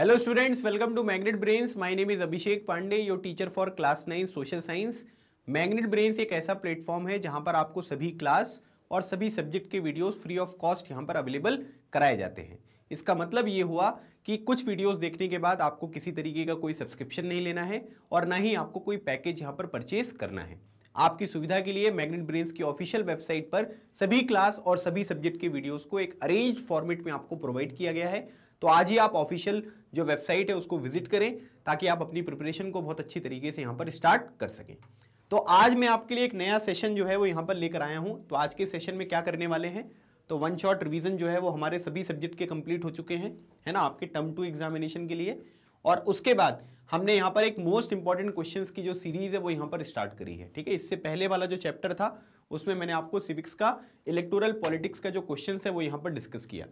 Hello students welcome to Magnet Brains my name is Abhishek Pandey your teacher for class nine social science Magnet Brains एक ऐसा platform है जहां पर आपको सभी क्लास और सभी सब्जेक्ट के वीडियोस फ्री ऑफ कॉस्ट यहां पर अवेलेबल कराए जाते हैं इसका मतलब ये हुआ कि कुछ वीडियोस देखने के बाद आपको किसी तरीके का कोई सब्सक्रिप्शन नहीं लेना है और ना ही आपको कोई पैकेज यहाँ पर परचेज करना है आपकी सुविधा के लिए मैग्नेट ब्रेन्स की ऑफिशियल वेबसाइट पर सभी क्लास और सभी सब्जेक्ट के वीडियोस को एक अरेंज फॉर्मेट में आपको प्रोवाइड किया गया है तो आज ही आप ऑफिशियल जो वेबसाइट है उसको विजिट करें ताकि आप अपनी प्रिपरेशन को बहुत अच्छी तरीके से यहाँ पर स्टार्ट कर सकें तो आज मैं आपके लिए एक नया सेशन जो है वो यहाँ पर लेकर आया हूँ तो आज के सेशन में क्या करने वाले हैं तो वन शॉट रिवीजन जो है वो हमारे सभी सब्जेक्ट के कंप्लीट हो चुके हैं है ना आपके टर्म टू एग्जामिनेशन के लिए और उसके बाद हमने यहाँ पर एक मोस्ट इंपॉर्टेंट क्वेश्चन की जो सीरीज है वो यहाँ पर स्टार्ट करी है ठीक है इससे पहले वाला जो चैप्टर था उसमें मैंने आपको सिविक्स का इलेक्टोरल पॉलिटिक्स का जो क्वेश्चन है वो यहाँ पर डिस्कस किया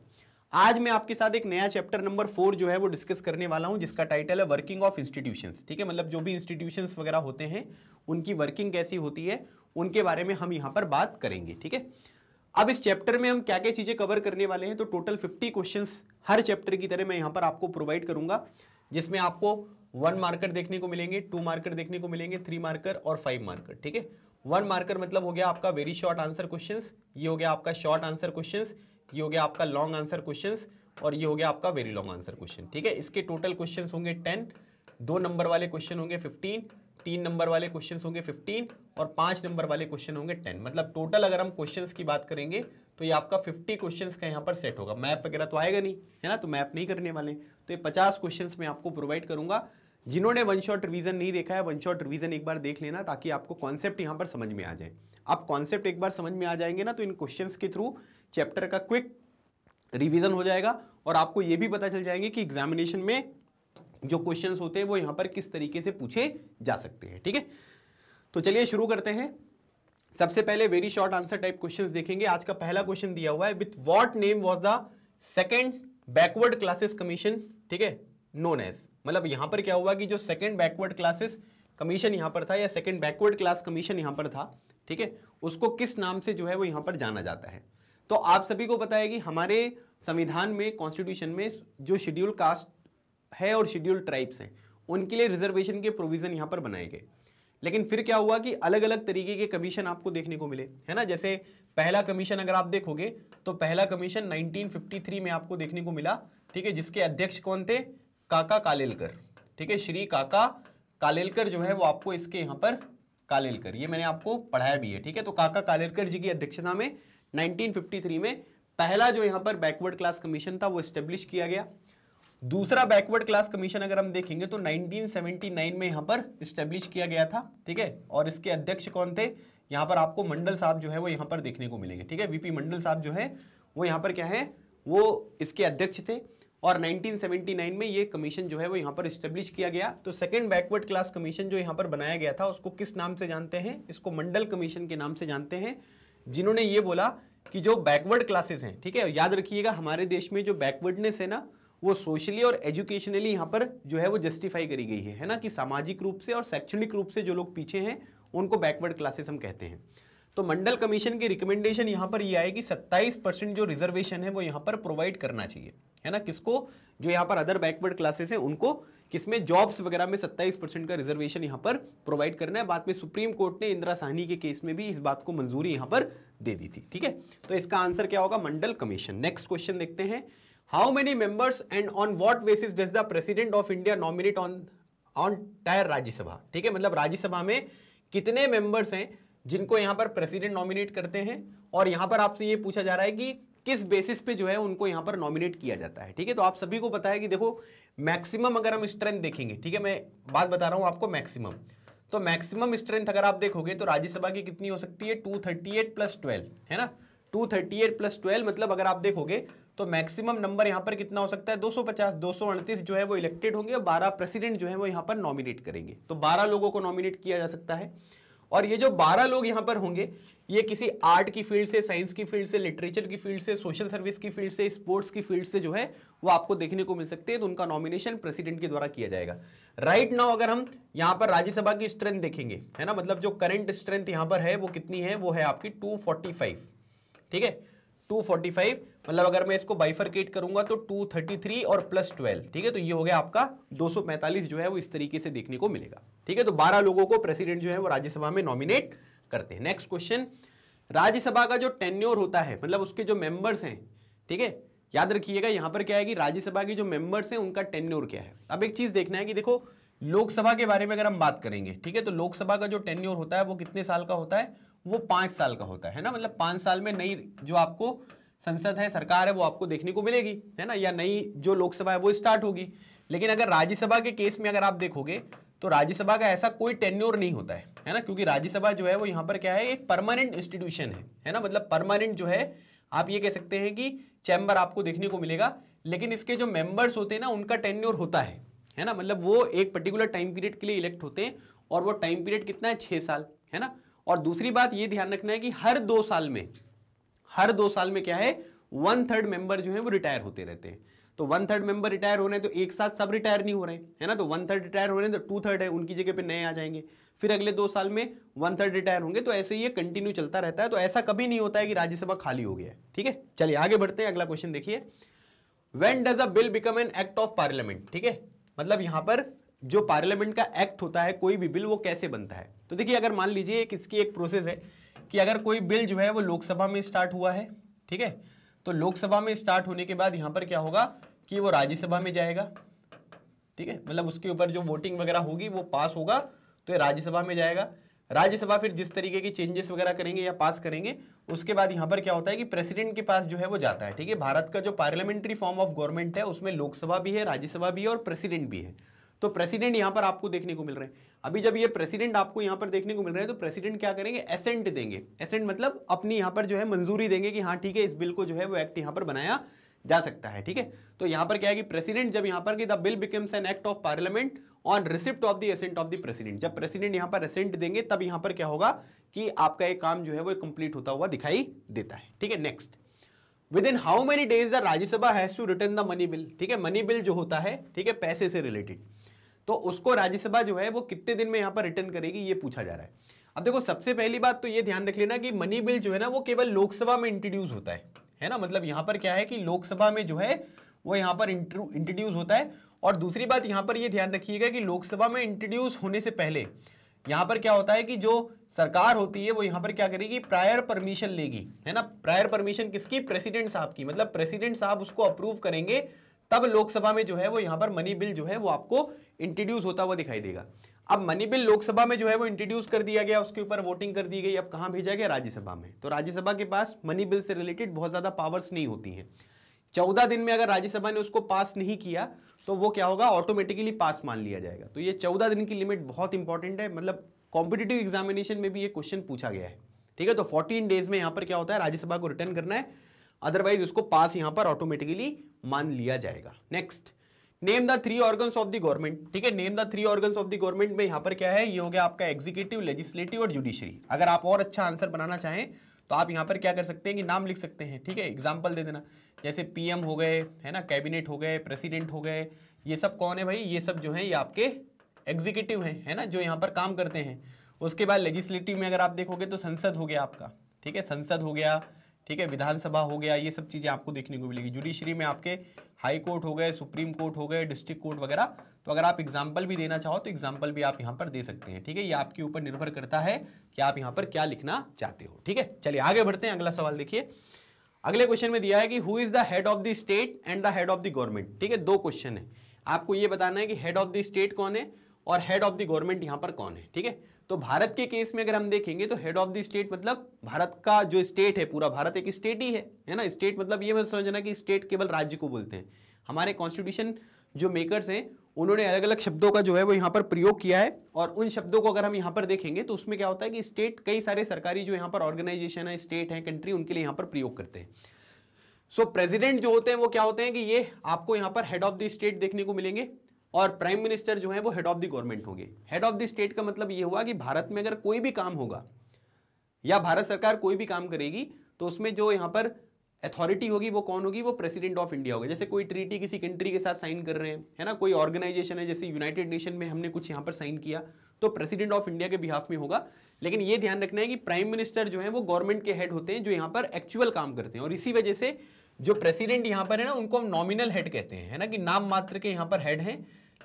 आज मैं आपके साथ एक नया चैप्टर नंबर फोर जो है वो डिस्कस करने वाला हूं जिसका टाइटल है वर्किंग ऑफ इंस्टीट्यूशन ठीक है मतलब जो भी इंस्टीट्यूशन वगैरह होते हैं उनकी वर्किंग कैसी होती है उनके बारे में हम यहाँ पर बात करेंगे ठीक है अब इस चैप्टर में हम क्या क्या चीज़ें कवर करने वाले हैं तो टोटल फिफ्टी क्वेश्चन हर चैप्टर की तरह मैं यहाँ पर आपको प्रोवाइड करूंगा जिसमें आपको वन मार्कर देखने को मिलेंगे टू मार्कर देखने को मिलेंगे थ्री मार्कर और फाइव मार्कर ठीक है वन मार्कर मतलब हो गया आपका वेरी शॉर्ट आंसर क्वेश्चंस ये हो गया आपका शॉर्ट आंसर क्वेश्चंस ये हो गया आपका लॉन्ग आंसर क्वेश्चन और ये हो गया आपका वेरी लॉन्ग आंसर क्वेश्चन ठीक है इसके टोटल क्वेश्चन होंगे टेन दो नंबर वाले क्वेश्चन होंगे फिफ्टीन तीन नंबर वाले क्वेश्चन होंगे फिफ्टीन और पांच नंबर वाले क्वेश्चन होंगे टेन मतलब टोटल अगर हम क्वेश्चन की बात करेंगे तो ये आपका फिफ्टी क्वेश्चन का यहाँ पर सेट होगा मैप वगैरह तो आएगा नहीं है ना तो मैप नहीं करने वाले तो ये पचास क्वेश्चन मैं आपको प्रोवाइड करूंगा जिन्होंने वन शॉट रिवीजन नहीं देखा है वन शॉट रिवीजन एक बार देख लेना ताकि आपको कॉन्सेप्ट यहाँ पर समझ में आ जाए आप कॉन्सेप्ट एक बार समझ में आ जाएंगे ना तो इन क्वेश्चंस के थ्रू चैप्टर का क्विक रिवीजन हो जाएगा और आपको ये भी पता चल जाएंगे कि एग्जामिनेशन में जो क्वेश्चन होते हैं वो यहाँ पर किस तरीके से पूछे जा सकते हैं ठीक है तो चलिए शुरू करते हैं सबसे पहले very short answer type questions देखेंगे आज का पहला क्वेश्चन दिया हुआ है with what name was the second backward classes commission ठीक है नोन एज मतलब यहां पर क्या हुआ कि जो सेकंड बैकवर्ड क्लासेस कमीशन यहां पर था या सेकंड बैकवर्ड क्लास कमीशन यहां पर था ठीक है उसको किस नाम से जो है वो यहां पर जाना जाता है तो आप सभी को पता है कि हमारे संविधान में कॉन्स्टिट्यूशन में जो शेड्यूल कास्ट है और शेड्यूल ट्राइब्स हैं उनके लिए रिजर्वेशन के प्रोविज़न यहाँ पर बनाए गए लेकिन फिर क्या हुआ कि अलग अलग तरीके के कमीशन आपको देखने को मिले है ना जैसे पहला कमीशन अगर आप देखोगे तो पहला कमीशन 1953 में आपको देखने को मिला ठीक है जिसके अध्यक्ष कौन थे काका कालेलकर ठीक है श्री काका कालेलकर जो है वो आपको इसके यहाँ पर कालेलकर ये मैंने आपको पढ़ाया भी है ठीक है तो काका कालेलकर जी की अध्यक्षता में 1953 में पहला जो यहां पर बैकवर्ड क्लास कमीशन था वो स्टेब्लिश किया गया दूसरा बैकवर्ड क्लास कमीशन अगर हम देखेंगे तो 1979 में यहां पर स्टेब्लिश किया गया था ठीक है और इसके अध्यक्ष कौन थे यहां पर आपको मंडल साहब जो है वो यहां पर देखने को मिलेंगे ठीक है वीपी मंडल साहब जो है वो यहां पर क्या है वो इसके अध्यक्ष थे और 1979 में ये कमीशन जो है वो यहां पर स्टेब्लिश किया गया तो सेकंड बैकवर्ड क्लास कमीशन जो यहां पर बनाया गया था उसको किस नाम से जानते हैं इसको मंडल कमीशन के नाम से जानते हैं जिन्होंने ये बोला कि जो बैकवर्ड क्लासेस हैं ठीक है याद रखिएगा हमारे देश में जो बैकवर्डनेस है ना वो सोशली और एजुकेशनली यहाँ पर जो है वो जस्टिफाई करी गई है है ना कि सामाजिक रूप से और शैक्षणिक रूप से जो लोग पीछे हैं उनको बैकवर्ड क्लासेस हम कहते हैं तो मंडल कमीशन की रिकमेंडेशन यहाँ पर ये यह आए कि 27 परसेंट जो रिजर्वेशन है वो यहाँ पर प्रोवाइड करना चाहिए है ना किसको जो यहाँ पर अदर बैकवर्ड क्लासेस हैं उनको किसमें जॉब्स वगैरह में सत्ताईस परसेंट का रिजर्वेशन यहाँ पर प्रोवाइड करना है बाद में सुप्रीम कोर्ट ने इंदिरा साहनी के केस में भी इस बात को मंजूरी यहाँ पर दे दी थी ठीक है तो इसका आंसर क्या होगा मंडल कमीशन नेक्स्ट क्वेश्चन देखते हैं how many members and on what basis does the president of India nominate on on tier Rajya Sabha ठीक है मतलब राज्यसभा में कितने मेंबर्स हैं जिनको यहाँ पर प्रेसिडेंट नॉमिनेट करते हैं और यहाँ पर आपसे ये पूछा जा रहा है कि किस बेसिस पे जो है उनको यहाँ पर नॉमिनेट किया जाता है ठीक है तो आप सभी को पता है कि देखो मैक्सिमम अगर हम स्ट्रेंथ देखेंगे ठीक है मैं बात बता रहा हूं आपको मैक्सिमम तो मैक्सिमम स्ट्रेंथ अगर आप देखोगे तो राज्यसभा की कितनी हो सकती है 238 प्लस ट्वेल्व है ना 238 प्लस ट्वेल्व मतलब अगर आप देखोगे तो मैक्सिमम नंबर यहां पर कितना हो सकता है 250 238 जो है वो इलेक्टेड होंगे और 12 प्रेसिडेंट जो है वो यहाँ पर नॉमिनेट करेंगे तो 12 लोगों को नॉमिनेट किया जा सकता है और ये जो बारह लोग यहाँ पर होंगे ये किसी आर्ट की फील्ड से साइंस की फील्ड से लिटरेचर की फील्ड से सोशल सर्विस की फील्ड से स्पोर्ट्स की फील्ड से जो है वो आपको देखने को मिल सकते हैं तो उनका नॉमिनेशन प्रेसिडेंट के द्वारा किया जाएगा राइट right नाउ अगर हम यहाँ पर राज्यसभा की स्ट्रेंथ देखेंगे है ना मतलब जो करंट स्ट्रेंथ यहाँ पर है वो कितनी है वो है आपकी टू ठीक है टू मतलब अगर मैं इसको बाइफरकेट करूंगा तो 233 और प्लस 12 ठीक है तो ये हो गया आपका 245 जो है वो इस तरीके से देखने को मिलेगा ठीक है तो 12 लोगों को प्रेसिडेंट जो है वो राज्यसभा में नॉमिनेट करते हैं नेक्स्ट क्वेश्चन राज्यसभा का जो टेन्योर होता है मतलब उसके जो मेंबर्स हैं ठीक है याद रखिएगा यहां पर क्या है कि राज्यसभा के जो मेंबर्स हैं उनका टेन्योर क्या है अब एक चीज देखना है कि देखो लोकसभा के बारे में अगर हम बात करेंगे ठीक है तो लोकसभा का जो टेन्योर होता है वो कितने साल का होता है वो पांच साल का होता है ना मतलब पांच साल में नई जो आपको संसद है सरकार है वो आपको देखने को मिलेगी है ना या नई जो लोकसभा है वो स्टार्ट होगी लेकिन अगर राज्यसभा के केस में अगर आप देखोगे तो राज्यसभा का ऐसा कोई टेन्योर नहीं होता है है ना क्योंकि राज्यसभा जो है वो यहाँ पर क्या है एक परमानेंट इंस्टीट्यूशन है है ना मतलब परमानेंट जो है आप ये कह सकते हैं कि चैम्बर आपको देखने को मिलेगा लेकिन इसके जो मेंबर्स होते हैं ना उनका टेन्योर होता है है ना मतलब वो एक पर्टिकुलर टाइम पीरियड के लिए इलेक्ट होते हैं और वो टाइम पीरियड कितना है छः साल है ना और दूसरी बात ये ध्यान रखना है कि हर दो साल में हर दो साल में क्या है वन थर्ड मेंबर जो है वो रिटायर होते रहते हैं तो वन थर्ड मेंबर रिटायर हो रहे हैं तो एक साथ सब रिटायर नहीं हो रहे है ना तो वन थर्ड रिटायर हो रहे हैं तो टू थर्ड है उनकी जगह पे नए आ जाएंगे फिर अगले दो साल में वन थर्ड रिटायर होंगे तो ऐसे ये कंटिन्यू चलता रहता है तो ऐसा कभी नहीं होता है कि राज्यसभा खाली हो गया ठीक है चलिए आगे बढ़ते हैं अगला क्वेश्चन देखिए when does a bill become an act of parliament ठीक है मतलब यहां पर जो पार्लियामेंट का एक्ट होता है कोई भी बिल वो कैसे बनता है तो देखिए अगर मान लीजिए किसकी एक प्रोसेस है कि अगर कोई बिल जो है वो लोकसभा में स्टार्ट हुआ है ठीक है तो लोकसभा में स्टार्ट होने के बाद यहां पर क्या होगा कि वो राज्यसभा में जाएगा ठीक है मतलब उसके ऊपर जो वोटिंग वगैरह होगी वो पास होगा तो राज्यसभा में जाएगा राज्यसभा फिर जिस तरीके के चेंजेस वगैरह करेंगे या पास करेंगे उसके बाद यहां पर क्या होता है कि प्रेसिडेंट के पास जो है वो जाता है ठीक है भारत का जो पार्लियामेंट्री फॉर्म ऑफ गवर्नमेंट है उसमें लोकसभा भी है राज्यसभा भी है और प्रेसिडेंट भी है तो प्रेसिडेंट यहां पर आपको देखने को मिल रहे हैं अभी जब ये प्रेसिडेंट आपको यहां पर देखने को मिल रहे हैं तो प्रेसिडेंट क्या करेंगे एसेंट देंगे एसेंट मतलब अपनी यहां पर जो है मंजूरी देंगे कि हाँ ठीक है इस बिल को जो है वो एक्ट यहां पर बनाया जा सकता है ठीक है तो यहां पर क्या है कि प्रेसिडेंट जब यहां पर कि the bill becomes an act of parliament on receipt of the assent of the president जब प्रेसिडेंट यहां पर एसेंट देंगे तब यहां पर क्या होगा कि आपका एक काम जो है वो कंप्लीट होता हुआ दिखाई देता है ठीक है next within how many days the Rajya Sabha has to return the money bill ठीक है मनी बिल जो होता है ठीक है पैसे से रिलेटेड तो उसको राज्यसभा जो है वो कितने दिन में यहाँ पर रिटर्न करेगी ये पूछा जा रहा है अब देखो सबसे पहली बात तो ये ध्यान रख लेना कि मनी बिल जो है ना वो केवल लोकसभा में इंट्रोड्यूस होता है है ना मतलब यहाँ पर क्या है कि लोकसभा में जो है वो यहाँ पर इंट्रोड्यूस होता है और दूसरी बात यहाँ पर ये ध्यान रखिएगा कि लोकसभा में इंट्रोड्यूस होने से पहले यहाँ पर क्या होता है कि जो सरकार होती है वो यहाँ पर क्या करेगी प्रायर परमिशन लेगी है ना प्रायर परमिशन किसकी प्रेसिडेंट साहब की मतलब प्रेसिडेंट साहब उसको अप्रूव करेंगे तब लोकसभा में जो है वो यहां पर मनी बिल जो है वो आपको इंट्रोड्यूस होता हुआ दिखाई देगा अब मनी बिल लोकसभा में जो है वो इंट्रोड्यूस कर दिया गया उसके ऊपर वोटिंग कर दी गई अब कहां भेजा गया राज्यसभा में तो राज्यसभा के पास मनी बिल से रिलेटेड बहुत ज़्यादा पावर्स नहीं होती हैं चौदह दिन में अगर राज्यसभा ने उसको पास नहीं किया तो वो क्या होगा ऑटोमेटिकली पास मान लिया जाएगा तो ये चौदह दिन की लिमिट बहुत इंपॉर्टेंट है मतलब कॉम्पिटेटिव एग्जामिनेशन में भी ये क्वेश्चन पूछा गया है ठीक है तो 14 डेज में यहां पर क्या होता है राज्यसभा को रिटर्न करना है अदरवाइज उसको पास यहां पर ऑटोमेटिकली मान लिया जाएगा next name the three organs of the government ठीक है name the three organs of the government में यहां पर क्या है ये हो गया आपका एग्जीक्यूटिव लेजिस्लेटिव और जुडिशरी अगर आप और अच्छा आंसर बनाना चाहें तो आप यहाँ पर क्या कर सकते हैं कि नाम लिख सकते हैं ठीक है एग्जाम्पल दे देना जैसे पीएम हो गए है ना कैबिनेट हो गए प्रेसिडेंट हो गए ये सब कौन है भाई ये सब जो है ये आपके एग्जीक्यूटिव हैं है ना जो यहाँ पर काम करते हैं उसके बाद लेजिस्लेटिव में अगर आप देखोगे तो संसद हो गया आपका ठीक है संसद हो गया ठीक है विधानसभा हो गया ये सब चीज़ें आपको देखने को मिलेगी जुडिशरी में आपके हाई कोर्ट हो गए सुप्रीम कोर्ट हो गए डिस्ट्रिक्ट कोर्ट वगैरह तो अगर आप एग्जाम्पल भी देना चाहो तो एग्जाम्पल भी आप यहाँ पर दे सकते हैं ठीक है ये आपके ऊपर निर्भर करता है कि आप यहाँ पर क्या लिखना चाहते हो ठीक है चलिए आगे बढ़ते हैं अगला सवाल देखिए अगले क्वेश्चन में दिया है कि who is the head of the state and the head of the government ठीक है दो क्वेश्चन है आपको ये बताना है कि हेड ऑफ द स्टेट कौन है और हेड ऑफ द गवर्नमेंट यहाँ पर कौन है ठीक है तो भारत के केस में अगर हम देखेंगे तो हेड ऑफ द स्टेट मतलब भारत का जो स्टेट है पूरा भारत एक स्टेट ही है है ना स्टेट मतलब ये मत समझना कि स्टेट केवल राज्य को बोलते हैं हमारे कॉन्स्टिट्यूशन जो मेकर्स हैं उन्होंने अलग अलग शब्दों का जो है वो यहाँ पर प्रयोग किया है और उन शब्दों को अगर हम यहाँ पर देखेंगे तो उसमें क्या होता है कि स्टेट कई सारे सरकारी जो यहाँ पर ऑर्गेनाइजेशन है स्टेट है कंट्री उनके लिए यहाँ पर प्रयोग करते हैं सो so, प्रेसिडेंट जो होते हैं वो क्या होते हैं कि ये आपको यहाँ पर हेड ऑफ द स्टेट देखने को मिलेंगे और प्राइम मिनिस्टर जो है वो हेड ऑफ द गवर्नमेंट होंगे हेड ऑफ द स्टेट का मतलब ये हुआ कि भारत में अगर कोई भी काम होगा या भारत सरकार कोई भी काम करेगी तो उसमें जो यहाँ पर अथॉरिटी होगी वो कौन होगी वो प्रेसिडेंट ऑफ इंडिया होगा जैसे कोई ट्रीटी किसी कंट्री के साथ साइन कर रहे हैं है ना कोई ऑर्गेनाइजेशन है जैसे यूनाइटेड नेशन में हमने कुछ यहाँ पर साइन किया तो प्रेसिडेंट ऑफ इंडिया के बिहाफ में होगा लेकिन ये ध्यान रखना है कि प्राइम मिनिस्टर जो है वो गवर्नमेंट के हेड होते हैं जो यहाँ पर एक्चुअल काम करते हैं और इसी वजह से जो प्रेसिडेंट यहाँ पर है ना उनको हम नॉमिनल हेड कहते हैं है ना कि नाम मात्र के यहाँ पर हेड हैं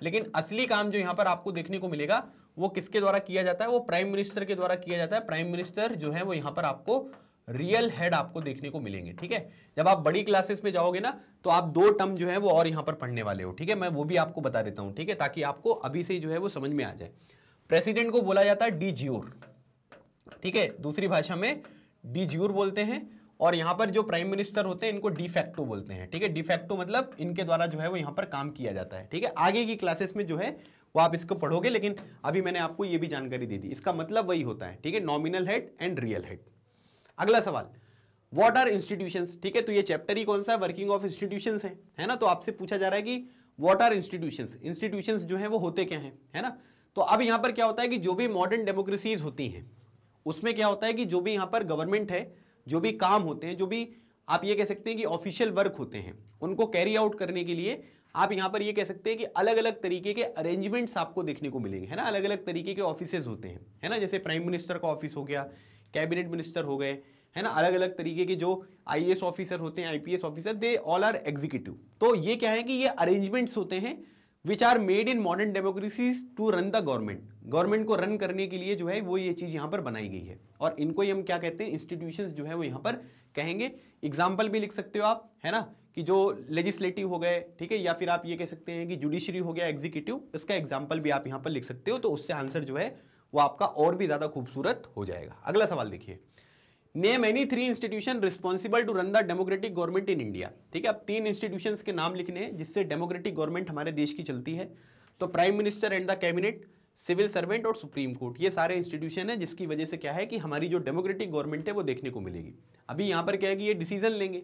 लेकिन असली काम जो यहाँ पर आपको देखने को मिलेगा वो किसके द्वारा किया जाता है वो प्राइम मिनिस्टर के द्वारा किया जाता है प्राइम मिनिस्टर जो है वो यहाँ पर आपको रियल हेड आपको देखने को मिलेंगे ठीक है जब आप बड़ी क्लासेस में जाओगे ना तो आप दो टर्म जो है वो और यहाँ पर पढ़ने वाले हो ठीक है मैं वो भी आपको बता देता हूँ ठीक है ताकि आपको अभी से जो है वो समझ में आ जाए प्रेसिडेंट को बोला जाता है डी ठीक है दूसरी भाषा में डी बोलते हैं और यहाँ पर जो प्राइम मिनिस्टर होते हैं इनको डिफेक्टो बोलते हैं ठीक है डिफेक्टो मतलब इनके द्वारा जो है वो यहाँ पर काम किया जाता है ठीक है आगे की क्लासेस में जो है वो आप इसको पढ़ोगे लेकिन अभी मैंने आपको ये भी जानकारी दे दी इसका मतलब वही होता है ठीक है nominal head and real head अगला सवाल वॉट आर इंस्टीट्यूशन ठीक है तो ये चैप्टर ही कौन सा है वर्किंग ऑफ इंस्टीट्यूशन है है ना तो आपसे पूछा जा रहा है कि वॉट आर इंस्टीट्यूशन इंस्टीट्यूशन जो है वो होते क्या हैं है ना तो अब यहाँ पर क्या होता है कि जो भी मॉडर्न डेमोक्रेसीज होती हैं उसमें क्या होता है कि जो भी यहाँ पर गवर्नमेंट है जो भी काम होते हैं जो भी आप ये कह सकते हैं कि ऑफिशियल वर्क होते हैं उनको कैरी आउट करने के लिए आप यहाँ पर ये कह सकते हैं कि अलग अलग तरीके के अरेंजमेंट्स आपको देखने को मिलेंगे है ना अलग अलग तरीके के ऑफिसेज होते हैं है ना जैसे प्राइम मिनिस्टर का ऑफिस हो गया कैबिनेट मिनिस्टर हो गए है ना अलग अलग तरीके के जो आई ऑफिसर होते हैं I officer they all are executive तो ये क्या है कि ये अरेंजमेंट्स होते हैं which are made in modern democracies to run the government government को रन करने के लिए जो है वो ये चीज़ यहाँ पर बनाई गई है और इनको ही हम क्या कहते हैं इंस्टीट्यूशन जो है वो यहाँ पर कहेंगे एग्जाम्पल भी लिख सकते हो आप है ना कि जो लेजिस्लेटिव हो गए ठीक है या फिर आप ये कह सकते हैं कि जुडिशरी हो गया एग्जीक्यूटिव इसका एग्जाम्पल भी आप यहाँ पर लिख सकते हो तो उससे आंसर जो है वो आपका और भी ज़्यादा खूबसूरत हो जाएगा अगला सवाल देखिए name any three institution responsible to run the democratic government in India ठीक है अब तीन इंस्टीट्यूशन के नाम लिखने हैं जिससे डेमोक्रेटिक गवर्नमेंट हमारे देश की चलती है तो prime minister and the cabinet civil servant और सुप्रीम कोर्ट ये सारे इंस्टीट्यूशन हैं जिसकी वजह से क्या है कि हमारी जो डेमोक्रेटिक गवर्नमेंट है वो देखने को मिलेगी अभी यहाँ पर क्या है कि ये डिसीजन लेंगे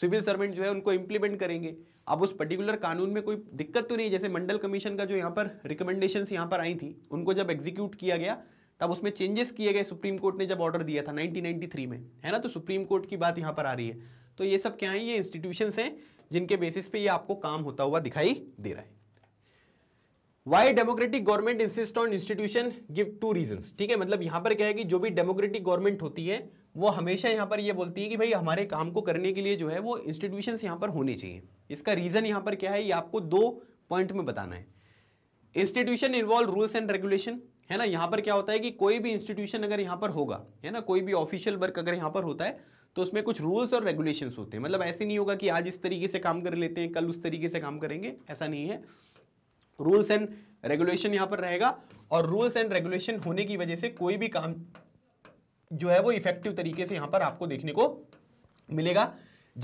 सिविल सर्वेंट जो है उनको इम्प्लीमेंट करेंगे अब उस पर्टिकुलर कानून में कोई दिक्कत तो नहीं जैसे मंडल कमीशन का जो यहाँ पर रिकमेंडेशन यहाँ पर आई थी उनको जब एग्जीक्यूट किया गया तब उसमें चेंजेस किए गए सुप्रीम कोर्ट ने जब ऑर्डर दिया था 1993 में है ना तो सुप्रीम कोर्ट की बात यहाँ पर आ रही है तो ये सब क्या है ये इंस्टीट्यूशंस हैं जिनके बेसिस पे ये आपको काम होता हुआ दिखाई दे रहा है why democratic government insist on institution give two reason ठीक है मतलब यहां पर क्या है कि जो भी डेमोक्रेटिक गवर्नमेंट होती है वो हमेशा यहाँ पर ये बोलती है कि भाई हमारे काम को करने के लिए जो है वो इंस्टीट्यूशन यहाँ पर होने चाहिए इसका रीज़न यहाँ पर क्या है ये आपको दो पॉइंट में बताना है institution involve rules and regulation है ना यहाँ पर क्या होता है कि कोई भी इंस्टीट्यूशन अगर यहाँ पर होगा है ना कोई भी ऑफिशियल वर्क अगर यहाँ पर होता है तो उसमें कुछ रूल्स और रेगुलेशंस होते हैं मतलब ऐसे नहीं होगा कि आज इस तरीके से काम कर लेते हैं कल उस तरीके से काम करेंगे ऐसा नहीं है रूल्स एंड रेगुलेशन यहां पर रहेगा और रूल्स एंड रेगुलेशन होने की वजह से कोई भी काम जो है वो इफेक्टिव तरीके से यहां पर आपको देखने को मिलेगा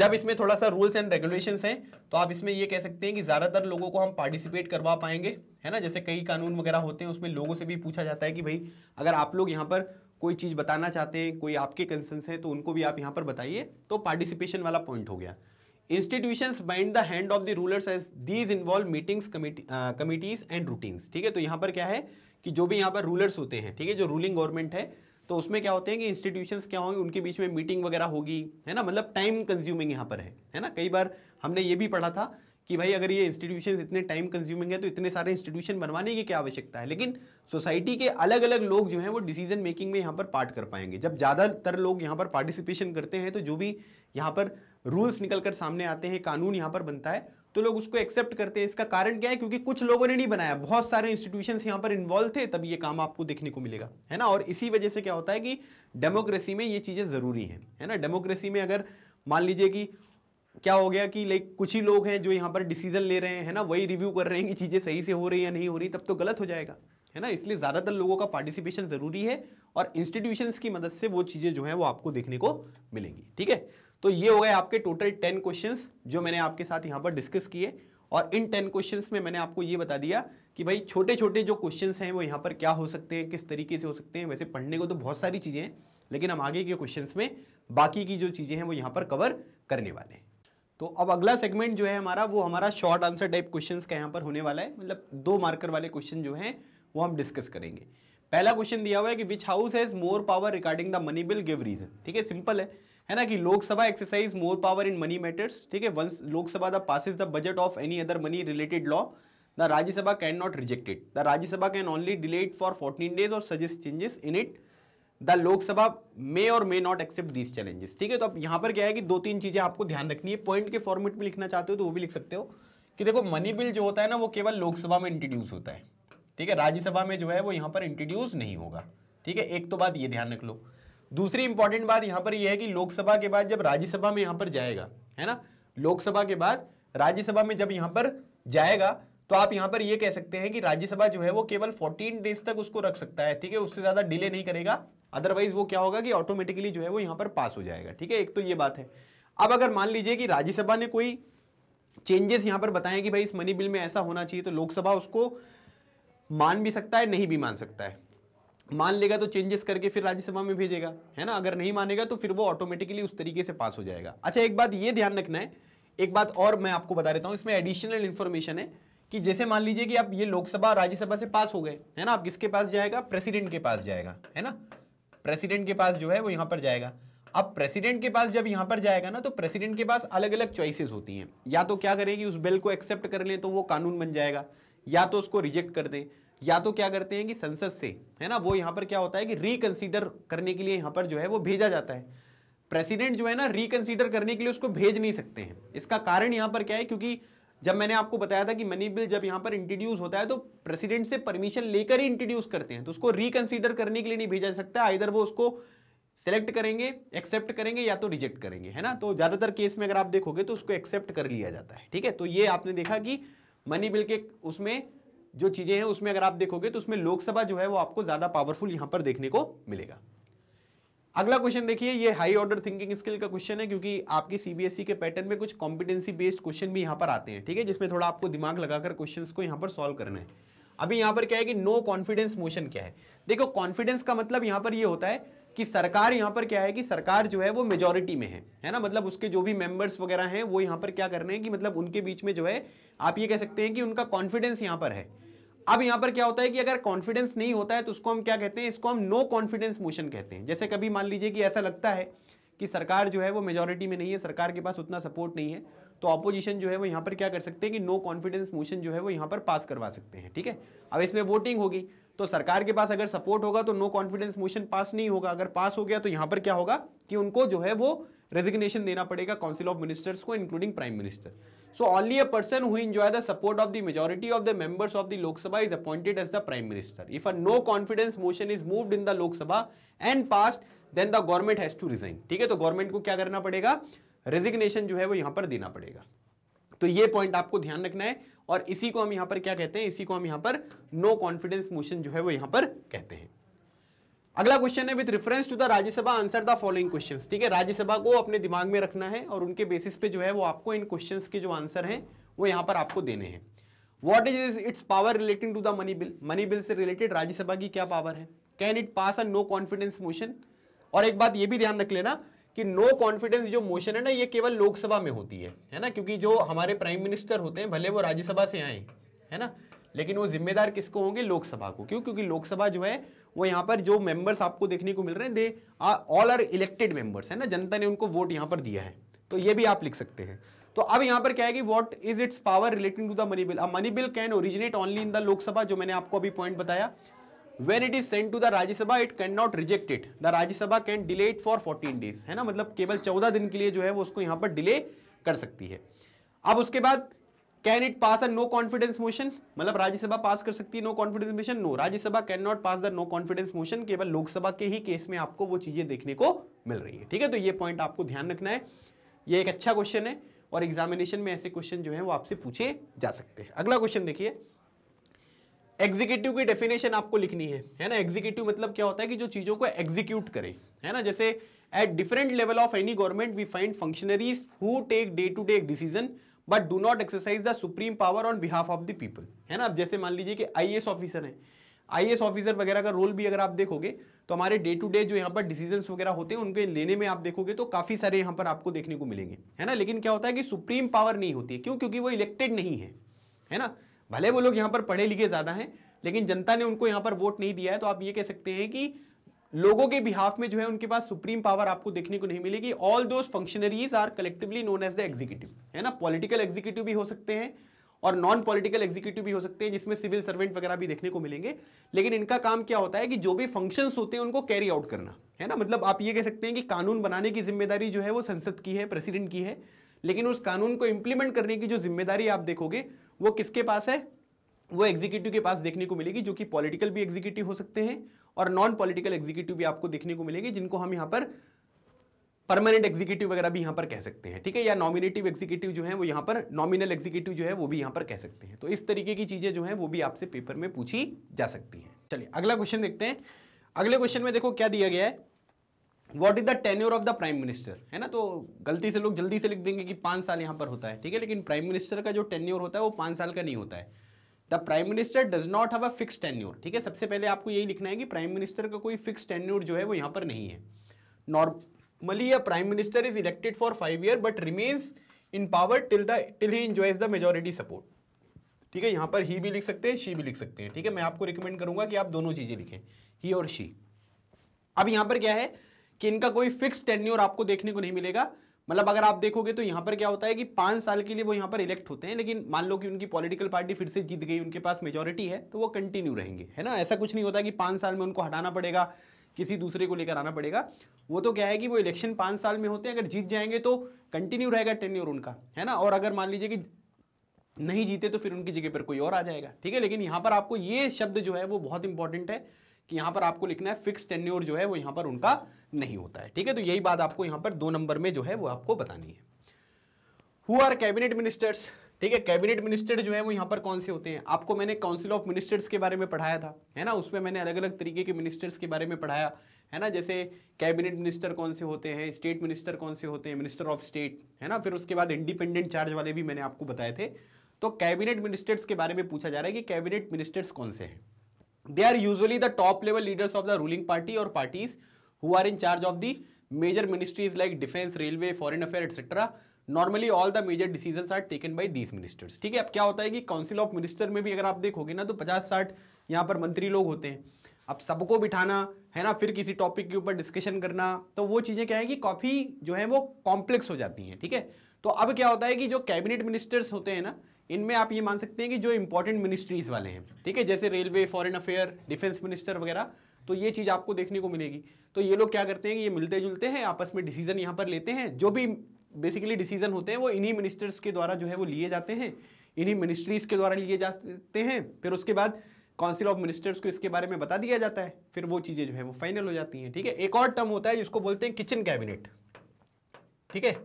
जब इसमें थोड़ा सा रूल्स एंड रेगुलेशंस हैं तो आप इसमें ये कह सकते हैं कि ज़्यादातर लोगों को हम पार्टिसिपेट करवा पाएंगे है ना जैसे कई कानून वगैरह होते हैं उसमें लोगों से भी पूछा जाता है कि भाई अगर आप लोग यहाँ पर कोई चीज़ बताना चाहते हैं कोई आपके कंसर्स हैं तो उनको भी आप यहाँ पर बताइए तो पार्टिसिपेशन वाला पॉइंट हो गया institutions bind the hand of the rulers as these involve meetings committees and routines ठीक है तो यहाँ पर क्या है कि जो भी यहाँ पर रूलर्स होते हैं ठीक है जो रूलिंग गवर्नमेंट है तो उसमें क्या होते हैं कि इंस्टीट्यूशंस क्या होंगे उनके बीच में मीटिंग वगैरह होगी है ना मतलब टाइम कंज्यूमिंग यहाँ पर है है ना कई बार हमने ये भी पढ़ा था कि भाई अगर ये इंस्टीट्यूशन इतने टाइम कंज्यूमिंग है तो इतने सारे इंस्टीट्यूशन बनवाने की क्या आवश्यकता है लेकिन सोसाइटी के अलग अलग लोग जो हैं वो डिसीजन मेकिंग में यहाँ पर पार्ट कर पाएंगे जब ज़्यादातर लोग यहाँ पर पार्टिसिपेशन करते हैं तो जो भी यहाँ पर रूल्स निकल कर सामने आते हैं कानून यहाँ पर बनता है तो लोग उसको एक्सेप्ट करते हैं इसका कारण क्या है क्योंकि कुछ लोगों ने नहीं बनाया बहुत सारे इंस्टीट्यूशन यहाँ पर इन्वॉल्व थे तभी ये काम आपको देखने को मिलेगा है ना और इसी वजह से क्या होता है कि डेमोक्रेसी में ये चीज़ें ज़रूरी हैं है ना डेमोक्रेसी में अगर मान लीजिए कि क्या हो गया कि लाइक कुछ ही लोग हैं जो यहाँ पर डिसीजन ले रहे हैं ना वही रिव्यू कर रहे हैं कि चीज़ें सही से हो रही या नहीं हो रही तब तो गलत हो जाएगा है ना इसलिए ज़्यादातर लोगों का पार्टिसिपेशन ज़रूरी है और इंस्टीट्यूशंस की मदद से वो चीज़ें जो है वो आपको देखने को मिलेंगी ठीक है तो ये हो गए आपके टोटल टेन क्वेश्चन जो मैंने आपके साथ यहाँ पर डिस्कस किए और इन टेन क्वेश्चन में मैंने आपको ये बता दिया कि भाई छोटे छोटे जो क्वेश्चन हैं वो यहाँ पर क्या हो सकते हैं किस तरीके से हो सकते हैं वैसे पढ़ने को तो बहुत सारी चीज़ें हैं लेकिन हम आगे के क्वेश्चन में बाकी की जो चीज़ें हैं वो यहाँ पर कवर करने वाले हैं तो अब अगला सेगमेंट जो है हमारा वो हमारा शॉर्ट आंसर टाइप क्वेश्चन का यहाँ पर होने वाला है मतलब दो मार्कर वाले क्वेश्चन जो हैं वो हम डिस्कस करेंगे पहला क्वेश्चन दिया हुआ है कि which house has more power regarding the money bill give reason ठीक है सिंपल है है ना कि Lok Sabha exercise more power in money matters ठीक है once Lok Sabha the passes the budget of any other money related law the Rajya Sabha can not rejected the Rajya Sabha can only delay for fourteen days और suggest changes in it the Lok Sabha may और may not accept these challenges ठीक है तो अब यहाँ पर क्या है कि दो तीन चीज़ें आपको ध्यान रखनी है पॉइंट के फॉर्मेट में लिखना चाहते हो तो वो भी लिख सकते हो कि देखो मनी बिल जो होता है ना वो केवल लोकसभा में इंट्रोड्यूस होता है ठीक है राज्यसभा में जो है वो यहाँ पर इंट्रोड्यूस नहीं होगा ठीक है एक तो बात ये ध्यान रख लो दूसरी इंपॉर्टेंट बात यहां पर यह है कि लोकसभा के बाद जब राज्यसभा में यहां पर जाएगा है ना लोकसभा के बाद राज्यसभा में जब यहां पर जाएगा तो आप यहां पर यह कह सकते हैं कि राज्यसभा जो है वो केवल 14 डेज तक उसको रख सकता है ठीक है उससे ज्यादा डिले नहीं करेगा अदरवाइज वो क्या होगा कि ऑटोमेटिकली जो है वो यहां पर पास हो जाएगा ठीक है एक तो ये बात है अब अगर मान लीजिए कि राज्यसभा ने कोई चेंजेस यहां पर बताएं कि भाई इस मनी बिल में ऐसा होना चाहिए तो लोकसभा उसको मान भी सकता है नहीं भी मान सकता है मान लेगा तो चेंजेस करके फिर राज्यसभा में भेजेगा है ना अगर नहीं मानेगा तो फिर वो ऑटोमेटिकली उस तरीके से पास हो जाएगा अच्छा एक बात ये ध्यान रखना है एक बात और मैं आपको बता देता हूँ इसमें एडिशनल इन्फॉर्मेशन है कि जैसे मान लीजिए कि आप ये लोकसभा राज्यसभा से पास हो गए है ना आप किसके पास जाएगा प्रेसिडेंट के पास जाएगा है ना प्रेसिडेंट के पास जो है वो यहाँ पर जाएगा अब प्रेसिडेंट के पास जब यहाँ पर जाएगा ना तो प्रेसिडेंट के पास अलग अलग चॉइसिस होती हैं या तो क्या करेगी उस बिल को एक्सेप्ट कर लें तो वो कानून बन जाएगा या तो उसको रिजेक्ट कर दें या तो क्या करते हैं कि संसद से है ना वो यहां पर क्या होता है कि रिकंसिडर करने के लिए यहां पर जो है वो भेजा जाता है प्रेसिडेंट जो है ना रिकन्सिडर करने के लिए उसको भेज नहीं सकते हैं इसका कारण यहां पर क्या है क्योंकि जब मैंने आपको बताया था कि मनी बिल जब यहां पर इंट्रोड्यूस होता है तो प्रेसिडेंट से परमिशन लेकर ही इंट्रोड्यूस करते हैं तो उसको रिकंसिडर करने के लिए नहीं भेजा सकता सकता इधर वो उसको सेलेक्ट करेंगे एक्सेप्ट करेंगे या तो रिजेक्ट करेंगे है ना तो ज़्यादातर केस में अगर आप देखोगे तो उसको एक्सेप्ट कर लिया जाता है ठीक है तो ये आपने देखा कि मनी बिल के उसमें जो चीजें हैं उसमें अगर आप देखोगे तो उसमें लोकसभा जो है वो आपको ज्यादा पावरफुल यहां पर देखने को मिलेगा अगला क्वेश्चन देखिए ये हाई ऑर्डर थिंकिंग स्किल का क्वेश्चन है क्योंकि आपकी सीबीएसई e के पैटर्न में कुछ कॉम्पिटेंसी बेस्ड क्वेश्चन भी यहाँ पर आते हैं ठीक है जिसमें थोड़ा आपको दिमाग लगाकर क्वेश्चन को यहाँ पर सोल्व करना है अभी यहाँ पर क्या है कि नो कॉन्फिडेंस मोशन क्या है देखो कॉन्फिडेंस का मतलब यहां पर ये यह होता है कि सरकार यहाँ पर क्या है कि सरकार जो है वो मेजोरिटी में है है ना मतलब उसके जो भी मेंबर्स वगैरह हैं वो यहाँ पर क्या कर रहे हैं कि मतलब उनके बीच में जो है आप ये कह सकते हैं कि उनका कॉन्फिडेंस यहाँ पर है अब यहां पर क्या होता है कि अगर कॉन्फिडेंस नहीं होता है तो उसको हम क्या कहते हैं इसको हम नो कॉन्फिडेंस मोशन कहते हैं जैसे कभी मान लीजिए कि ऐसा लगता है कि सरकार जो है वो मेजोरिटी में नहीं है सरकार के पास उतना सपोर्ट नहीं है तो ऑपोजिशन जो है वो यहाँ पर क्या कर सकते हैं कि नो कॉन्फिडेंस मोशन जो है वो यहाँ पर पास करवा सकते हैं ठीक है अब इसमें वोटिंग होगी तो सरकार के पास अगर सपोर्ट होगा तो नो कॉन्फिडेंस मोशन पास नहीं होगा अगर पास हो गया तो यहाँ पर क्या होगा कि उनको जो है वो रेजिग्नेशन देना पड़ेगा काउंसिल ऑफ मिनिस्टर्स को including prime minister so only a person who enjoy the support of the majority of the members of the Lok Sabha is appointed as the prime minister if a no confidence motion is moved in the Lok Sabha and passed then the government has to resign ठीक है तो government को क्या करना पड़ेगा resignation जो है वो यहां पर देना पड़ेगा तो ये पॉइंट आपको ध्यान रखना है और इसी को हम यहां पर क्या कहते हैं इसी को हम यहां पर नो कॉन्फिडेंस मोशन जो है वो यहां पर कहते हैं अगला क्वेश्चन है with reference to the Rajya Sabha answer the following questions ठीक है राज्यसभा को अपने दिमाग में रखना है और उनके बेसिस पे जो है वो आपको इन क्वेश्चंस के जो आंसर हैं वो यहां पर आपको देने हैं what is its power relating to the money bill money bill से रिलेटेड राज्यसभा की क्या पावर है can it pass a no confidence motion और एक बात ये भी ध्यान रख लेना कि नो no कॉन्फिडेंस जो मोशन है ना ये केवल लोकसभा में होती है है ना क्योंकि जो हमारे प्राइम मिनिस्टर होते हैं भले वो राज्यसभा से आए है ना लेकिन वो जिम्मेदार किसको होंगे लोकसभा को क्यों क्योंकि लोकसभा जो है वो यहाँ पर जो मेंबर्स आपको देखने को मिल रहे हैं they are all are elected members है ना जनता ने उनको वोट यहाँ पर दिया है तो ये भी आप लिख सकते हैं तो अब यहाँ पर क्या है कि what is its power relating to the money bill अब money bill can originate only in the Lok Sabha जो मैंने आपको अभी पॉइंट बताया when it is send to the Rajya Sabha it can not reject it the Rajya Sabha can delay it for fourteen days है ना मतलब केवल चौदह दिन के लिए जो है वो उसको यहाँ पर डिले कर सकती है अब उसके बाद can it pass a no confidence motion मतलब राज्यसभा पास कर सकती है no confidence motion no Rajya Sabha can not pass the no confidence motion केवल लोकसभा के ही केस में आपको वो चीजें देखने को मिल रही है ठीक है तो ये पॉइंट आपको ध्यान रखना है ये एक अच्छा क्वेश्चन है और एग्जामिनेशन में ऐसे क्वेश्चन जो है वो आपसे पूछे जा सकते हैं अगला क्वेश्चन देखिए एग्जीक्यूटिव की डेफिनेशन आपको लिखनी है है ना एग्जीक्यूटिव मतलब क्या होता है कि जो चीजों को एग्जीक्यूट करे है ना जैसे at different level of any government we find functionaries who take day to day decision but do not exercise the supreme power on behalf of the people है ना अब जैसे मान लीजिए कि आई ऑफिसर है आई ऑफिसर वगैरह का रोल भी अगर आप देखोगे तो हमारे डे टू डे जो यहाँ पर डिसीजन वगैरह होते हैं उनके लेने में आप देखोगे तो काफ़ी सारे यहाँ पर आपको देखने को मिलेंगे है ना लेकिन क्या होता है कि सुप्रीम पावर नहीं होती है क्यों क्योंकि वो इलेक्टेड नहीं है है ना भले वो लोग यहाँ पर पढ़े लिखे ज़्यादा हैं लेकिन जनता ने उनको यहाँ पर वोट नहीं दिया है तो आप ये कह सकते हैं कि लोगों के बिहाफ में जो है उनके पास सुप्रीम पावर आपको देखने को नहीं मिलेगी all those functionaries are collectively known as the executive है ना पॉलिटिकल एग्जीक्यूटिव भी हो सकते हैं और नॉन पॉलिटिकल एग्जीक्यूटिव भी हो सकते हैं जिसमें सिविल सर्वेंट वगैरह भी देखने को मिलेंगे लेकिन इनका काम क्या होता है कि जो भी फंक्शन होते हैं उनको कैरी आउट करना है ना मतलब आप ये कह सकते हैं कि कानून बनाने की जिम्मेदारी जो है वो संसद की है प्रेसिडेंट की है लेकिन उस कानून को इंप्लीमेंट करने की जो जिम्मेदारी आप देखोगे वो किसके पास है वो एग्जीक्यूटिव के पास देखने को मिलेगी जो कि पॉलिटिकल भी एग्जीक्यूटिव हो सकते हैं और नॉन पॉलिटिकल एग्जीक्यूटिव भी आपको देखने को मिलेंगे जिनको हम यहाँ पर परमानेंट एग्जीक्यूटिव वगैरह भी यहाँ पर कह सकते हैं ठीक है या नॉमिनेटिव एग्जीक्यूटिव जो है वो यहाँ पर नॉमिनल एग्जीक्यूटिव जो है वो भी यहाँ पर कह सकते हैं तो इस तरीके की चीज़ें जो है वो भी आपसे पेपर में पूछी जा सकती है चलिए अगला क्वेश्चन देखते हैं अगले क्वेश्चन में देखो क्या दिया गया है what is the tenure of the prime minister है ना तो गलती से लोग जल्दी से लिख देंगे कि पांच साल यहां पर होता है ठीक है लेकिन प्राइम मिनिस्टर का जो टेन्यूर होता है वो पांच साल का नहीं होता है the prime minister does not have a fix tenure ठीक है सबसे पहले आपको यही लिखना है कि प्राइम मिनिस्टर का कोई फिक्स टेन्यूर जो है वो यहां पर नहीं है normally a prime minister is elected for five year but remains in power till the till he enjoys the majority support ठीक है यहाँ पर ही भी लिख सकते हैं शी भी लिख सकते हैं ठीक है मैं आपको रिकमेंड करूंगा कि आप दोनों चीजें लिखें ही और शी अब यहां पर क्या है कि इनका कोई फिक्स टेन्योर आपको देखने को नहीं मिलेगा मतलब अगर आप देखोगे तो यहाँ पर क्या होता है कि पांच साल के लिए वो यहाँ पर इलेक्ट होते हैं लेकिन मान लो कि उनकी पॉलिटिकल पार्टी फिर से जीत गई उनके पास मेजोरिटी है तो वो कंटिन्यू रहेंगे है ना ऐसा कुछ नहीं होता कि पाँच साल में उनको हटाना पड़ेगा किसी दूसरे को लेकर आना पड़ेगा वो तो क्या है कि वो इलेक्शन पाँच साल में होते हैं अगर जीत जाएंगे तो कंटिन्यू रहेगा टेन्योर उनका है ना और अगर मान लीजिए कि नहीं जीते तो फिर उनकी जगह पर कोई और आ जाएगा ठीक है लेकिन यहाँ पर आपको ये शब्द जो है वो बहुत इंपॉर्टेंट है कि यहाँ पर आपको लिखना है फिक्स टेन्योर जो है वो यहां पर उनका नहीं होता है ठीक है तो यही बात आपको यहां पर दो नंबर में जो है वो आपको बतानी है हु आर कैबिनेट मिनिस्टर्स ठीक है कैबिनेट मिनिस्टर जो है वो यहाँ पर कौन से होते हैं आपको मैंने काउंसिल ऑफ मिनिस्टर्स के बारे में पढ़ाया था है ना उसमें मैंने अलग अलग तरीके के मिनिस्टर्स के बारे में पढ़ाया है ना जैसे कैबिनेट मिनिस्टर कौन से होते हैं स्टेट मिनिस्टर कौन से होते हैं मिनिस्टर ऑफ स्टेट है ना फिर उसके बाद इंडिपेंडेंट चार्ज वाले भी मैंने आपको बताए थे तो कैबिनेट मिनिस्टर्स के बारे में पूछा जा रहा है कि कैबिनेट मिनिस्टर्स कौन से हैं they are usually the top level leaders of the ruling party और parties who are in charge of the major ministries like defence railway foreign affair etcetera normally all the major decision are taken by these ministers ठीक है अब क्या होता है कि council of minister में भी अगर आप देखोगे ना तो पचास साठ यहाँ पर मंत्री लोग होते हैं अब सबको बिठाना है ना फिर किसी टॉपिक के ऊपर डिस्कशन करना तो वो चीज़ें क्या है कि काफ़ी जो है वो कॉम्प्लेक्स हो जाती हैं ठीक है थीके? तो अब क्या होता है कि जो कैबिनेट मिनिस्टर्स होते हैं ना इनमें आप ये मान सकते हैं कि जो इंपॉर्टेंट मिनिस्ट्रीज वाले हैं ठीक है जैसे railway foreign affair defence minister वगैरह तो ये चीज़ आपको देखने को मिलेगी तो ये लोग क्या करते हैं कि ये मिलते जुलते हैं आपस में डिसीजन यहाँ पर लेते हैं जो भी बेसिकली डिसीजन होते हैं वो इन्हीं मिनिस्टर्स के द्वारा जो है वो लिए जाते हैं इन्हीं मिनिस्ट्रीज़ के द्वारा लिए जाते हैं फिर उसके बाद काउंसिल ऑफ मिनिस्टर्स को इसके बारे में बता दिया जाता है फिर वो चीज़ें जो है वो फाइनल हो जाती हैं ठीक है एक और टर्म होता है जिसको बोलते हैं किचन कैबिनेट ठीक है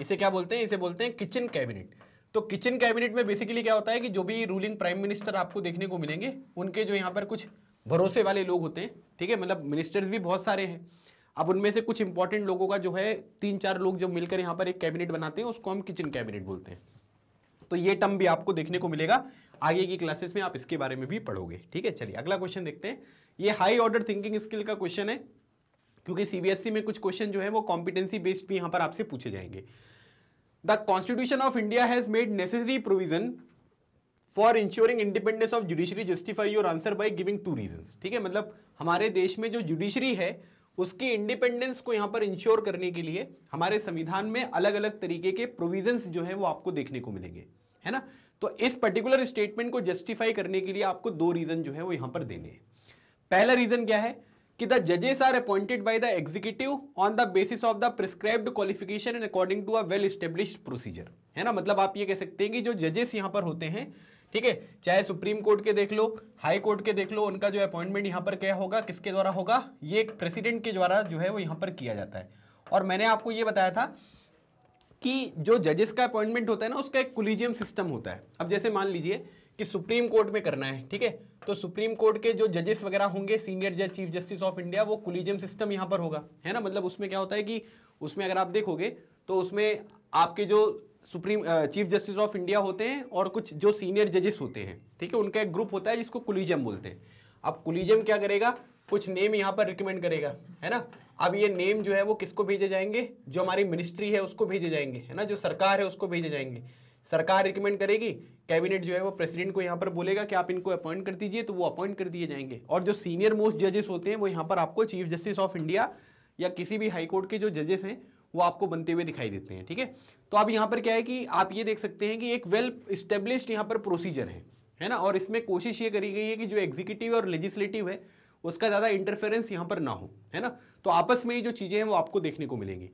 इसे क्या बोलते हैं इसे बोलते हैं किचन कैबिनेट तो किचन कैबिनेट में बेसिकली क्या होता है कि जो भी रूलिंग प्राइम मिनिस्टर आपको देखने को मिलेंगे उनके जो यहाँ पर कुछ भरोसे वाले लोग होते हैं ठीक है मतलब मिनिस्टर्स भी बहुत सारे हैं अब उनमें से कुछ इंपॉर्टेंट लोगों का जो है तीन चार लोग जब मिलकर यहाँ पर एक कैबिनेट बनाते हैं उसको हम किचन कैबिनेट बोलते हैं तो ये टर्म भी आपको देखने को मिलेगा आगे की क्लासेस में आप इसके बारे में भी पढ़ोगे ठीक है चलिए अगला क्वेश्चन देखते हैं ये हाई ऑर्डर थिंकिंग स्किल का क्वेश्चन है क्योंकि सीबीएसई e में कुछ क्वेश्चन जो है वो कॉम्पिटेंसी बेस्ड भी यहाँ पर आपसे पूछे जाएंगे the constitution of India has made necessary provision for ensuring independence of judiciary justify your answer by giving two reason ठीक है मतलब हमारे देश में जो जुडिशरी है उसकी इंडिपेंडेंस को यहां पर इंश्योर करने के लिए हमारे संविधान में अलग अलग तरीके के प्रोविजन जो है वो आपको देखने को मिलेंगे है ना तो इस पर्टिकुलर स्टेटमेंट को जस्टिफाई करने के लिए आपको दो रीजन जो है वो यहां पर देने हैं पहला रीजन क्या है कि द जजेस are appointed by the executive on the basis of the prescribed qualification and according to a well established procedure है ना मतलब आप ये कह सकते हैं कि जो जजेस यहाँ पर होते हैं ठीक है चाहे सुप्रीम कोर्ट के देख लो हाई कोर्ट के देख लो उनका जो अपॉइंटमेंट यहाँ पर क्या होगा किसके द्वारा होगा ये एक प्रेसिडेंट के द्वारा जो है वो यहाँ पर किया जाता है और मैंने आपको ये बताया था कि जो जजेस का अपॉइंटमेंट होता है ना उसका एक कोलिजियम सिस्टम होता है अब जैसे मान लीजिए कि सुप्रीम कोर्ट में करना है ठीक है तो सुप्रीम कोर्ट के जो जजेस वगैरह होंगे सीनियर जज चीफ जस्टिस ऑफ इंडिया वो कुलीजियम सिस्टम यहाँ पर होगा है ना मतलब उसमें क्या होता है कि उसमें अगर आप देखोगे तो उसमें आपके जो supreme chief justice of India होते हैं और कुछ जो सीनियर जजेस होते हैं ठीक है उनका एक ग्रुप होता है जिसको कुलीजियम बोलते हैं अब कुलीजियम क्या करेगा कुछ नेम यहाँ पर रिकमेंड करेगा है ना अब ये नेम जो है वो किसको भेजे जाएंगे जो हमारी मिनिस्ट्री है उसको भेजे जाएंगे है ना जो सरकार है उसको भेजे जाएंगे सरकार रिकमेंड करेगी कैबिनेट जो है वो प्रेसिडेंट को यहाँ पर बोलेगा कि आप इनको अपॉइंट कर दीजिए तो वो अपॉइंट कर दिए जाएंगे और जो सीनियर मोस्ट जजेस होते हैं वो यहाँ पर आपको चीफ जस्टिस ऑफ इंडिया या किसी भी हाई कोर्ट के जो जजेस हैं वो आपको बनते हुए दिखाई देते हैं ठीक है तो अब यहाँ पर क्या है कि आप ये देख सकते हैं कि एक वेल स्टेब्लिश्ड यहाँ पर प्रोसीजर है है ना और इसमें कोशिश ये करी गई है कि जो एग्जीक्यूटिव और लेजिस्लेटिव है उसका ज़्यादा इंटरफेरेंस यहाँ पर ना हो है ना तो आपस में ही जो चीज़ें हैं वो आपको देखने को मिलेंगी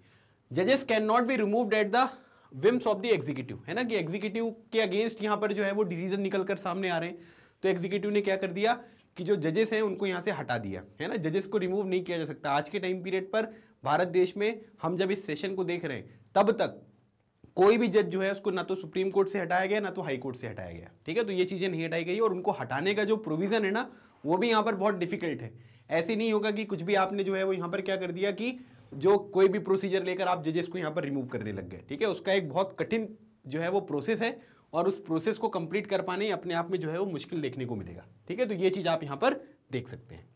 जजेस can not be removed at the whims of the executive है ना कि एग्जीक्यूटिव के अगेंस्ट यहाँ पर जो है वो डिसीजन निकल कर सामने आ रहे हैं तो एग्जीक्यूटिव ने क्या कर दिया कि जो जजेस हैं उनको यहाँ से हटा दिया है ना जजेस को रिमूव नहीं किया जा सकता आज के टाइम पीरियड पर भारत देश में हम जब इस सेशन को देख रहे हैं तब तक कोई भी जज जो है उसको ना तो सुप्रीम कोर्ट से हटाया गया ना तो हाई कोर्ट से हटाया गया ठीक है तो ये चीज़ें नहीं हटाई गई और उनको हटाने का जो प्रोविज़न है ना वो भी यहाँ पर बहुत डिफिकल्ट है ऐसे नहीं होगा कि कुछ भी आपने जो है वो यहाँ पर क्या कर दिया कि जो कोई भी प्रोसीजर लेकर आप जजेस को यहाँ पर रिमूव करने लग गए ठीक है उसका एक बहुत कठिन जो है वो प्रोसेस है और उस प्रोसेस को कंप्लीट कर पाने अपने आप में जो है वो मुश्किल देखने को मिलेगा ठीक है तो ये चीज़ आप यहाँ पर देख सकते हैं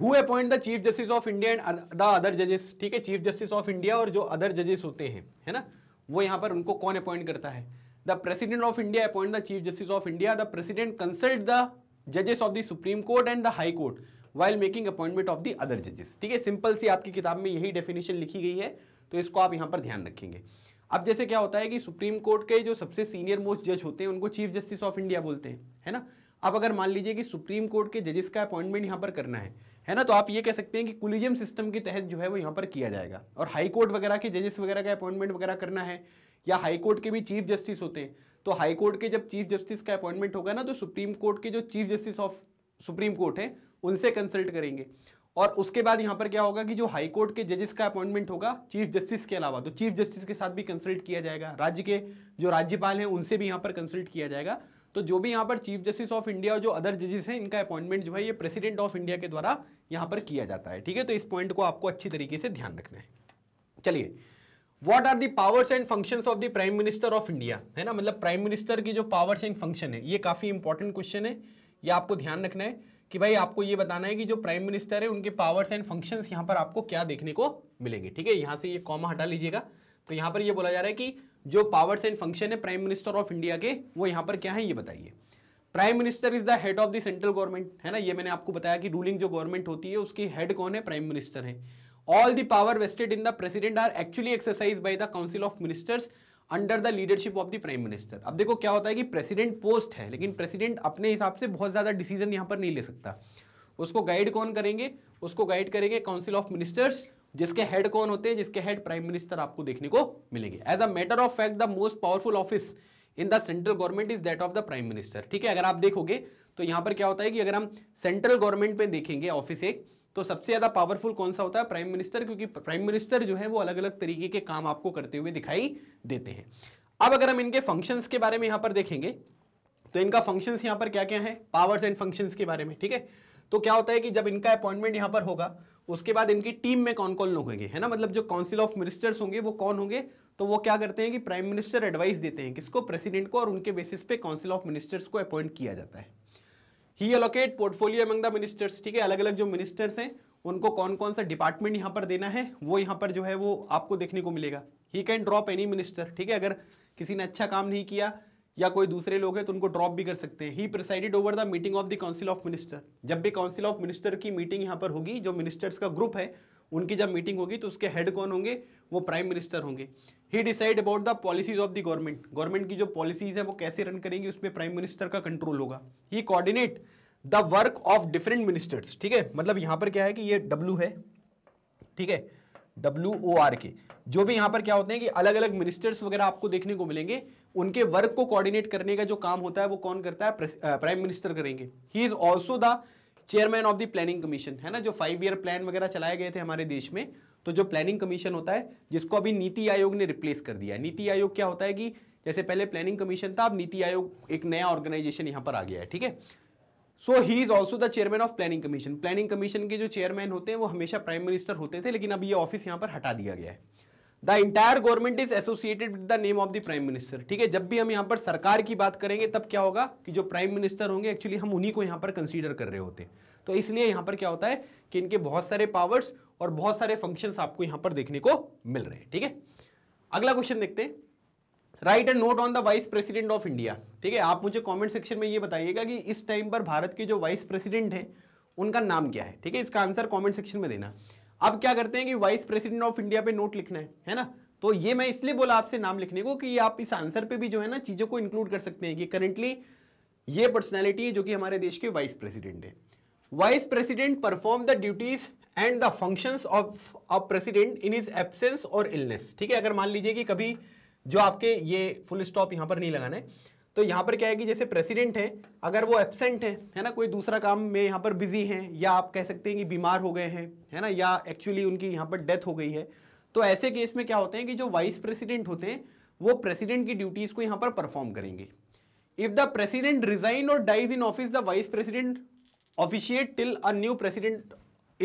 who appoint the chief justice of India and the other जजेस ठीक है चीफ जस्टिस ऑफ इंडिया और जो अदर जजेस होते हैं है ना वो यहाँ पर उनको कौन अपॉइंट करता है the president of India appoint the chief justice of India the president consult the जजेस of the supreme court and the high court while making appointment of the other जजेस ठीक है सिंपल सी आपकी किताब में यही डेफिनेशन लिखी गई है तो इसको आप यहाँ पर ध्यान रखेंगे अब जैसे क्या होता है कि सुप्रीम कोर्ट के जो सबसे सीनियर मोस्ट जज होते हैं उनको चीफ जस्टिस ऑफ इंडिया बोलते हैं है ना अब अगर मान लीजिए कि सुप्रीम कोर्ट के जजेस का अपॉइंटमेंट यहाँ पर करना है है ना तो आप ये कह सकते हैं कि कुलिजियम सिस्टम के तहत जो है वो यहाँ पर किया जाएगा और हाई कोर्ट वगैरह के जजेस वगैरह का अपॉइंटमेंट वगैरह करना है या हाई कोर्ट के भी चीफ जस्टिस होते हैं तो हाई कोर्ट के जब चीफ जस्टिस का अपॉइंटमेंट होगा ना तो सुप्रीम कोर्ट के जो chief justice of supreme court है उनसे कंसल्ट करेंगे और उसके बाद यहाँ पर क्या होगा कि जो हाई कोर्ट के जजेस का अपॉइंटमेंट होगा चीफ जस्टिस के अलावा तो चीफ जस्टिस के साथ भी कंसल्ट किया जाएगा राज्य के जो राज्यपाल हैं उनसे भी यहाँ पर कंसल्ट किया जाएगा तो जो भी यहाँ पर चीफ जस्टिस ऑफ इंडिया और जो अदर जजेस हैं इनका अपॉइंटमेंट जो है ये प्रेसिडेंट ऑफ इंडिया के द्वारा यहाँ पर किया जाता है ठीक है तो इस पॉइंट को आपको अच्छी तरीके से ध्यान रखना है चलिए what are the powers and function of the prime minister of India है ना मतलब प्राइम मिनिस्टर की जो पावर्स एंड फंक्शन है ये काफ़ी इंपॉर्टेंट क्वेश्चन है ये आपको ध्यान रखना है कि भाई आपको ये बताना है कि जो प्राइम मिनिस्टर है उनके पावर्स एंड फंक्शन यहाँ पर आपको क्या देखने को मिलेंगे ठीक है यहाँ से ये कॉमा हटा लीजिएगा तो यहाँ पर ये बोला जा रहा है कि जो पावर्स एंड फंक्शन है प्राइम मिनिस्टर ऑफ इंडिया के वो यहाँ पर क्या है ये बताइए prime minister is the head of the central government है ना ये मैंने आपको बताया कि रूलिंग जो गवर्नमेंट होती है उसकी हेड कौन है प्राइम मिनिस्टर है all the power vested in the president are actually exercise by the council of ministers under the leadership of the prime minister अब देखो क्या होता है कि प्रेसिडेंट पोस्ट है लेकिन प्रेसिडेंट अपने हिसाब से बहुत ज़्यादा डिसीजन यहाँ पर नहीं ले सकता उसको गाइड कौन करेंगे उसको गाइड करेंगे काउंसिल ऑफ मिनिस्टर्स जिसके हेड कौन होते हैं जिसके हेड प्राइम मिनिस्टर आपको देखने को मिलेंगे as a matter of fact the most powerful office in the central government is that of the prime minister ठीक है अगर आप देखोगे तो यहाँ पर क्या होता है कि अगर हम सेंट्रल गवर्नमेंट में देखेंगे ऑफिस एक तो सबसे ज्यादा पावरफुल कौन सा होता है प्राइम मिनिस्टर क्योंकि प्राइम मिनिस्टर जो है वो अलग अलग तरीके के काम आपको करते हुए दिखाई देते हैं अब अगर हम इनके फंक्शन के बारे में यहां पर देखेंगे तो इनका फंक्शन यहां पर क्या क्या है पावर्स एंड फंक्शन के बारे में ठीक है तो क्या होता है कि जब इनका अपॉइंटमेंट यहाँ पर होगा उसके बाद इनकी टीम में कौन कौन लोग होंगे है ना मतलब जो काउंसिल ऑफ मिनिस्टर्स होंगे वो कौन होंगे तो वो क्या करते हैं कि प्राइम मिनिस्टर एडवाइस देते हैं किसको प्रेसिडेंट को और उनके बेसिस पे काउंसिल ऑफ मिनिस्टर्स को अपॉइंट किया जाता है he allocate portfolio among the ministers ठीक है अलग अलग जो मिनिस्टर्स हैं उनको कौन कौन सा डिपार्टमेंट यहाँ पर देना है वो यहाँ पर जो है वो आपको देखने को मिलेगा he can drop any minister ठीक है अगर किसी ने अच्छा काम नहीं किया या कोई दूसरे लोग हैं तो उनको ड्रॉप भी कर सकते हैं he presided over the meeting of the council of minister जब भी काउंसिल ऑफ मिनिस्टर की मीटिंग यहाँ पर होगी जो मिनिस्टर्स का ग्रुप है उनकी जब मीटिंग होगी तो उसके हेड कौन होंगे वो प्राइम मिनिस्टर होंगे he decide about the policies of the government government की जो पॉलिसीज है वो कैसे रन करेंगे उसमें प्राइम मिनिस्टर का कंट्रोल होगा he coordinate the work of different ministers ठीक है मतलब यहां पर क्या है कि ये डब्ल्यू है ठीक है डब्ल्यू ओ आर के जो भी यहाँ पर क्या होते हैं कि अलग अलग मिनिस्टर्स वगैरह आपको देखने को मिलेंगे उनके वर्क को कोऑर्डिनेट करने का जो काम होता है वो कौन करता है प्राइम मिनिस्टर करेंगे he is also the chairman of the planning commission है ना जो फाइव ईयर प्लान वगैरह चलाए गए थे हमारे देश में तो जो प्लानिंग कमीशन होता है जिसको अभी नीति आयोग ने रिप्लेस कर दिया नीति आयोग क्या होता है कि जैसे पहले प्लानिंग कमीशन था अब नीति आयोग एक नया ऑर्गेनाइजेशन यहां पर आ गया है ठीक है so he is also the chairman of planning commission planning commission के जो चेयरमैन होते हैं वो हमेशा प्राइम मिनिस्टर होते थे लेकिन अब ये ऑफिस यहाँ पर हटा दिया गया है the entire government is associated with the name of the prime minister ठीक है जब भी हम यहाँ पर सरकार की बात करेंगे तब क्या होगा कि जो प्राइम मिनिस्टर होंगे एक्चुअली हम उन्हीं को यहाँ पर कंसीडर कर रहे होते हैं तो इसलिए यहां पर क्या होता है कि इनके बहुत सारे पावर्स और बहुत सारे फंक्शन आपको यहां पर देखने को मिल रहे हैं ठीक है अगला क्वेश्चन देखते हैं write and note on the vice president of India ठीक है आप मुझे कमेंट सेक्शन में ये बताइएगा कि इस टाइम पर भारत के जो वाइस प्रेसिडेंट हैं उनका नाम क्या है ठीक है इसका आंसर कमेंट सेक्शन में देना अब क्या करते हैं कि वाइस प्रेसिडेंट ऑफ इंडिया पे नोट लिखना है है ना तो ये मैं इसलिए बोला आपसे नाम लिखने को कि आप इस आंसर पे भी जो है ना चीज़ों को इंक्लूड कर सकते हैं कि करेंटली ये पर्सनैलिटी है जो कि हमारे देश के वाइस प्रेसिडेंट है vice president perform the duties and the functions of a president in his absence or illness ठीक है अगर मान लीजिए कि कभी जो आपके ये फुल स्टॉप यहाँ पर नहीं लगाना है तो यहाँ पर क्या है कि जैसे प्रेसिडेंट है अगर वो एबसेंट है है ना कोई दूसरा काम में यहाँ पर बिजी है या आप कह सकते हैं कि बीमार हो गए हैं है ना या एक्चुअली उनकी यहाँ पर डेथ हो गई है तो ऐसे केस में क्या होते हैं कि जो वाइस प्रेसिडेंट होते हैं वो प्रेसिडेंट की ड्यूटीज़ को यहाँ पर परफॉर्म करेंगे if the president resign or dies in office the vice president officiate till a new president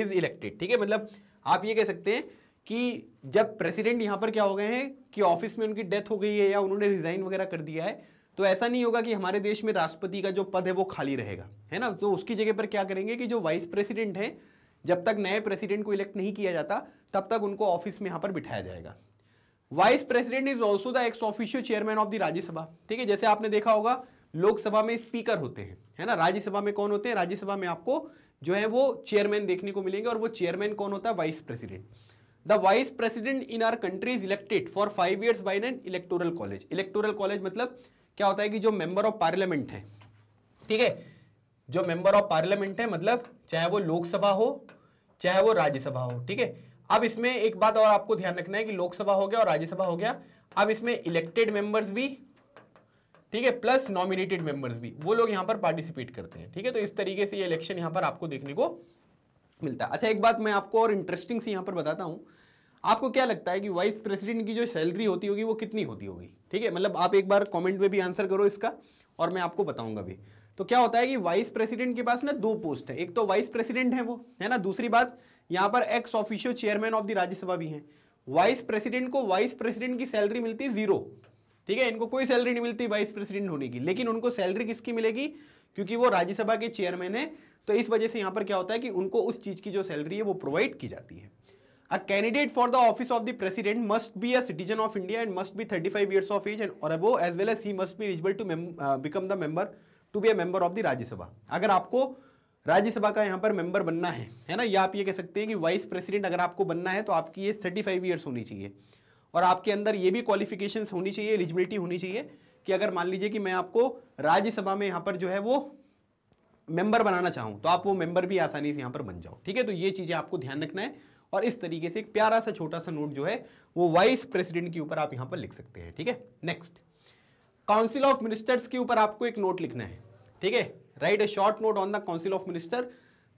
is elected ठीक है मतलब आप ये कह सकते हैं कि जब प्रेसिडेंट यहाँ पर क्या हो गए हैं कि ऑफिस में उनकी डेथ हो गई है या उन्होंने रिजाइन वगैरह कर दिया है तो ऐसा नहीं होगा कि हमारे देश में राष्ट्रपति का जो पद है वो खाली रहेगा है ना तो उसकी जगह पर क्या करेंगे कि जो वाइस प्रेसिडेंट है जब तक नए प्रेसिडेंट को इलेक्ट नहीं किया जाता तब तक उनको ऑफिस में यहाँ पर बिठाया जाएगा vice president is also the ex official chairman of the Rajya Sabha ठीक है जैसे आपने देखा होगा लोकसभा में स्पीकर होते हैं है ना राज्यसभा में कौन होते हैं राज्यसभा में आपको जो है वो चेयरमैन देखने को मिलेंगे और वो चेयरमैन कौन होता है vice president the vice president in our country is elected for five years by an electoral college electoral college मतलब क्या होता है कि जो मेंबर ऑफ पार्लियामेंट है ठीक है जो मेंबर ऑफ पार्लियामेंट है मतलब चाहे वो लोकसभा हो चाहे वो राज्यसभा हो ठीक है अब इसमें एक बात और आपको ध्यान रखना है कि लोकसभा हो गया और राज्यसभा हो गया अब इसमें इलेक्टेड मेंबर्स भी ठीक है प्लस नॉमिनेटेड मेंबर्स भी वो लोग यहाँ पर पार्टिसिपेट करते हैं ठीक है तो इस तरीके से ये इलेक्शन यहां पर आपको देखने को मिलता है अच्छा एक बात मैं आपको और इंटरेस्टिंग से यहां पर बताता हूं आपको क्या लगता है कि वाइस प्रेसिडेंट की जो सैलरी होती होगी वो कितनी होती होगी ठीक है मतलब आप एक बार कॉमेंट में भी आंसर करो इसका और मैं आपको बताऊंगा भी तो क्या होता है कि वाइस प्रेसिडेंट के पास ना दो पोस्ट है एक तो वाइस प्रेसिडेंट है वो है ना दूसरी बात यहाँ पर ex officio chairman of the Rajya Sabha भी है वाइस प्रेसिडेंट को वाइस प्रेसिडेंट की सैलरी मिलती है जीरो ठीक है इनको कोई सैलरी नहीं मिलती वाइस प्रेसिडेंट होने की लेकिन उनको सैलरी किसकी मिलेगी क्योंकि वो राज्यसभा के चेयरमैन है तो इस वजह से यहाँ पर क्या होता है कि उनको उस चीज़ की जो सैलरी है वो प्रोवाइड की जाती है a candidate for the office of the president must be a citizen of India and must be 35 five years of age and or above as well as he must be to to become the member to be a member of the Rajya Sabha अगर आपको राज्यसभा का यहाँ पर member बनना है है ना या आप ये कह सकते हैं कि वाइस प्रेसिडेंट अगर आपको बनना है तो आपकी एज थर्टी फाइव ईयर्स होनी चाहिए और आपके अंदर ये भी क्वालिफिकेशन होनी चाहिए एलिजिबिलिटी होनी चाहिए कि अगर मान लीजिए कि मैं आपको राज्यसभा में यहाँ पर जो है वो मेंबर बनाना चाहूँ तो आप वो मेंबर भी आसानी से यहाँ पर बन जाओ ठीक है तो ये चीज़ें आपको ध्यान रखना है और इस तरीके से एक प्यारा सा छोटा सा नोट जो है वो वाइस प्रेसिडेंट के ऊपर आप यहाँ पर लिख सकते हैं ठीक है नेक्स्ट काउंसिल ऑफ मिनिस्टर्स के ऊपर आपको एक नोट लिखना है ठीक है write a short note on the council of minister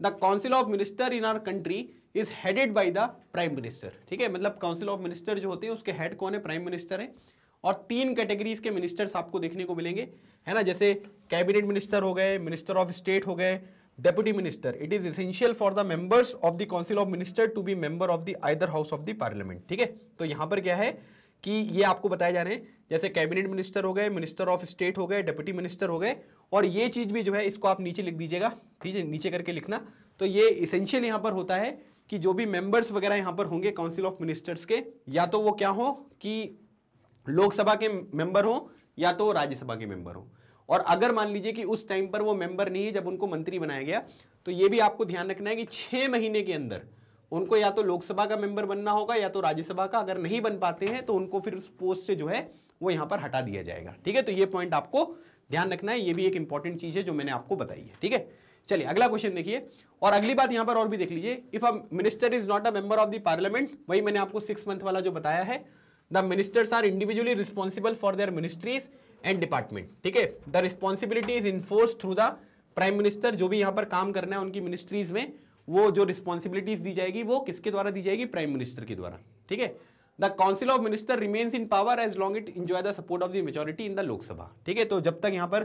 the council of minister in our country is headed by the prime minister ठीक है मतलब काउंसिल ऑफ मिनिस्टर जो होते हैं उसके हेड कौन है प्राइम मिनिस्टर है और तीन कैटेगरीज के मिनिस्टर्स आपको देखने को मिलेंगे है ना जैसे कैबिनेट मिनिस्टर हो गए मिनिस्टर ऑफ स्टेट हो गए deputy minister it is essential for the members of the council of minister to be member of the either house of the parliament ठीक है तो यहाँ पर क्या है कि ये आपको बताए जा रहे हैं जैसे कैबिनेट मिनिस्टर हो गए मिनिस्टर ऑफ स्टेट हो गए डेप्यूटी मिनिस्टर हो गए और ये चीज़ भी जो है इसको आप नीचे लिख दीजिएगा ठीक है नीचे करके लिखना तो ये इसेंशियल यहां पर होता है कि जो भी मेंबर्स वगैरह यहां पर होंगे काउंसिल ऑफ मिनिस्टर्स के या तो वो क्या हो कि लोकसभा के मेंबर हो या तो राज्यसभा के मेंबर हो और अगर मान लीजिए कि उस टाइम पर वो मेंबर नहीं है जब उनको मंत्री बनाया गया तो ये भी आपको ध्यान रखना है कि छह महीने के अंदर उनको या तो लोकसभा का मेंबर बनना होगा या तो राज्यसभा का अगर नहीं बन पाते हैं तो उनको फिर उस पोस्ट से जो है वो यहां पर हटा दिया जाएगा ठीक है तो ये पॉइंट आपको ध्यान रखना है ये भी एक इंपॉर्टेंट चीज़ है जो मैंने आपको बताई है ठीक है चलिए अगला क्वेश्चन देखिए और अगली बात यहां पर और भी देख लीजिए if a minister is not a member of the parliament वही मैंने आपको सिक्स मंथ वाला जो बताया है the ministers are individually responsible for their ministries and department ठीक है the responsibility is enforce through the prime minister जो भी यहां पर काम करना है उनकी मिनिस्ट्रीज में वो जो रिस्पॉन्सिबिलिटीज दी जाएगी वो किसके द्वारा दी जाएगी प्राइम मिनिस्टर के द्वारा ठीक है the council of minister remains in power as long it enjoy the support of the majority in the Lok Sabha ठीक है तो जब तक यहाँ पर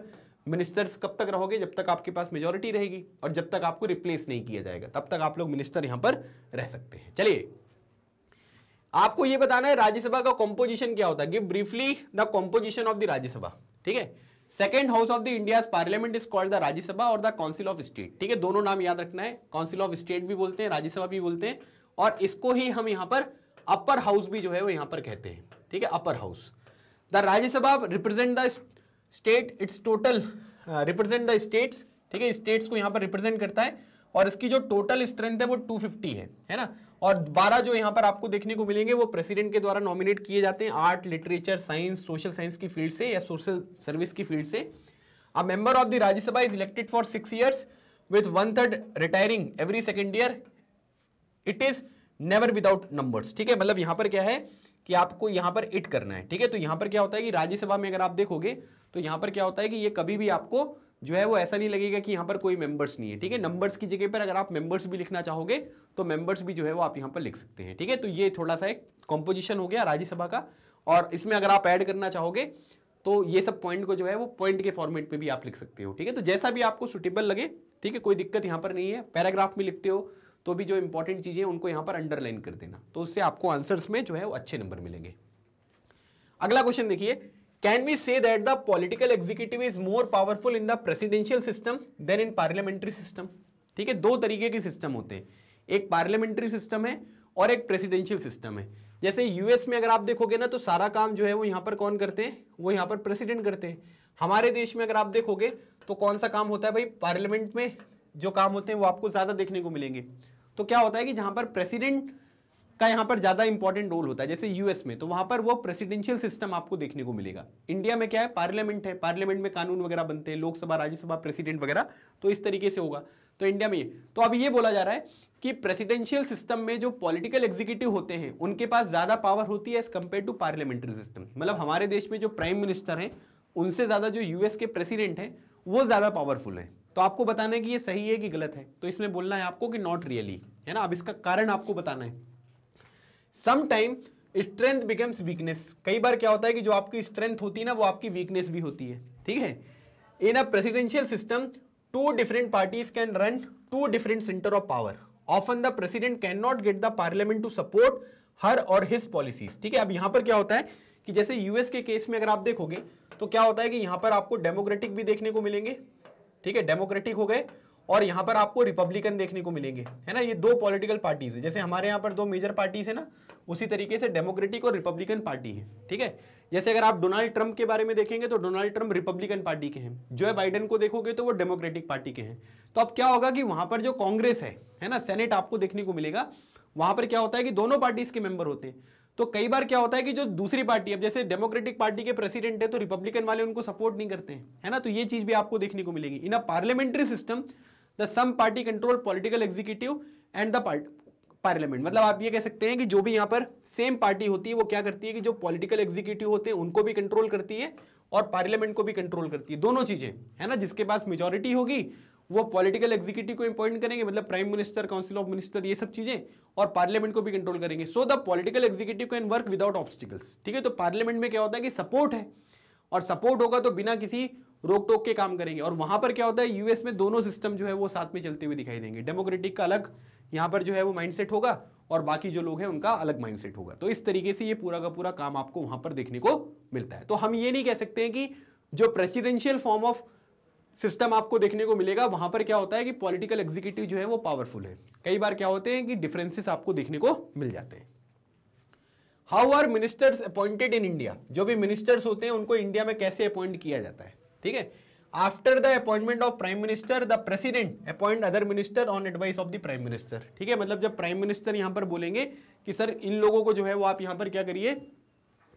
मिनिस्टर्स कब तक रहोगे जब तक आपके पास मेजोरिटी रहेगी और जब तक आपको रिप्लेस नहीं किया जाएगा तब तक आप लोग मिनिस्टर यहां पर रह सकते हैं चलिए आपको यह बताना है राज्यसभा का कॉम्पोजिशन क्या होता है give briefly the composition of the Rajya Sabha ठीक है second house of the India parliament is called the Rajya Sabha or the council of state ठीक है दोनों नाम याद रखना है काउंसिल ऑफ स्टेट भी बोलते हैं राज्यसभा भी बोलते हैं और इसको ही हम यहां पर अपर हाउस भी जो है वो यहां पर कहते हैं ठीक है upper house the Rajya Sabha represent the state its total represent the states ठीक है स्टेट्स को यहाँ पर रिप्रेजेंट करता है और इसकी जो टोटल स्ट्रेंथ है वो 250 है है ना और 12 जो यहाँ पर आपको देखने को मिलेंगे वो प्रेसिडेंट के द्वारा नॉमिनेट किए जाते हैं art literature science social science की फील्ड से या सोशल सर्विस की फील्ड से a member of the Rajya Sabha is elected for six years with one third retiring every second year it is never without numbers ठीक है मतलब यहाँ पर क्या है कि आपको यहां पर इट करना है ठीक है तो यहां पर क्या होता है कि राज्यसभा में अगर आप देखोगे तो यहां पर क्या होता है कि ये कभी भी आपको जो है वो ऐसा नहीं लगेगा कि यहां पर कोई मेंबर्स नहीं है ठीक है नंबर्स की जगह पर अगर आप मेंबर्स भी लिखना चाहोगे तो मेंबर्स भी जो है वो आप यहां पर लिख सकते हैं ठीक है तो ये थोड़ा सा एक कॉम्पोजिशन हो गया राज्यसभा का और इसमें अगर आप ऐड करना चाहोगे तो ये सब पॉइंट को जो है वो पॉइंट के फॉर्मेट में भी आप लिख सकते हो ठीक है तो जैसा भी आपको सुटेबल लगे ठीक है कोई दिक्कत यहां पर नहीं है पैराग्राफ में लिखते हो तो भी जो इंपॉर्टेंट चीज़ें उनको यहां पर अंडरलाइन कर देना तो उससे आपको आंसर्स में जो है वो अच्छे नंबर मिलेंगे अगला क्वेश्चन देखिए can we say that the political executive is more powerful in the presidential system than in parliamentary system ठीक है दो तरीके के सिस्टम होते हैं एक पार्लियामेंट्री सिस्टम है और एक प्रेसिडेंशियल सिस्टम है जैसे यूएस में अगर आप देखोगे ना तो सारा काम जो है वो यहाँ पर कौन करते हैं वो यहाँ पर प्रेसिडेंट करते हैं हमारे देश में अगर आप देखोगे तो कौन सा काम होता है भाई पार्लियामेंट में जो काम होते हैं वो आपको ज़्यादा देखने को मिलेंगे तो क्या होता है कि जहां पर प्रेसिडेंट का यहाँ पर ज़्यादा इंपॉर्टेंट रोल होता है जैसे यूएस में तो वहां पर वो प्रेसिडेंशियल सिस्टम आपको देखने को मिलेगा इंडिया में क्या है पार्लियामेंट है पार्लियामेंट में कानून वगैरह बनते हैं लोकसभा राज्यसभा प्रेसिडेंट वगैरह तो इस तरीके से होगा तो इंडिया में ये तो अब ये बोला जा रहा है कि प्रेसिडेंशियल सिस्टम में जो पॉलिटिकल एग्जीक्यूटिव होते हैं उनके पास ज़्यादा पावर होती है as compare to parliamentary system मतलब हमारे देश में जो प्राइम मिनिस्टर हैं उनसे ज़्यादा जो यूएस के प्रेसिडेंट हैं वो ज़्यादा पावरफुल हैं तो आपको बताना है कि ये सही है कि गलत है तो इसमें बोलना है आपको कि नॉट रियली है ना अब इसका कारण आपको बताना है समटाइम स्ट्रेंथ बिकम्स वीकनेस कई बार क्या होता है कि जो आपकी स्ट्रेंथ होती है ना वो आपकी वीकनेस भी होती है ठीक है in a presidential system two different parties can run two different centre of power often the president can not get the parliament to support her or his policies ठीक है अब यहां पर क्या होता है कि जैसे यूएस के केस में अगर आप देखोगे तो क्या होता है कि यहां पर आपको डेमोक्रेटिक भी देखने को मिलेंगे ठीक है डेमोक्रेटिक हो गए और यहां पर आपको रिपब्लिकन देखने को मिलेंगे है ना ये दो पॉलिटिकल पार्टीज है जैसे हमारे यहाँ पर दो मेजर पार्टीज है ना उसी तरीके से डेमोक्रेटिक और रिपब्लिकन पार्टी है ठीक है जैसे अगर आप डोनाल्ड ट्रंप के बारे में देखेंगे तो डोनाल्ड ट्रंप रिपब्लिकन पार्टी के हैं जो है बाइडन को देखोगे तो वो डेमोक्रेटिक पार्टी के हैं तो अब क्या होगा कि वहां पर जो कांग्रेस है है ना सेनेट आपको देखने को मिलेगा वहां पर क्या होता है कि दोनों पार्टीज के मेंबर होते हैं तो कई बार क्या होता है कि जो दूसरी पार्टी अब जैसे डेमोक्रेटिक पार्टी के प्रेसिडेंट है तो रिपब्लिकन वाले उनको सपोर्ट नहीं करते हैं है ना तो ये चीज भी आपको देखने को मिलेगी in a parliamentary system the same party control political executive and the parliament मतलब आप ये कह सकते हैं कि जो भी यहाँ पर सेम पार्टी होती है वो क्या करती है कि जो पॉलिटिकल एग्जीक्यूटिव होते हैं उनको भी कंट्रोल करती है और पार्लियामेंट को भी कंट्रोल करती है दोनों चीजें है ना जिसके पास मेजोरिटी होगी वो पॉलिटिकल एग्जीक्यूटिव को अपॉइंट करेंगे मतलब prime minister council of minister ये सब चीजें और पार्लियामेंट को भी कंट्रोल करेंगे so the political executive can work without obstacles ठीक है तो पार्लियामेंट में क्या होता है कि सपोर्ट है और सपोर्ट होगा तो बिना किसी रोक टोक के काम करेंगे और वहां पर क्या होता है यूएस में दोनों सिस्टम जो है वो साथ में चलते हुए दिखाई देंगे डेमोक्रेटिक का अलग यहाँ पर जो है वो माइंडसेट होगा और बाकी जो लोग हैं उनका अलग माइंडसेट होगा तो इस तरीके से ये पूरा का पूरा काम आपको वहां पर देखने को मिलता है तो हम ये नहीं कह सकते हैं कि जो प्रेसिडेंशियल फॉर्म ऑफ सिस्टम आपको देखने को मिलेगा वहां पर क्या होता है कि पॉलिटिकल एग्जीक्यूटिव जो है वो पावरफुल है कई बार क्या होते हैं कि डिफरेंसेस आपको देखने को मिल जाते हैं how are ministers appointed in India जो भी मिनिस्टर्स होते हैं उनको इंडिया में कैसे अपॉइंट किया जाता है ठीक है after the appointment of prime minister the president appoint other minister on advice of the prime minister ठीक है मतलब जब प्राइम मिनिस्टर यहां पर बोलेंगे कि सर इन लोगों को जो है वो आप यहां पर क्या करिए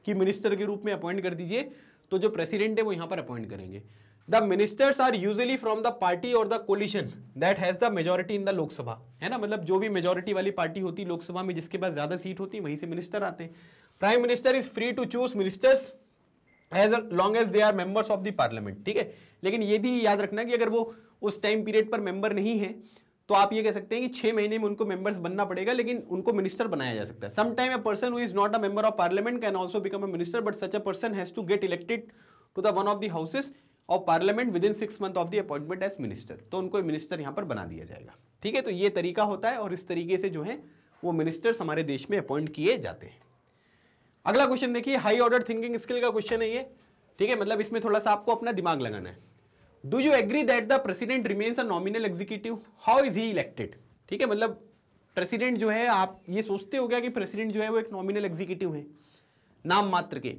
कि मिनिस्टर के रूप में अपॉइंट कर दीजिए तो जो प्रेसिडेंट है वो यहां पर अपॉइंट करेंगे the ministers are usually from the party और the coalition that has the majority in the Lok Sabha है ना मतलब जो भी मेजोरिटी वाली पार्टी होती लोकसभा में जिसके पास ज्यादा सीट होती वहीं से मिनिस्टर आते हैं prime minister is free to choose ministers as long as they are members of the parliament ठीक है लेकिन ये भी याद रखना कि अगर वो उस टाइम पीरियड पर मेंबर नहीं है तो आप ये कह सकते हैं कि छह महीने में उनको मेंबर्स बनना पड़ेगा लेकिन उनको मिनिस्टर बनाया जा सकता है sometime a person who is not a member of parliament can also become a minister but such a person has to get elected to the one of the houses और parliament within six month of the appointment as minister तो उनको minister यहाँ पर बना दिया जाएगा ठीक है तो ये तरीका होता है और इस तरीके से जो है वो मिनिस्टर्स हमारे देश में अपॉइंट किए जाते हैं अगला क्वेश्चन देखिए हाई ऑर्डर थिंकिंग स्किल का क्वेश्चन है ये ठीक है मतलब इसमें थोड़ा सा आपको अपना दिमाग लगाना है do you agree that the president remains a nominal executive how is he elected ठीक है मतलब प्रेसिडेंट जो है आप ये सोचते हो गया कि प्रेसिडेंट जो है वो एक नॉमिनल एग्जीक्यूटिव है नाम मात्र के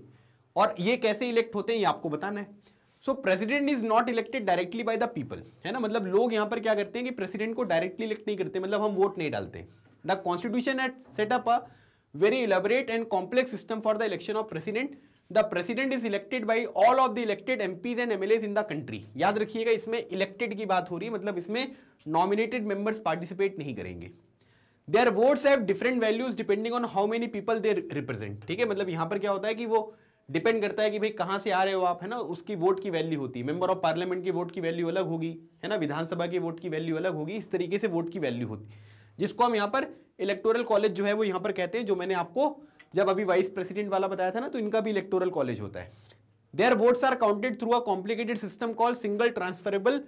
और ये कैसे इलेक्ट होते हैं ये आपको बताना है so president is not elected directly by the people है ना मतलब लोग यहां पर क्या करते हैं कि प्रेसिडेंट को डायरेक्टली इलेक्ट नहीं करते मतलब हम वोट नहीं डालते the constitution at set up a very elaborate and complex system for the election of president the president is elected by all of the elected M Ps and MLA in the country याद रखिएगा इसमें elected की बात हो रही है मतलब इसमें नॉमिनेटेड मेंबर्स पार्टिसिपेट नहीं करेंगे they are votes have different values depending on how many people there represent ठीक है मतलब यहां पर क्या होता है कि वो डिपेंड करता है कि भाई कहाँ से आ रहे हो आप है ना उसकी वोट की वैल्यू होती है मेंबर ऑफ पार्लियामेंट की वोट की वैल्यू अलग होगी है ना विधानसभा की वोट की वैल्यू अलग होगी इस तरीके से वोट की वैल्यू होती जिसको हम यहाँ पर इलेक्टोरल कॉलेज जो है वो यहाँ पर कहते हैं जो मैंने आपको जब अभी वाइस प्रेसिडेंट वाला बताया था ना तो इनका भी इलेक्टोरल कॉलेज होता है their votes are counted through a complicated system call single transferable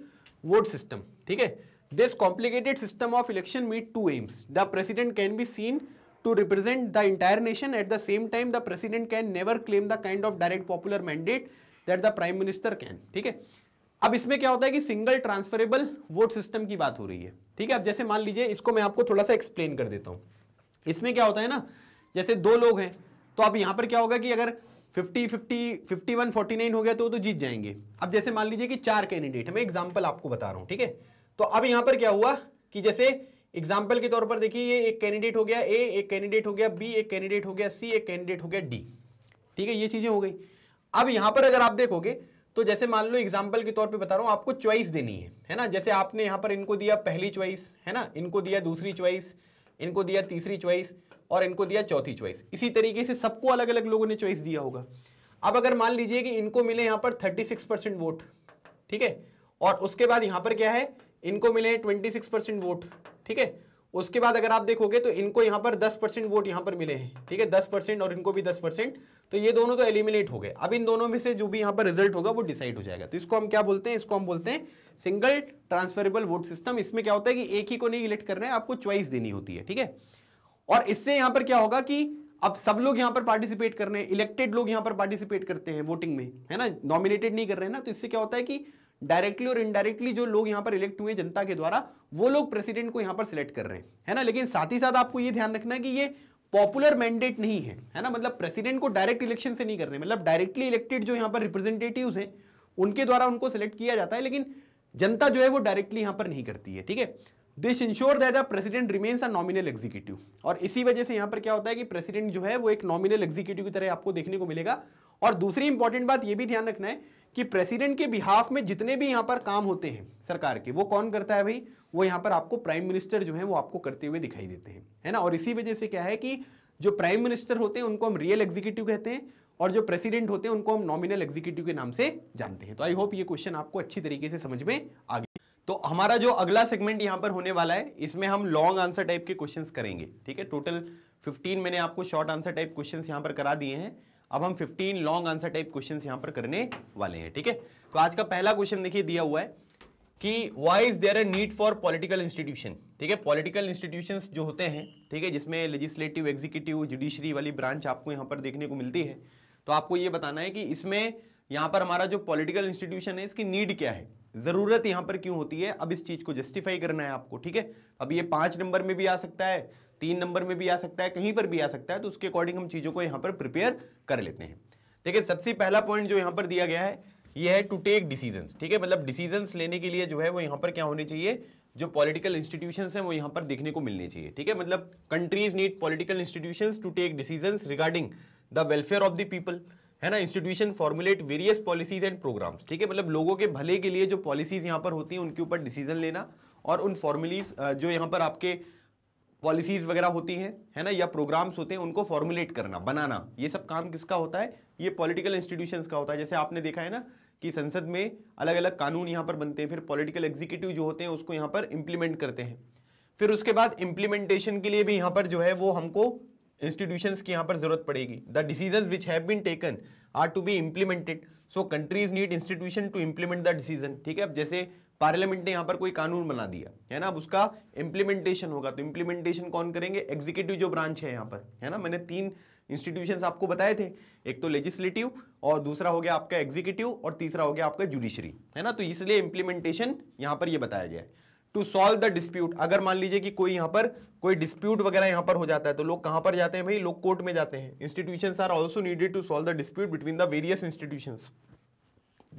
vote system ठीक है this complicated system of election meet to aims the president can be seen to represent the entire nation. At the same time, the president can never claim the kind of direct popular mandate that the prime minister can. theek hai अब इसमें क्या होता है कि single transferable vote system की बात हो रही है ठीक है अब जैसे मान लीजिए इसको मैं आपको थोड़ा सा एक्सप्लेन कर देता हूँ इसमें क्या होता है ना जैसे दो लोग हैं तो अब यहाँ पर क्या होगा कि अगर 50 50 51 49 हो गया तो तो जीत जाएंगे अब जैसे मान लीजिए कि चार कैंडिडेट मैं एग्जाम्पल आपको बता रहा हूँ ठीक है तो अब यहां पर क्या हुआ कि जैसे एग्जाम्पल के तौर पर देखिए ये एक कैंडिडेट हो गया ए एक कैंडिडेट हो गया बी एक कैंडिडेट हो गया सी एक कैंडिडेट हो गया डी ठीक है ये चीजें हो गई अब यहां पर अगर आप देखोगे तो जैसे मान लो एग्जाम्पल के तौर पे बता रहा हूं आपको च्वाइस देनी है है ना जैसे आपने यहां पर इनको दिया पहली च्वाइस है ना इनको दिया दूसरी च्वाइस इनको दिया तीसरी च्वाइस और इनको दिया चौथी च्वाइस इसी तरीके से सबको अलग अलग लोगों ने च्वाइस दिया होगा अब अगर मान लीजिए कि इनको मिले यहां पर थर्टी सिक्स परसेंट वोट ठीक है और उसके बाद यहां पर क्या है इनको मिले ट्वेंटी सिक्स परसेंट वोट ठीक है उसके बाद अगर आप देखोगे तो इनको यहां पर 10 परसेंट वोट यहां पर मिले हैं ठीक है 10 परसेंट और इनको भी 10 परसेंट तो ये दोनों तो एलिमिनेट हो गए अब इन दोनों में से जो भी यहां पर रिजल्ट होगा वो डिसाइड हो जाएगा तो इसको हम क्या बोलते हैं इसको हम बोलते हैं सिंगल ट्रांसफरेबल वोट सिस्टम इसमें क्या होता है कि एक ही को नहीं इलेक्ट कर रहे हैं आपको च्वाइस देनी होती है ठीक है और इससे यहां पर क्या होगा कि अब सब लोग यहां पर पार्टिसिपेट कर रहे हैं इलेक्टेड लोग यहां पर पार्टिसिपेट करते हैं वोटिंग में है ना नॉमिनेटेड नहीं कर रहे हैं ना तो इससे क्या होता है कि डायरेक्टली और इनडायरेक्टली जो लोग यहां पर इलेक्ट हुए जनता के द्वारा वो लोग प्रेसिडेंट को यहां पर सिलेक्ट कर रहे हैं है ना लेकिन साथ ही साथ आपको ये ध्यान रखना है कि ये पॉपुलर मैंडेट नहीं है है ना मतलब प्रेसिडेंट को डायरेक्ट इलेक्शन से नहीं कर रहे मतलब डायरेक्टली इलेक्टेड जो यहाँ पर रिप्रेजेंटेटिव है उनके द्वारा उनको सिलेक्ट किया जाता है लेकिन जनता जो है वो डायरेक्टली यहाँ पर नहीं करती है ठीक है this ensure that the president remains a nominal executive और इसी वजह से यहाँ पर क्या होता है कि प्रेसिडेंट जो है वो एक नॉमिनल एग्जीक्यूटिव की तरह आपको देखने को मिलेगा और दूसरी इंपॉर्टेंट बात ये भी ध्यान रखना है कि प्रेसिडेंट के बिहाफ में जितने भी यहां पर काम होते हैं सरकार के वो कौन करता है भाई वो यहां पर आपको प्राइम मिनिस्टर जो है वो आपको करते हुए दिखाई देते हैं है ना और इसी वजह से क्या है कि जो प्राइम मिनिस्टर होते हैं उनको हम रियल एग्जीक्यूटिव कहते हैं और जो प्रेसिडेंट होते हैं उनको हम नॉमिनल एग्जीक्यूटिव के नाम से जानते हैं तो आई होप ये क्वेश्चन आपको अच्छी तरीके से समझ में आ गया तो हमारा जो अगला सेगमेंट यहाँ पर होने वाला है इसमें हम लॉन्ग आंसर टाइप के क्वेश्चंस करेंगे ठीक है टोटल 15 मैंने आपको शॉर्ट आंसर टाइप क्वेश्चंस यहाँ पर करा दिए हैं अब हम 15 लॉन्ग आंसर टाइप क्वेश्चन यहां पर करने वाले हैं ठीक है थीके? तो आज का पहला क्वेश्चन देखिए दिया हुआ है कि why is there a need for political institution ठीक है पॉलिटिकल इंस्टीट्यूशन जो होते हैं ठीक है जिसमें लेजिस्लेटिव एग्जीक्यूटिव जुडिशरी वाली ब्रांच आपको यहाँ पर देखने को मिलती है तो आपको ये बताना है कि इसमें यहाँ पर हमारा जो पॉलिटिकल इंस्टीट्यूशन है इसकी नीड क्या है ज़रूरत यहां पर क्यों होती है अब इस चीज़ को जस्टिफाई करना है आपको ठीक है अब ये पांच नंबर में भी आ सकता है तीन नंबर में भी आ सकता है कहीं पर भी आ सकता है तो उसके अकॉर्डिंग हम चीज़ों को यहाँ पर प्रिपेयर कर लेते हैं देखिए सबसे पहला पॉइंट जो यहाँ पर दिया गया है यह है टू टेक डिसीजन ठीक है मतलब डिसीजन लेने के लिए जो है वो यहाँ पर क्या होने चाहिए जो पॉलिटिकल इंस्टीट्यूशन हैं वो यहाँ पर देखने को मिलने चाहिए ठीक है मतलब countries need political institution to take decision regarding the welfare of the people है ना institution formulate various policies and programmes ठीक है मतलब लोगों के भले के लिए जो पॉलिसीज यहाँ पर होती हैं उनके ऊपर डिसीजन लेना और उन फॉर्मुलीज जो यहाँ पर आपके पॉलिसीज वगैरह होती हैं है ना या प्रोग्राम्स होते हैं उनको फॉर्मुलेट करना बनाना ये सब काम किसका होता है ये पॉलिटिकल इंस्टीट्यूशंस का होता है जैसे आपने देखा है ना कि संसद में अलग अलग कानून यहाँ पर बनते हैं फिर पॉलिटिकल एग्जीक्यूटिव जो होते हैं उसको यहाँ पर इम्प्लीमेंट करते हैं फिर उसके बाद इम्प्लीमेंटेशन के लिए भी यहाँ पर जो है वो हमको इंस्टीट्यूशंस की यहाँ पर जरूरत पड़ेगी the decision which have been taken are to be implemented so countries need institution to implement the decision ठीक है अब जैसे पार्लियामेंट ने यहाँ पर कोई कानून बना दिया है ना अब उसका इम्प्लीमेंटेशन होगा तो इम्प्लीमेंटेशन कौन करेंगे एग्जीक्यूटिव जो ब्रांच है यहाँ पर है ना मैंने तीन इंस्टीट्यूशंस आपको बताए थे एक तो लेजिस्लेटिव और दूसरा हो गया आपका एग्जीक्यूटिव और तीसरा हो गया आपका जुडिशरी है ना तो इसलिए इम्प्लीमेंटेशन यहाँ पर यह बताया गया टू सॉल्व द डिस्प्यूट अगर मान लीजिए कि कोई यहाँ पर कोई डिस्प्यूट वगैरह यहाँ पर हो जाता है तो लोग कहाँ पर जाते हैं भाई लोग कोर्ट में जाते हैं institution are also needed to solve the dispute between the various institution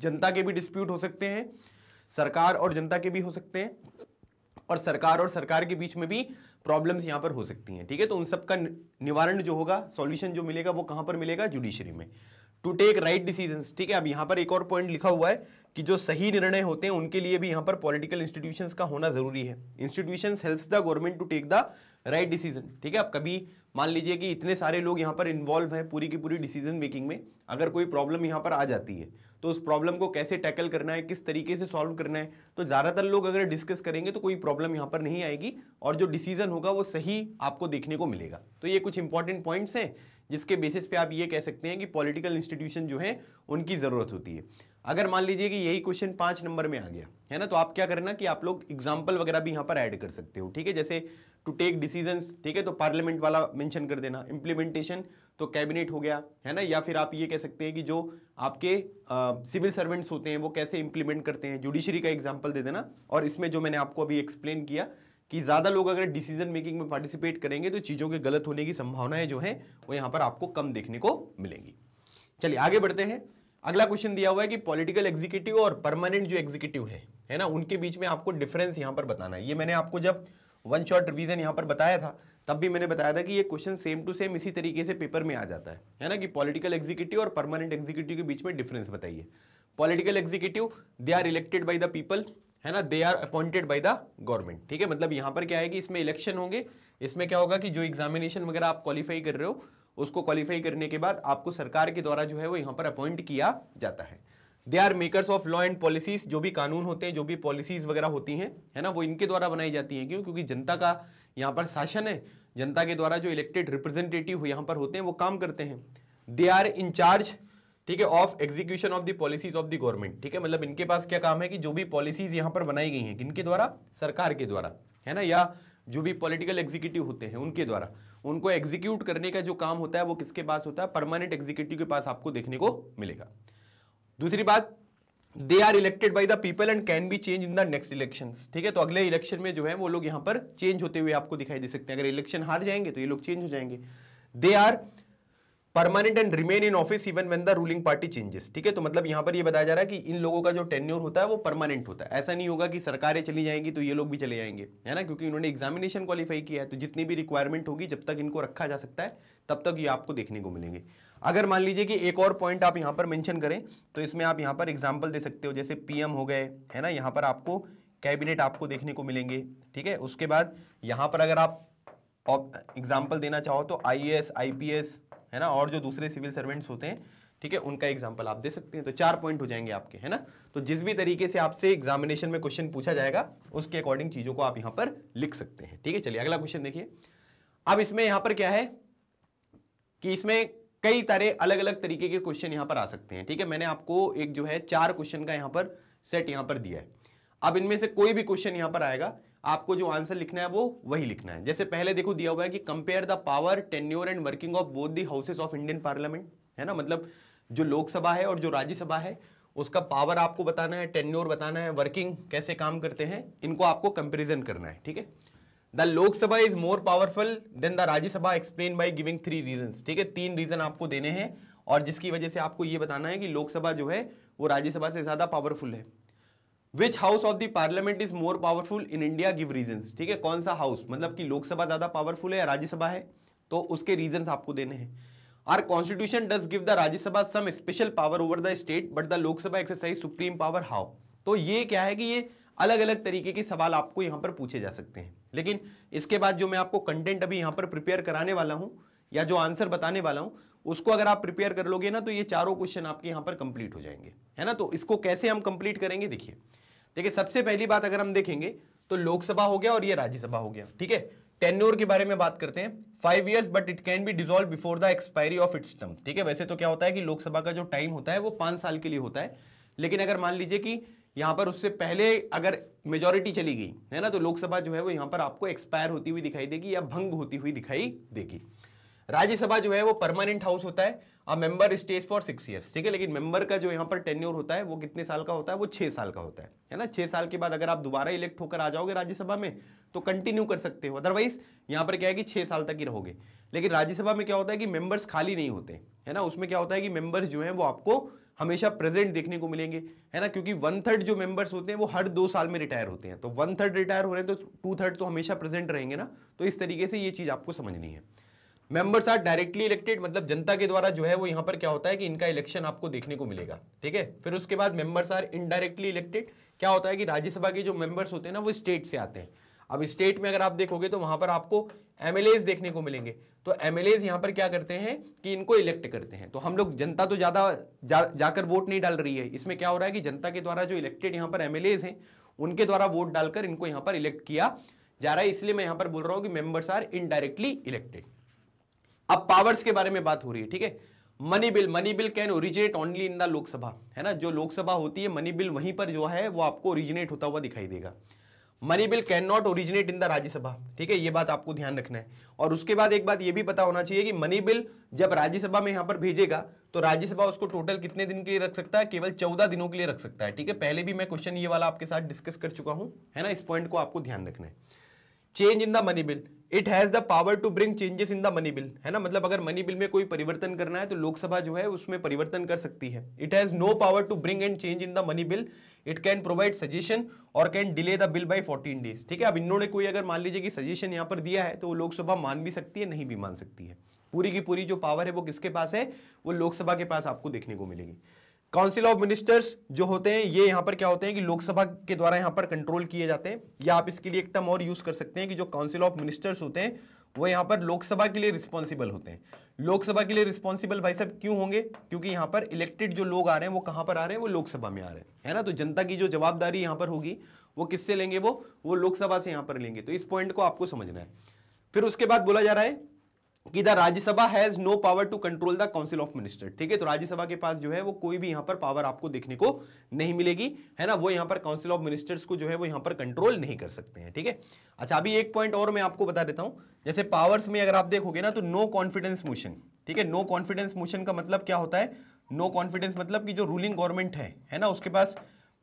जनता के भी डिस्प्यूट हो सकते हैं सरकार और जनता के भी हो सकते हैं और सरकार और सरकार के बीच में भी प्रॉब्लम्स यहाँ पर हो सकती हैं ठीक है तो उन सब का निवारण जो होगा सॉल्यूशन जो मिलेगा वो कहाँ पर मिलेगा जुडिशरी में टू टेक राइट डिसीजन ठीक है अब यहाँ पर एक और पॉइंट लिखा हुआ है कि जो सही निर्णय होते हैं उनके लिए भी यहाँ पर पॉलिटिकल इंस्टीट्यूशंस का होना जरूरी है institution helps the government to take the right decision ठीक है आप कभी मान लीजिए कि इतने सारे लोग यहाँ पर इन्वॉल्व हैं पूरी की पूरी डिसीजन मेकिंग में अगर कोई प्रॉब्लम यहाँ पर आ जाती है तो उस प्रॉब्लम को कैसे टैकल करना है किस तरीके से सॉल्व करना है तो ज़्यादातर लोग अगर डिस्कस करेंगे तो कोई प्रॉब्लम यहाँ पर नहीं आएगी और जो डिसीजन होगा वो सही आपको देखने को मिलेगा तो ये कुछ इंपॉर्टेंट पॉइंट्स हैं जिसके बेसिस पे आप ये कह सकते हैं कि पॉलिटिकल इंस्टीट्यूशन जो है उनकी ज़रूरत होती है अगर मान लीजिए कि यही क्वेश्चन पाँच नंबर में आ गया है ना तो आप क्या करना कि आप लोग एग्जाम्पल वगैरह भी यहाँ पर ऐड कर सकते हो ठीक है जैसे टू टेक डिसीजन ठीक है तो पार्लियामेंट वाला मेंशन कर देना इम्प्लीमेंटेशन तो कैबिनेट हो गया है ना या फिर आप ये कह सकते हैं कि जो आपके सिविल सर्वेंट्स होते हैं वो कैसे इंप्लीमेंट करते हैं जुडिशरी का एग्जाम्पल दे देना और इसमें जो मैंने आपको अभी एक्सप्लेन किया कि ज़्यादा लोग अगर डिसीजन मेकिंग में पार्टिसिपेट करेंगे तो चीज़ों के गलत होने की संभावनाएं जो है वो यहाँ पर आपको कम देखने को मिलेंगी चलिए आगे बढ़ते हैं अगला क्वेश्चन दिया हुआ है कि पॉलिटिकल एग्जीक्यूटिव और परमानेंट जो एग्जीक्यूटिव है है ना उनके बीच में आपको डिफरेंस यहाँ पर बताना है ये मैंने आपको जब वन शॉर्ट रिविजन यहाँ पर बताया था तब भी मैंने बताया था कि ये क्वेश्चन सेम टू सेम इसी तरीके से पेपर में आ जाता है है ना कि पॉलिटिकल एग्जीक्यूटिव और परमानेंट एग्जीक्यूटिव के बीच में डिफरेंस बताइए political executive they are elected by the people है ना they are appointed by the government ठीक है मतलब यहाँ पर क्या है कि इसमें इलेक्शन होंगे इसमें क्या होगा कि जो एग्जामिनेशन वगैरह आप क्वालिफाई कर रहे हो उसको क्वालिफाई करने के बाद आपको सरकार के द्वारा जो है वो यहाँ पर अपॉइंट किया जाता है they are makers of law and policies जो भी कानून होते हैं जो भी पॉलिसीज वगैरह होती हैं है ना वो इनके द्वारा बनाई जाती हैं क्यों क्योंकि जनता का यहाँ पर शासन है जनता के द्वारा जो इलेक्टेड रिप्रेजेंटेटिव यहाँ पर होते हैं वो काम करते हैं दे आर इंचार्ज ठीक है of execution of the policies of the government ठीक है मतलब इनके पास क्या काम है कि जो भी पॉलिसीज यहाँ पर बनाई गई हैं किनके द्वारा सरकार के द्वारा है ना या जो भी पॉलिटिकल एग्जीक्यूटिव होते हैं उनके द्वारा उनको एग्जीक्यूट करने का जो काम होता है वो किसके पास होता है परमानेंट एग्जीक्यूटिव के पास आपको देखने को मिलेगा दूसरी बात they are elected by the people and can be change in the next election ठीक है तो अगले इलेक्शन में जो है वो लोग यहां पर चेंज होते हुए आपको दिखाई दे सकते हैं अगर इलेक्शन हार जाएंगे तो ये लोग चेंज हो जाएंगे they are permanent and remain in office even when the ruling party changes ठीक है तो मतलब यहां पर ये बताया जा रहा है कि इन लोगों का जो टेन्योर होता है वो परमानेंट होता है ऐसा नहीं होगा कि सरकारें चली जाएंगी तो ये लोग भी चले जाएंगे है ना क्योंकि उन्होंने एग्जामिनेशन क्वालिफाई किया है तो जितनी भी रिक्वायरमेंट होगी जब तक इनको रखा जा सकता है तब तक ये आपको देखने को मिलेंगे अगर मान लीजिए कि एक और पॉइंट आप यहां पर मेंशन करें तो इसमें आप यहाँ पर एग्जाम्पल दे सकते हो जैसे पीएम हो गए है ना यहां पर आपको कैबिनेट आपको देखने को मिलेंगे ठीक है उसके बाद यहां पर अगर आप एग्जाम्पल देना चाहो तो आईएएस आईपीएस है ना और जो दूसरे सिविल सर्वेंट्स होते हैं ठीक है उनका एग्जाम्पल आप दे सकते हैं तो चार पॉइंट हो जाएंगे आपके है ना तो जिस भी तरीके से आपसे एग्जामिनेशन में क्वेश्चन पूछा जाएगा उसके अकॉर्डिंग चीज़ों को आप यहां पर लिख सकते हैं ठीक है चलिए अगला क्वेश्चन देखिए अब इसमें यहां पर क्या है कि इसमें कई तरह अलग अलग तरीके के क्वेश्चन यहां पर आ सकते हैं ठीक है मैंने आपको एक जो है चार क्वेश्चन का यहां पर सेट यहां पर दिया है अब इनमें से कोई भी क्वेश्चन यहां पर आएगा आपको जो आंसर लिखना है वो वही लिखना है जैसे पहले देखो दिया हुआ है कि compare the power tenure and working of both the houses of Indian parliament है ना मतलब जो लोकसभा है और जो राज्यसभा है उसका पावर आपको बताना है टेन्योर बताना है वर्किंग कैसे काम करते हैं इनको आपको कंपेरिजन करना है ठीक है the Lok Sabha is more powerful than the Rajya Sabha explain by giving three reason ठीक है तीन रीजन आपको देने हैं और जिसकी वजह से आपको यह बताना है कि लोकसभा जो है वो राज्यसभा से ज्यादा पावरफुल है which house of the parliament is more powerful in India give reason ठीक है कौन सा हाउस मतलब कि लोकसभा ज्यादा पावरफुल है या राज्यसभा है तो उसके रीजन आपको देने हैं our constitution does give the Rajya Sabha some special power over the state but the Lok Sabha exercise supreme power how तो ये क्या है कि ये अलग अलग तरीके के सवाल आपको यहां पर पूछे जा सकते हैं लेकिन इसके बाद जो मैं आपको कंटेंट अभी यहाँ पर प्रिपेयर कराने वाला हूँ या जो आंसर बताने वाला हूँ उसको अगर आप प्रिपेयर कर लोगे ना तो ये चारों क्वेश्चन आपके यहाँ पर कंप्लीट हो जाएंगे है ना तो इसको कैसे हम कंप्लीट करेंगे देखिए देखिए सबसे पहली बात अगर हम देखेंगे तो लोकसभा हो गया और ये राज्यसभा हो गया ठीक है टेन्योर के बारे में बात करते हैं five years but it can be dissolve before the expiry of its term ठीक है वैसे तो क्या होता है कि लोकसभा का जो टाइम होता है वो पांच साल के लिए होता है लेकिन अगर मान लीजिए कि यहां पर उससे पहले अगर मेजोरिटी चली गई है ना तो लोकसभा जो है वो यहां पर आपको एक्सपायर होती हुई दिखाई देगी या भंग होती हुई दिखाई देगी राज्यसभा जो है वो परमानेंट हाउस होता है और member stays for six years ठीक है लेकिन मेंबर का जो यहाँ पर टेन्योर होता है वो कितने साल का होता है वो छः साल का होता है है ना छः साल के बाद अगर आप दोबारा इलेक्ट होकर आ जाओगे राज्यसभा में तो कंटिन्यू कर सकते हो अदरवाइज यहाँ पर क्या है कि छः साल तक ही रहोगे लेकिन राज्यसभा में क्या होता है कि मेंबर्स खाली नहीं होते है ना उसमें क्या होता है कि मेंबर्स जो है वो आपको हमेशा प्रेजेंट देखने को मिलेंगे है ना क्योंकि वन थर्ड जो मेंबर्स होते हैं वो हर दो साल में रिटायर होते हैं तो वन थर्ड रिटायर हो रहे हैं तो टू थर्ड तो हमेशा प्रेजेंट रहेंगे ना तो इस तरीके से ये चीज़ आपको समझनी है मेंबर्स आर डायरेक्टली इलेक्टेड मतलब जनता के द्वारा जो है वो यहाँ पर क्या होता है कि इनका इलेक्शन आपको देखने को मिलेगा ठीक है फिर उसके बाद मेंबर्स आर इनडायरेक्टली इलेक्टेड क्या होता है कि राज्यसभा के जो मेंबर्स होते हैं ना वो स्टेट से आते हैं अब स्टेट में अगर आप देखोगे तो वहां पर आपको एमएलए देखने को मिलेंगे तो एम एल यहाँ पर क्या करते हैं कि इनको इलेक्ट करते हैं तो हम लोग जनता तो ज़्यादा जा, जाकर वोट नहीं डाल रही है इसमें क्या हो रहा है कि जनता के द्वारा जो इलेक्टेड यहाँ पर एम हैं उनके द्वारा वोट डालकर इनको यहाँ पर इलेक्ट किया जा रहा है इसलिए मैं यहाँ पर बोल रहा हूँ कि मेंबर्स आर इनडायरेक्टली इलेक्टेड अब पावर्स के बारे में बात हो रही है ठीक है money bill money bill can originate only in the Lok Sabha है ना जो लोकसभा होती है मनी बिल वहीं पर जो है वो आपको ओरिजिनेट होता हुआ दिखाई देगा money bill can not originate in the Rajya Sabha ठीक है ये बात आपको ध्यान रखना है और उसके बाद एक बात ये भी पता होना चाहिए कि मनी बिल जब राज्यसभा में यहां पर भेजेगा तो राज्यसभा उसको टोटल कितने दिन के लिए रख सकता है केवल चौदह दिनों के लिए रख सकता है ठीक है पहले भी मैं क्वेश्चन ये वाला आपके साथ डिस्कस कर चुका हूं है ना इस पॉइंट को आपको ध्यान रखना है change in the money bill it has the power to bring changes in the money bill है ना मतलब अगर मनी बिल में कोई परिवर्तन करना है तो लोकसभा जो है उसमें परिवर्तन कर सकती है it has no power to bring and change in the money bill it can provide suggestion और can delay the bill by 14 days ठीक है अब इन्होंने कोई अगर मान लीजिए कि सजेशन यहाँ पर दिया है तो वो लोकसभा मान भी सकती है नहीं भी मान सकती है पूरी की पूरी जो पावर है वो किसके पास है वो लोकसभा के पास आपको देखने को मिलेगी काउंसिल ऑफ मिनिस्टर्स जो होते हैं ये यहाँ पर क्या होते हैं कि लोकसभा के द्वारा यहाँ पर कंट्रोल किए जाते हैं या आप इसके लिए एक टर्म और यूज कर सकते हैं कि जो काउंसिल ऑफ मिनिस्टर्स होते हैं वो यहाँ पर लोकसभा के लिए रिस्पॉन्सिबल होते हैं लोकसभा के लिए रिस्पॉन्सिबल भाई साहब क्यों होंगे क्योंकि यहां पर इलेक्टेड जो लोग आ रहे हैं वो कहां पर आ रहे हैं वो लोकसभा में आ रहे हैं है ना तो जनता की जो जवाबदारी यहां पर होगी वो किससे लेंगे वो वो लोकसभा से यहां पर लेंगे तो इस पॉइंट को आपको समझना है फिर उसके बाद बोला जा रहा है कि the Rajya Sabha has no power to control the council of minister ठीक है तो राज्यसभा के पास जो है वो कोई भी यहां पर पावर आपको देखने को नहीं मिलेगी है ना वो यहां पर काउंसिल ऑफ मिनिस्टर्स को जो है वो यहां पर कंट्रोल नहीं कर सकते हैं ठीक है थीके? अच्छा अभी एक पॉइंट और मैं आपको बता देता हूं जैसे पावर्स में अगर आप देखोगे ना तो नो कॉन्फिडेंस मोशन ठीक है नो कॉन्फिडेंस मोशन का मतलब क्या होता है नो कॉन्फिडेंस मतलब कि जो रूलिंग गवर्नमेंट है है ना उसके पास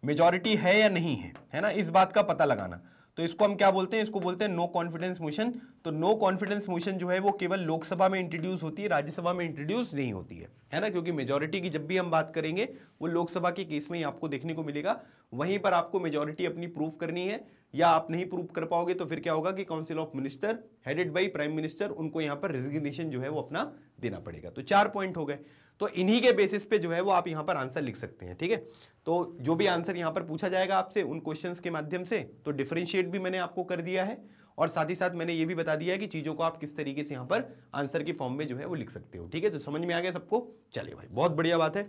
मेजोरिटी है या नहीं है है ना इस बात का पता लगाना तो इसको हम क्या बोलते हैं इसको बोलते हैं नो कॉन्फिडेंस मोशन तो नो कॉन्फिडेंस मोशन जो है वो केवल लोकसभा में इंट्रोड्यूस होती है राज्यसभा में इंट्रोड्यूस नहीं होती है है ना क्योंकि मेजोरिटी की जब भी हम बात करेंगे वो लोकसभा के केस में ही आपको देखने को मिलेगा वहीं पर आपको मेजोरिटी अपनी प्रूफ करनी है या आप नहीं प्रूफ कर पाओगे तो फिर क्या होगा कि council of minister headed by prime minister उनको यहाँ पर रेजिग्नेशन जो है वो अपना देना पड़ेगा तो चार पॉइंट हो गए तो इन्हीं के बेसिस पे जो है वो आप यहाँ पर आंसर लिख सकते हैं ठीक है तो जो भी आंसर यहाँ पर पूछा जाएगा आपसे उन क्वेश्चंस के माध्यम से तो डिफ्रेंशिएट भी मैंने आपको कर दिया है और साथ ही साथ मैंने ये भी बता दिया है कि चीज़ों को आप किस तरीके से यहाँ पर आंसर के फॉर्म में जो है वो लिख सकते हो ठीक है तो समझ में आ गया सबको चलिए भाई बहुत बढ़िया बात है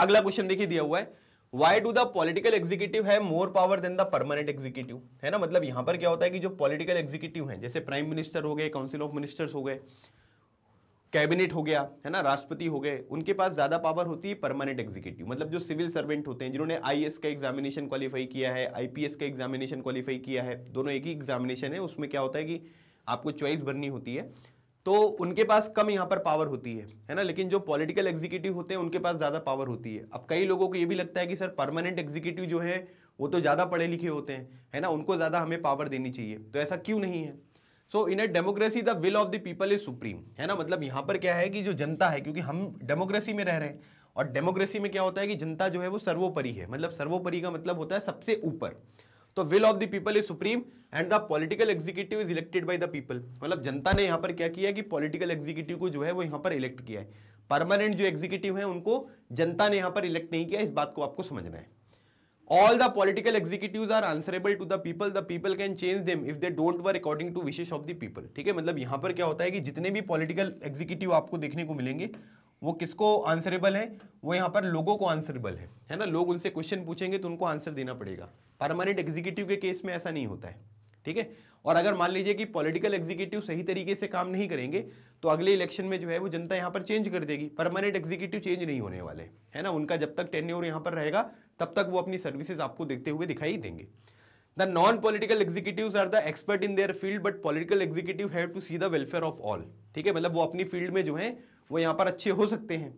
अगला क्वेश्चन देखिए दिया हुआ है why do the political executive है more power than the permanent executive है ना मतलब यहाँ पर क्या होता है कि जो पॉलिटिकल एग्जीक्यूटिव है जैसे प्राइम मिनिस्टर हो गए काउंसिल ऑफ मिनिस्टर्स हो गए कैबिनेट हो गया है ना राष्ट्रपति हो गए उनके पास ज्यादा पावर होती है परमानेंट एग्जीक्यूटिव मतलब जो सिविल सर्वेंट होते हैं जिन्होंने आईएएस का एग्जामिनेशन क्वालिफाई किया है आईपीएस का एग्जामिनेशन क्वालिफाई किया है दोनों एक ही एग्जामिनेशन है उसमें क्या होता है कि आपको चॉइस भरनी होती है तो उनके पास कम यहाँ पर पावर होती है है ना लेकिन जो पॉलिटिकल एग्जीक्यूटिव होते हैं उनके पास ज़्यादा पावर होती है अब कई लोगों को ये भी लगता है कि सर परमानेंट एग्जीक्यूटिव जो है वो तो ज़्यादा पढ़े लिखे होते हैं है ना उनको ज़्यादा हमें पावर देनी चाहिए तो ऐसा क्यों नहीं है so in a democracy the will of the people is supreme है ना मतलब यहां पर क्या है कि जो जनता है क्योंकि हम डेमोक्रेसी में रह रहे हैं और डेमोक्रेसी में क्या होता है कि जनता जो है वो सर्वोपरि है मतलब सर्वोपरि का मतलब होता है सबसे ऊपर तो will of the people is supreme and the political executive is elected by the people मतलब जनता ने यहाँ पर क्या किया कि पॉलिटिकल एग्जीक्यूटिव को जो है वो यहाँ पर इलेक्ट किया है परमानेंट जो एग्जीक्यूटिव है उनको जनता ने यहाँ पर इलेक्ट नहीं किया इस बात को आपको समझना है all the political executives are answerable to the people the people can change them if they don't work according to wishes of the people ठीक है मतलब यहां पर क्या होता है कि जितने भी पॉलिटिकल एग्जीक्यूटिव आपको देखने को मिलेंगे वो किसको आंसरेबल है वो यहाँ पर लोगों को आंसरेबल है है ना लोग उनसे क्वेश्चन पूछेंगे तो उनको आंसर देना पड़ेगा परमानेंट एग्जीक्यूटिव के केस में ऐसा नहीं होता है ठीक है और अगर मान लीजिए कि पॉलिटिकल एग्जीक्यूटिव सही तरीके से काम नहीं करेंगे तो अगले इलेक्शन में जो है वो जनता यहाँ पर चेंज कर देगी परमानेंट एग्जीक्यूटिव चेंज नहीं होने वाले है ना उनका जब तक टेन्योर यहाँ पर रहेगा तब तक वो अपनी सर्विसेज आपको देखते हुए दिखाई देंगे the non political executive are the expert in their field but political executive have to see the welfare of all ठीक है मतलब वो अपनी फील्ड में जो है वो यहाँ पर अच्छे हो सकते हैं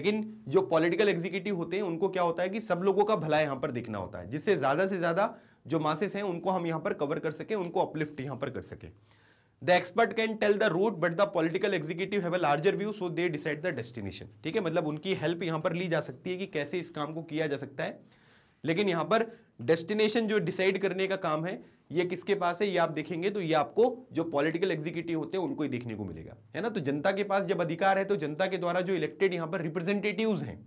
लेकिन जो पॉलिटिकल एग्जीक्यूटिव होते हैं उनको क्या होता है कि सब लोगों का भला यहाँ पर देखना होता है जिससे ज़्यादा से ज़्यादा जो मासेस हैं उनको हम यहाँ पर कवर कर सकें उनको अपलिफ्ट यहाँ पर कर सकें the expert can tell the route but the political executive है larger view so they decide the destination ठीक है मतलब उनकी हेल्प यहां पर ली जा सकती है कि कैसे इस काम को किया जा सकता है लेकिन यहां पर डेस्टिनेशन जो डिसाइड करने का काम है ये किसके पास है ये आप देखेंगे तो ये आपको जो पॉलिटिकल एग्जीक्यूटिव होते हैं उनको ही देखने को मिलेगा है ना तो जनता के पास जब अधिकार है तो जनता के द्वारा जो इलेक्टेड यहां पर रिप्रेजेंटेटिव हैं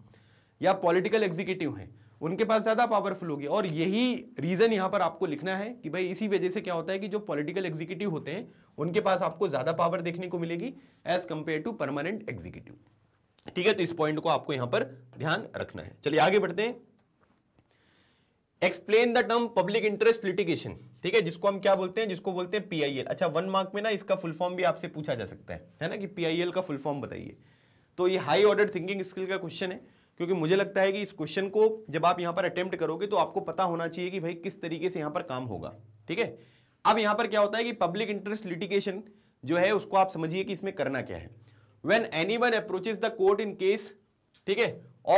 या पॉलिटिकल एग्जीक्यूटिव हैं उनके पास ज़्यादा पावरफुल होगी और यही रीज़न यहां पर आपको लिखना है कि भाई इसी वजह से क्या होता है कि जो पॉलिटिकल एग्जीक्यूटिव होते हैं उनके पास आपको ज़्यादा पावर देखने को मिलेगी as compare to permanent executive ठीक है तो इस पॉइंट को आपको यहां पर ध्यान रखना है चलिए आगे बढ़ते हैं explain the term public interest litigation ठीक है जिसको हम क्या बोलते हैं जिसको बोलते हैं पीआईएल अच्छा वन मार्क में ना इसका फुल फॉर्म भी आपसे पूछा जा सकता है है ना कि पीआईएल का फुल फॉर्म बताइए तो ये हाई ऑर्डर थिंकिंग स्किल का क्वेश्चन है क्योंकि मुझे लगता है कि इस क्वेश्चन को जब आप यहां पर अटेम्प्ट करोगे तो आपको पता होना चाहिए कि भाई किस तरीके से यहां पर काम होगा ठीक है अब यहां पर क्या होता है कि पब्लिक इंटरेस्ट लिटिगेशन जो है उसको आप समझिए कि इसमें करना क्या है when any one approaches the court in case ठीक है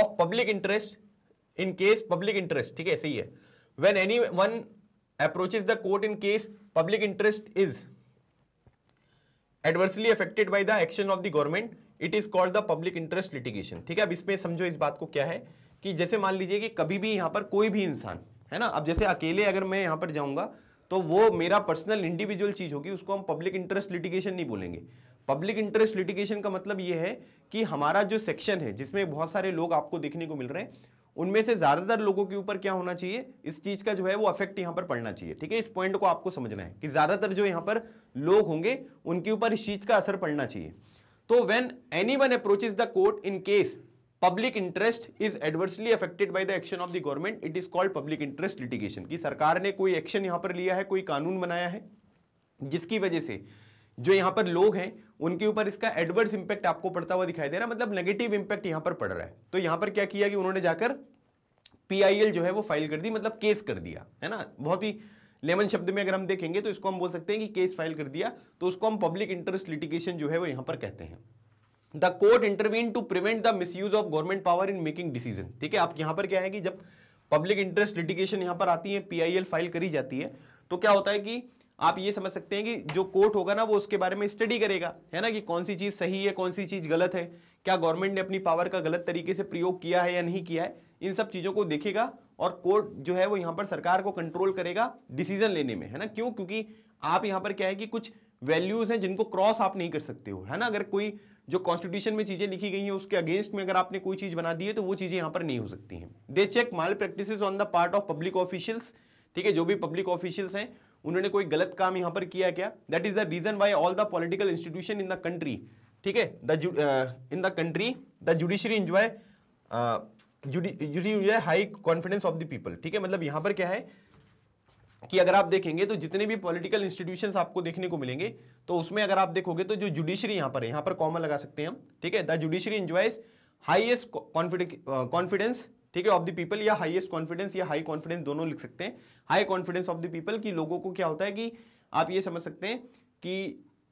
of public interest in case public interest ठीक है सही है when any one approaches the court in case public interest is adversely affected by the action of the government it is called the public interest litigation ठीक है अब इसमें समझो इस बात को क्या है कि जैसे मान लीजिए कि कभी भी यहाँ पर कोई भी इंसान है ना अब जैसे अकेले अगर मैं यहाँ पर जाऊँगा तो वो मेरा पर्सनल इंडिविजुअल चीज होगी उसको हम पब्लिक इंटरेस्ट लिटिगेशन नहीं बोलेंगे पब्लिक इंटरेस्ट लिटिगेशन का मतलब ये है कि हमारा जो सेक्शन है जिसमें बहुत सारे लोग आपको देखने को मिल रहे हैं उनमें से ज्यादातर लोगों के ऊपर क्या होना चाहिए इस चीज का जो है वो अफेक्ट यहाँ पर पड़ना चाहिए ठीक है इस पॉइंट को आपको समझना है कि ज्यादातर जो यहाँ पर लोग होंगे उनके ऊपर इस चीज का असर पड़ना चाहिए तो when anyone approaches the court in case public interest is adversely affected by the action of the government it is called public interest litigation की सरकार ने कोई एक्शन यहां पर लिया है कोई कानून बनाया है जिसकी वजह से जो यहां पर लोग हैं उनके ऊपर इसका एडवर्स इंपैक्ट आपको पड़ता हुआ दिखाई दे रहा है मतलब नेगेटिव इंपैक्ट यहां पर पड़ रहा है तो यहां पर क्या किया कि उन्होंने जाकर पीआईएल जो है वो फाइल कर दी मतलब केस कर दिया है ना बहुत ही लेमन शब्द में अगर हम देखेंगे तो इसको हम बोल सकते हैं कि केस फाइल कर दिया तो उसको हम पब्लिक इंटरेस्ट लिटिगेशन जो है वो यहां पर कहते हैं the court intervene to prevent the misuse of government power in making decision ठीक है आप यहां पर क्या है कि जब पब्लिक इंटरेस्ट लिटिगेशन यहां पर आती है पीआईएल फाइल करी जाती है तो क्या होता है कि आप ये समझ सकते हैं कि जो कोर्ट होगा ना वो उसके बारे में स्टडी करेगा है ना कि कौन सी चीज़ सही है कौन सी चीज़ गलत है क्या गवर्नमेंट ने अपनी पावर का गलत तरीके से प्रयोग किया है या नहीं किया है इन सब चीज़ों को देखेगा और कोर्ट जो है वो यहाँ पर सरकार को कंट्रोल करेगा डिसीजन लेने में है ना क्यों क्योंकि आप यहाँ पर क्या है कि कुछ वैल्यूज़ हैं जिनको क्रॉस आप नहीं कर सकते हो है ना अगर कोई जो कॉन्स्टिट्यूशन में चीज़ें लिखी गई हैं उसके अगेंस्ट में अगर आपने कोई चीज़ बना दी है तो वो चीज़ें यहाँ पर नहीं हो सकती हैं they check malpractice on the part of public officials ठीक है जो भी पब्लिक ऑफिशियल्स हैं उन्होंने कोई गलत काम यहाँ पर किया क्या that is the reason why all the political institution in the country ठीक है in the country the judiciary enjoy high confidence of the people ठीक है मतलब यहां पर क्या है कि अगर आप देखेंगे तो जितने भी पॉलिटिकल इंस्टीट्यूशंस आपको देखने को मिलेंगे तो उसमें अगर आप देखोगे तो जो जुडिशरी यहां पर है यहां पर कॉमन लगा सकते हैं हम ठीक है the judiciary enjoys highest confidence ठीक है ऑफ द पीपल या हाईएस्ट कॉन्फिडेंस या हाई कॉन्फिडेंस दोनों लिख सकते हैं high confidence of the people कि लोगों को क्या होता है कि आप ये समझ सकते हैं कि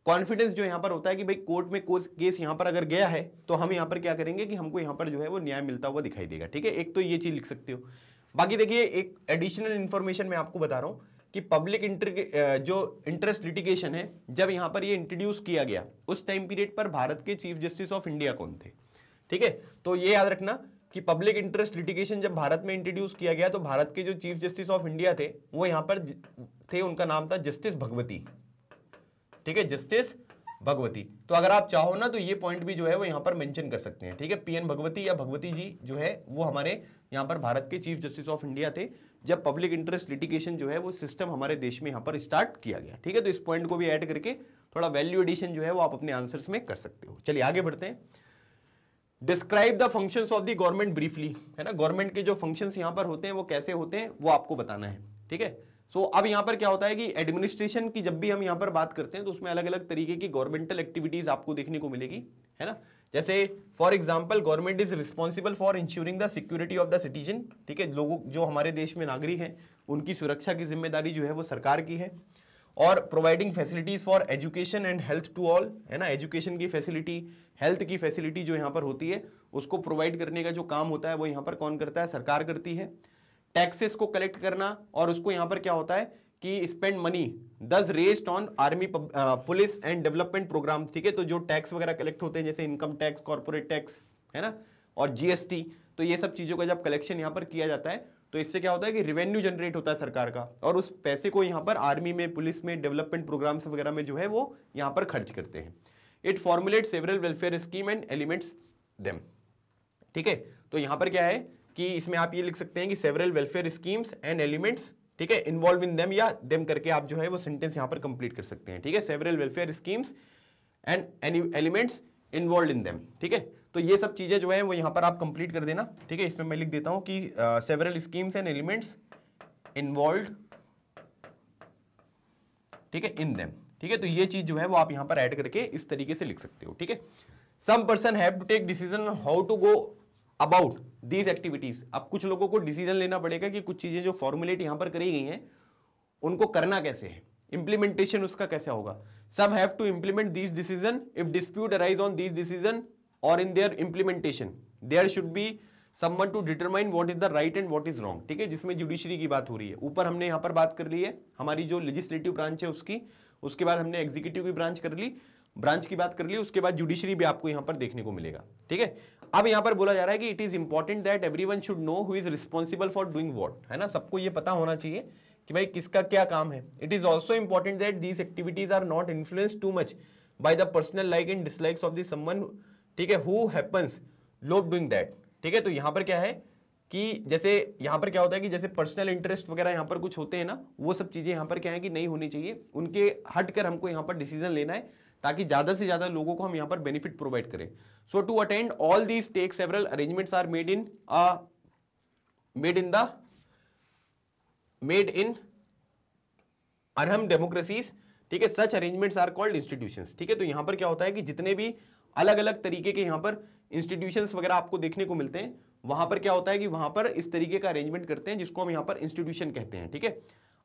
कॉन्फिडेंस जो यहाँ पर होता है कि भाई कोर्ट में कोर्स केस यहाँ पर अगर गया है तो हम यहाँ पर क्या करेंगे कि हमको यहाँ पर जो है वो न्याय मिलता हुआ दिखाई देगा ठीक है एक तो ये चीज़ लिख सकते हो बाकी देखिए एक एडिशनल इन्फॉर्मेशन मैं आपको बता रहा हूँ कि पब्लिक इंटर जो इंटरेस्ट लिटिगेशन है जब यहाँ पर ये इंट्रोड्यूस किया गया उस टाइम पीरियड पर भारत के चीफ जस्टिस ऑफ इंडिया कौन थे ठीक है तो ये याद रखना कि पब्लिक इंटरेस्ट लिटिगेशन जब भारत में इंट्रोड्यूस किया गया तो भारत के जो चीफ जस्टिस ऑफ इंडिया थे वो यहाँ पर थे उनका नाम था जस्टिस भगवती ठीक है जस्टिस भगवती तो अगर आप चाहो ना तो ये पॉइंट भी जो है वो यहाँ पर मेंशन कर सकते हैं ठीक है पीएन भगवती या भगवती जी जो है वो हमारे यहाँ पर भारत के चीफ जस्टिस ऑफ इंडिया थे जब पब्लिक इंटरेस्ट लिटिगेशन जो है वो सिस्टम हमारे देश में यहाँ पर स्टार्ट किया गया ठीक है तो इस पॉइंट को भी ऐड करके थोड़ा वैल्यू एडिशन जो है वो आप अपने आंसर में कर सकते हो चलिए आगे बढ़ते हैं describe the function of the government briefly है ना गवर्नमेंट के जो फंक्शन यहाँ पर होते हैं वो कैसे होते हैं वो आपको बताना है ठीक है सो अब यहाँ पर क्या होता है कि एडमिनिस्ट्रेशन की जब भी हम यहाँ पर बात करते हैं तो उसमें अलग अलग तरीके की गवर्नमेंटल एक्टिविटीज आपको देखने को मिलेगी है ना जैसे for example government is responsible for ensuring the security of the citizen ठीक है लोगों जो हमारे देश में नागरिक हैं उनकी सुरक्षा की जिम्मेदारी जो है वो सरकार की है और providing facilities for education and health to all है ना एजुकेशन की फैसिलिटी हेल्थ की फैसिलिटी जो यहाँ पर होती है उसको प्रोवाइड करने का जो काम होता है वो यहाँ पर कौन करता है सरकार करती है टैक्सेस को कलेक्ट करना और उसको यहां पर क्या होता है कि spend money thus raised on army police and development programme ठीक है तो जो टैक्स वगैरह कलेक्ट होते हैं जैसे इनकम टैक्स कॉर्पोरेट टैक्स है ना और जीएसटी तो ये सब चीज़ों का जब कलेक्शन यहाँ पर किया जाता है तो इससे क्या होता है कि रेवेन्यू जनरेट होता है सरकार का और उस पैसे को यहां पर आर्मी में पुलिस में डेवलपमेंट प्रोग्राम्स वगैरह में जो है वो यहां पर खर्च करते हैं it formulate several welfare scheme and elements them ठीक है तो यहां पर क्या है कि इसमें आप ये लिख सकते हैं कि several welfare schemes and elements ठीक है इन्वॉल्व इन देम या देम करके आप जो है वो सेंटेंस यहाँ पर कंप्लीट कर सकते हैं ठीक है several welfare schemes and any elements involve in them ठीक है तो ये सब चीज़ें जो है वो यहाँ पर आप कंप्लीट कर देना ठीक है इसमें मैं लिख देता हूँ कि several schemes and elements involve ठीक है इन देम ठीक है तो ये चीज़ जो है वो आप यहाँ पर ऐड करके इस तरीके से लिख सकते हो ठीक है some person have to take decision how to go about these activities अब कुछ लोगों को डिसीजन लेना पड़ेगा कि कुछ चीजें जो फॉर्मुलेट यहां पर करी गई हैं उनको करना कैसे है इंप्लीमेंटेशन उसका कैसा होगा सब have to implement these decision if dispute arise on these decision और in their implementation there should be someone to determine what is the right and what is wrong ठीक है जिसमें जुडिशरी की बात हो रही है ऊपर हमने यहां पर बात कर ली है हमारी जो लेजिस्लेटिव ब्रांच है उसकी उसके बाद हमने एग्जीक्यूटिव की ब्रांच कर ली ब्रांच की बात कर ली उसके बाद जुडिशरी भी आपको यहां पर देखने को मिलेगा ठीक है अब यहां पर बोला जा रहा है कि it is important that one should know who is responsible for doing what है ना सबको ये पता होना चाहिए कि भाई किसका क्या काम है it is also important that these activities are not influence too much by the personal like and dislikes of this someone ठीक है who happens love doing that ठीक है तो यहाँ पर क्या है कि जैसे यहाँ पर क्या होता है कि जैसे पर्सनल इंटरेस्ट वगैरह यहाँ पर कुछ होते हैं ना वो सब चीज़ें यहाँ पर क्या है कि नहीं होनी चाहिए उनके हट कर हमको यहाँ पर डिसीजन लेना है ताकि ज़्यादा से ज़्यादा लोगों को हम यहाँ पर बेनिफिट प्रोवाइड करें so to attend all these take several arrangements are made in made in the made in अरहम डेमोक्रेसीज ठीक है such arrangements are called institution ठीक है तो यहां पर क्या होता है कि जितने भी अलग अलग तरीके के यहां पर इंस्टीट्यूशंस वगैरह आपको देखने को मिलते हैं वहां पर क्या होता है कि वहां पर इस तरीके का अरेंजमेंट करते हैं जिसको हम यहां पर इंस्टीट्यूशन कहते हैं ठीक है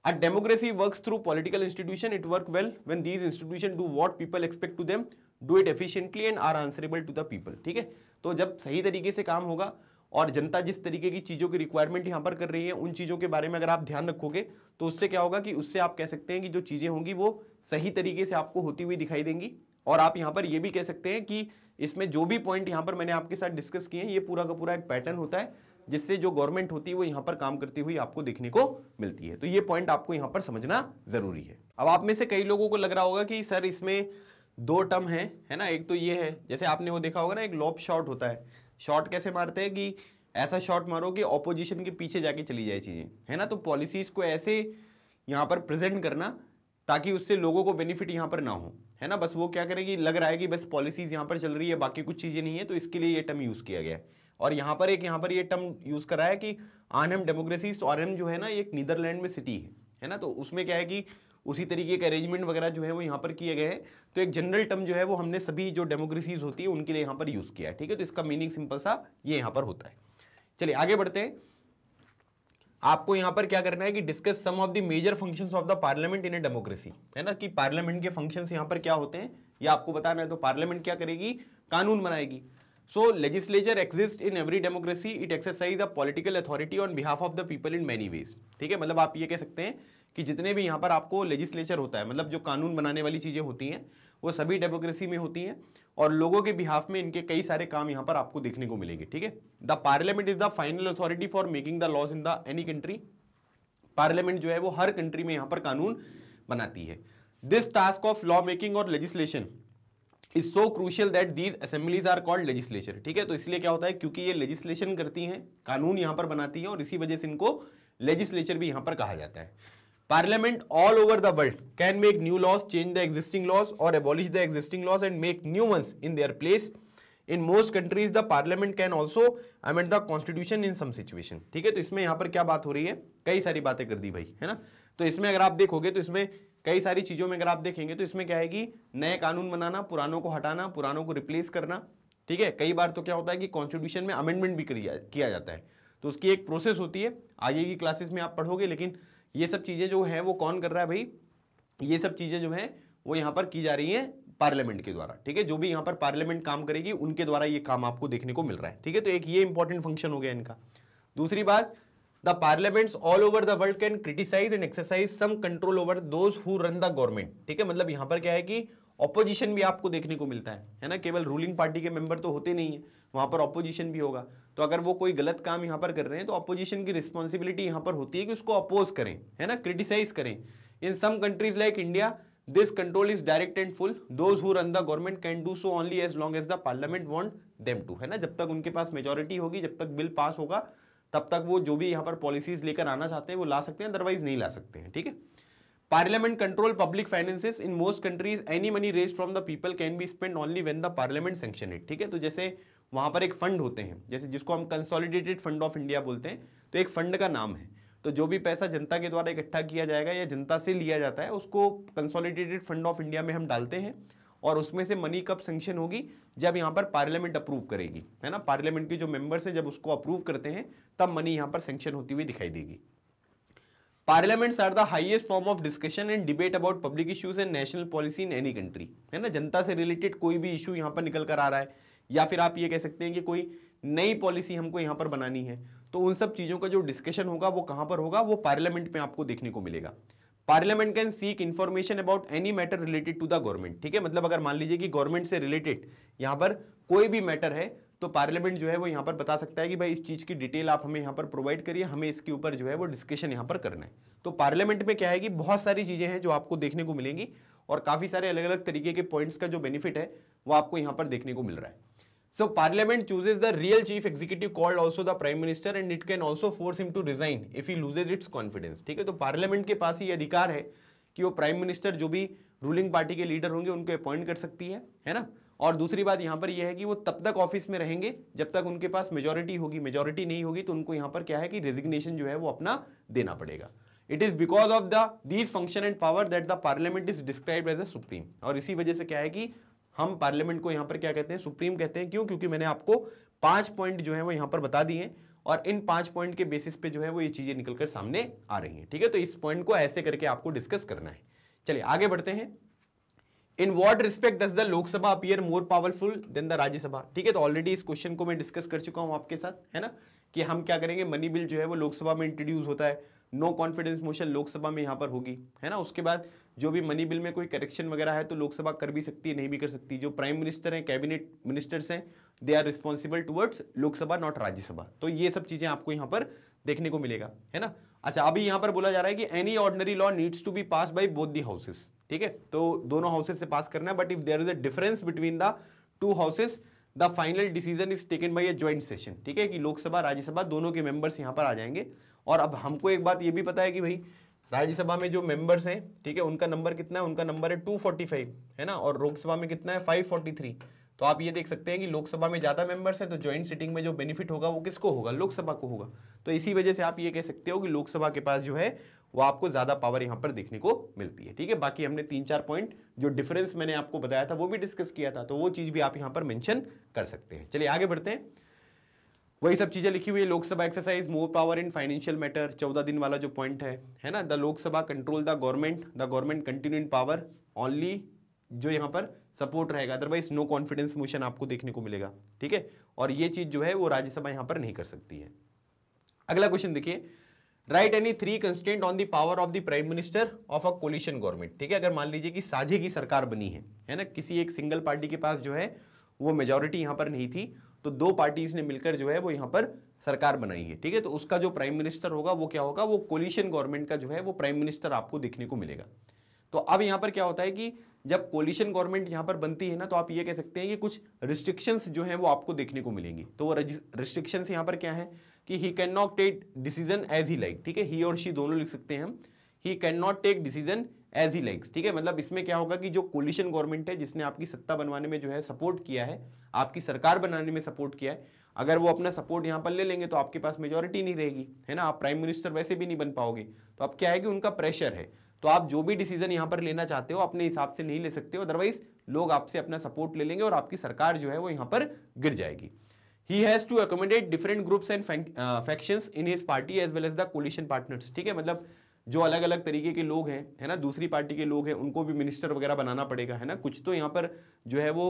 A democracy works through political institution. It work well when these institution do what people expect to them, do it efficiently and are answerable to the people. ठीक है तो जब सही तरीके से काम होगा और जनता जिस तरीके की चीज़ों की रिक्वायरमेंट यहाँ पर कर रही है उन चीज़ों के बारे में अगर आप ध्यान रखोगे तो उससे क्या होगा कि उससे आप कह सकते हैं कि जो चीज़ें होंगी वो सही तरीके से आपको होती हुई दिखाई देंगी और आप यहाँ पर ये भी कह सकते हैं कि इसमें जो भी पॉइंट यहाँ पर मैंने आपके साथ डिस्कस किए हैं ये पूरा का पूरा एक पैटर्न होता है जिससे जो गवर्नमेंट होती है वो यहाँ पर काम करती हुई आपको देखने को मिलती है तो ये पॉइंट आपको यहाँ पर समझना जरूरी है अब आप में से कई लोगों को लग रहा होगा कि सर इसमें दो टर्म है है ना एक तो ये है जैसे आपने वो देखा होगा ना एक लॉप शॉर्ट होता है शॉर्ट कैसे मारते हैं कि ऐसा शॉर्ट मारो कि ऑपोजिशन के पीछे जाके चली जाए चीज़ें है ना तो पॉलिसीज़ को ऐसे यहाँ पर प्रेजेंट करना ताकि उससे लोगों को बेनिफिट यहाँ पर ना हो है ना बस वो क्या करेगी लग रहा है कि बस पॉलिसीज़ यहाँ पर चल रही है बाकी कुछ चीज़ें नहीं है तो इसके लिए ये टर्म यूज़ किया गया है और यहाँ पर एक यहाँ पर ये टर्म यूज़ करा है कि आनम डेमोक्रेसी तो जो है ना एक नीदरलैंड में सिटी है है ना तो उसमें क्या है कि उसी तरीके के अरेंजमेंट वगैरह जो है वो यहाँ पर किए गए हैं तो एक जनरल टर्म जो है वो हमने सभी जो डेमोक्रेसीज होती है उनके लिए यहाँ पर यूज़ किया है ठीक है तो इसका मीनिंग सिंपल सा ये यहाँ पर होता है चलिए आगे बढ़ते हैं आपको यहाँ पर क्या करना है कि discuss some of the major functions of the parliament in a democracy है ना कि पार्लियामेंट के फंक्शंस यहाँ पर क्या होते हैं ये आपको बताना है तो पार्लियामेंट क्या करेगी कानून बनाएगी so legislature exist in every democracy it exercise a political authority on behalf of the people in many ways ठीक है मतलब आप ये कह सकते हैं कि जितने भी यहाँ पर आपको लेजिस्लेचर होता है मतलब जो कानून बनाने वाली चीज़ें होती हैं वो सभी डेमोक्रेसी में होती हैं और लोगों के बिहाफ में इनके कई सारे काम यहाँ पर आपको देखने को मिलेंगे ठीक है the parliament is the final authority for making the laws in the any country parliament जो है वो हर कंट्री में यहाँ पर कानून बनाती है this task of law making और legislation is so crucial that these assemblies are called legislature ठीक है तो इसलिए क्या होता है क्योंकि ये लेजिस्लेशन करती हैं कानून यहां पर बनाती हैं और इसी वजह से इनको लेजिस्लेचर भी यहां पर कहा जाता है parliament all over the world can make new laws change the existing laws और abolish the existing laws and make new ones in their place in most countries the parliament can also amend the constitution in some situation ठीक है तो इसमें यहां पर क्या बात हो रही है कई सारी बातें कर दी भाई है ना तो इसमें अगर आप देखोगे तो इसमें कई सारी चीज़ों में अगर आप देखेंगे तो इसमें क्या है कि नए कानून बनाना पुरानों को हटाना पुरानों को रिप्लेस करना ठीक है कई बार तो क्या होता है कि कॉन्स्टिट्यूशन में अमेंडमेंट भी किया जाता है तो उसकी एक प्रोसेस होती है आगे की क्लासेस में आप पढ़ोगे लेकिन ये सब चीज़ें जो है वो कौन कर रहा है भाई ये सब चीज़ें जो है वो यहाँ पर की जा रही हैं पार्लियामेंट के द्वारा ठीक है जो भी यहाँ पर पार्लियामेंट काम करेगी उनके द्वारा ये काम आपको देखने को मिल रहा है ठीक है तो एक ये इंपॉर्टेंट फंक्शन हो गया इनका दूसरी बात the parliaments all over the world can criticize and exercise some control over those who run the government ठीक है मतलब यहां पर क्या है कि ऑपोजिशन भी आपको देखने को मिलता है है ना केवल रूलिंग पार्टी के मेंबर तो होते नहीं है वहां पर ऑपोजिशन भी होगा तो अगर वो कोई गलत काम यहाँ पर कर रहे हैं तो ऑपोजिशन की रिस्पॉन्सिबिलिटी यहाँ पर होती है कि उसको अपोज करें है ना क्रिटिसाइज करें in some countries like India this control is direct and full those who run the government can do so only as long as the parliament want them to है ना जब तक उनके पास मेजोरिटी होगी जब तक बिल पास होगा तब तक वो जो भी यहाँ पर पॉलिसीज लेकर आना चाहते हैं वो ला सकते हैं अदरवाइज नहीं ला सकते हैं ठीक है parliament control public finance in most countries any money raise from the people can be spend only when the parliament sanction it ठीक है तो जैसे वहां पर एक फंड होते हैं जैसे जिसको हम कंसोलिडेटेड फंड ऑफ इंडिया बोलते हैं तो एक फंड का नाम है तो जो भी पैसा जनता के द्वारा इकट्ठा किया जाएगा या जनता से लिया जाता है उसको कंसोलिडेटेड फंड ऑफ इंडिया में हम डालते हैं और उसमें से मनी कब सेंक्शन होगी जब यहाँ पर पार्लियामेंट अप्रूव करेगी है ना पार्लियामेंट के जो मेंबर्स हैं जब उसको अप्रूव करते हैं तब मनी यहाँ पर सेंक्शन होती हुई दिखाई देगी parliaments are the highest form of discussion and debate about public issues and national policy in any country है ना जनता से रिलेटेड कोई भी इशू यहाँ पर निकल कर आ रहा है या फिर आप ये कह सकते हैं कि कोई नई पॉलिसी हमको यहाँ पर बनानी है तो उन सब चीज़ों का जो डिस्कशन होगा वो कहाँ पर होगा वो पार्लियामेंट में आपको देखने को मिलेगा parliament can seek information about any matter related to the government ठीक है मतलब अगर मान लीजिए कि गवर्नमेंट से रिलेटेड यहाँ पर कोई भी मैटर है तो पार्लियामेंट जो है वो यहाँ पर बता सकता है कि भाई इस चीज़ की डिटेल आप हमें यहाँ पर प्रोवाइड करिए हमें इसके ऊपर जो है वो डिस्कशन यहाँ पर करना है तो पार्लियामेंट में क्या है कि बहुत सारी चीज़ें हैं जो आपको देखने को मिलेंगी और काफ़ी सारे अलग अलग तरीके के पॉइंट्स का जो बेनिफिट है वो आपको यहाँ पर देखने को मिल रहा है So parliament chooses the real chief executive called also the prime minister and it can also force him to resign if he loses its confidence. ठीक है तो parliament के पास ये अधिकार है कि वो प्राइम मिनिस्टर जो भी रूलिंग पार्टी के लीडर होंगे उनको अपॉइंट कर सकती है hai ना और दूसरी बात यहाँ पर यह है कि वो तब तक ऑफिस में रहेंगे जब तक उनके पास मेजोरिटी होगी मेजोरिटी नहीं होगी तो उनको यहाँ पर क्या है कि रेजिग्नेशन जो है वो अपना देना पड़ेगा it is because of the these function and power that the parliament is describe as a supreme और इसी वजह से क्या है कि हम पार्लियामेंट को यहां पर क्या कहते हैं सुप्रीम कहते हैं क्यों क्योंकि मैंने आपको पांच पॉइंट जो है वो यहां पर बता दिए और इन पांच पॉइंट के बेसिस पे जो है वो ये चीज़ें निकलकर सामने आ रही हैं ठीक है तो इस पॉइंट को ऐसे करके आपको डिस्कस करना है चलिए आगे बढ़ते हैं in what respect does the Lok Sabha appear more powerful than the Rajya Sabha ठीक है तो ऑलरेडी इस क्वेश्चन को मैं डिस्कस कर चुका हूं आपके साथ है ना कि हम क्या करेंगे मनी बिल जो है वो लोकसभा में इंट्रोड्यूस होता है नो कॉन्फिडेंस मोशन लोकसभा में यहाँ पर होगी है ना उसके बाद जो भी मनी बिल में कोई करेक्शन वगैरह है तो लोकसभा कर भी सकती है नहीं भी कर सकती जो प्राइम मिनिस्टर हैं कैबिनेट मिनिस्टर्स हैं they are responsible towards Lok Sabha not Rajya Sabha तो ये सब चीज़ें आपको यहाँ पर देखने को मिलेगा है ना अच्छा अभी यहाँ पर बोला जा रहा है कि any ordinary law needs to be pass by both the houses ठीक है तो दोनों हाउसेज से पास करना है but if there is a difference between the two houses the final decision is taken by a joint session ठीक है कि लोकसभा राज्यसभा दोनों के मेंबर्स यहाँ पर आ जाएंगे और अब हमको एक बात ये भी पता है कि भाई राज्यसभा में जो मेंबर्स हैं ठीक है उनका नंबर कितना है उनका नंबर है 245 है ना और लोकसभा में कितना है 543 तो आप ये देख सकते हैं कि लोकसभा में ज़्यादा मेंबर्स हैं तो ज्वाइंट सिटिंग में जो बेनिफिट होगा वो किसको होगा लोकसभा को होगा तो इसी वजह से आप ये कह सकते हो कि लोकसभा के पास जो है वो आपको ज़्यादा पावर यहाँ पर देखने को मिलती है ठीक है बाकी हमने तीन चार पॉइंट जो डिफरेंस मैंने आपको बताया था वो भी डिस्कस किया था तो वो चीज़ भी आप यहाँ पर मैंशन कर सकते हैं चलिए आगे बढ़ते हैं वही सब चीज़ें लिखी हुई है Lok Sabha exercise more power in financial matter चौदह दिन वाला जो पॉइंट है है ना the Lok Sabha control the government the government continue in power only जो यहाँ पर सपोर्ट रहेगा अदरवाइज नो कॉन्फिडेंस मोशन आपको देखने को मिलेगा ठीक है और ये चीज़ जो है वो राज्यसभा यहाँ पर नहीं कर सकती है अगला क्वेश्चन देखिए write any three constant on the power of the prime minister of a coalition government ठीक है अगर मान लीजिए कि साझे की सरकार बनी है है ना किसी एक सिंगल पार्टी के पास जो है वो मेजोरिटी यहाँ पर नहीं थी तो दो पार्टीज ने मिलकर जो है वो यहाँ पर सरकार बनाई है ठीक है तो उसका जो प्राइम मिनिस्टर होगा वो क्या होगा वो कोलिशन गवर्नमेंट का जो है वो प्राइम मिनिस्टर आपको देखने को मिलेगा तो अब यहाँ पर क्या होता है कि जब कोलिशन गवर्नमेंट यहाँ पर बनती है ना तो आप ये कह सकते हैं कि कुछ रिस्ट्रिक्शंस जो हैं वो आपको देखने को मिलेंगी तो वो रिस्ट्रिक्शंस यहाँ पर क्या है कि he can not take decision as he like ठीक है ही और शी दोनों लिख सकते हैं हम he can not take decision as he legs ठीक है मतलब इसमें क्या होगा कि जो कोलिशन गवर्नमेंट है जिसने आपकी सत्ता बनवाने में जो है सपोर्ट किया है आपकी सरकार बनाने में सपोर्ट किया है अगर वो अपना सपोर्ट यहाँ पर ले लेंगे तो आपके पास मेजोरिटी नहीं रहेगी है ना आप प्राइम मिनिस्टर वैसे भी नहीं बन पाओगे तो अब क्या है कि उनका प्रेशर है तो आप जो भी डिसीजन यहाँ पर लेना चाहते हो अपने हिसाब से नहीं ले सकते हो अदरवाइज लोग आपसे अपना सपोर्ट ले लेंगे और आपकी सरकार जो है वो यहाँ पर गिर जाएगी he has to accommodate different groups and factions in his party as well as the coalition partners ठीक है मतलब जो अलग अलग तरीके के लोग हैं है ना दूसरी पार्टी के लोग हैं उनको भी मिनिस्टर वगैरह बनाना पड़ेगा है ना कुछ तो यहाँ पर जो है वो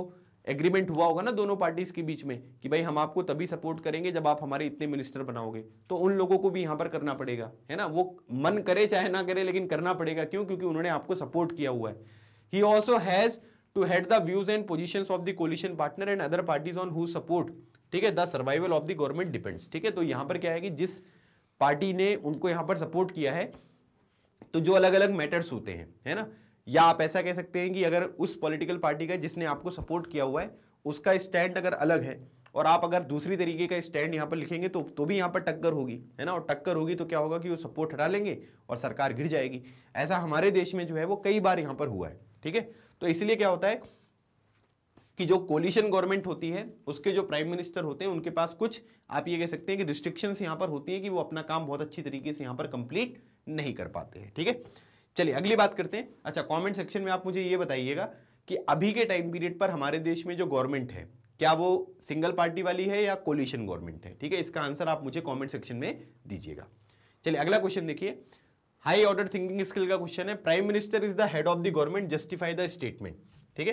एग्रीमेंट हुआ होगा ना दोनों पार्टीज के बीच में कि भाई हम आपको तभी सपोर्ट करेंगे जब आप हमारे इतने मिनिस्टर बनाओगे तो उन लोगों को भी यहाँ पर करना पड़ेगा है ना वो मन करे चाहे ना करे लेकिन करना पड़ेगा क्यों क्योंकि उन्होंने आपको सपोर्ट किया हुआ है he also has to head the views and position of the coalition partner and other parties on who support ठीक है the survival of the government depends ठीक है तो यहाँ पर क्या है कि जिस पार्टी ने उनको यहाँ पर सपोर्ट किया है तो जो अलग अलग मैटर्स होते हैं है ना या आप ऐसा कह सकते हैं कि अगर उस पॉलिटिकल पार्टी का जिसने आपको सपोर्ट किया हुआ है उसका स्टैंड अगर अलग है और आप अगर दूसरी तरीके का स्टैंड यहाँ पर लिखेंगे तो तो भी यहाँ पर टक्कर होगी है ना और टक्कर होगी तो क्या होगा कि वो सपोर्ट हटा लेंगे और सरकार गिर जाएगी ऐसा हमारे देश में जो है वो कई बार यहाँ पर हुआ है ठीक है तो इसलिए क्या होता है कि जो कोलिशन गवर्नमेंट होती है उसके जो प्राइम मिनिस्टर होते हैं उनके पास कुछ आप ये कह सकते हैं कि रिस्ट्रिक्शंस यहाँ पर होती हैं कि वो अपना काम बहुत अच्छी तरीके से यहाँ पर कंप्लीट नहीं कर पाते हैं ठीक है चलिए अगली बात करते हैं अच्छा कमेंट सेक्शन में आप मुझे ये बताइएगा कि अभी के टाइम पीरियड पर हमारे देश में जो गवर्नमेंट है क्या वो सिंगल पार्टी वाली है या कोलिशन गवर्नमेंट है ठीक है इसका आंसर आप मुझे कॉमेंट सेक्शन में दीजिएगा चलिए अगला क्वेश्चन देखिए हाई ऑर्डर थिंकिंग स्किल का क्वेश्चन है prime minister is the head of the government justify the statement ठीक है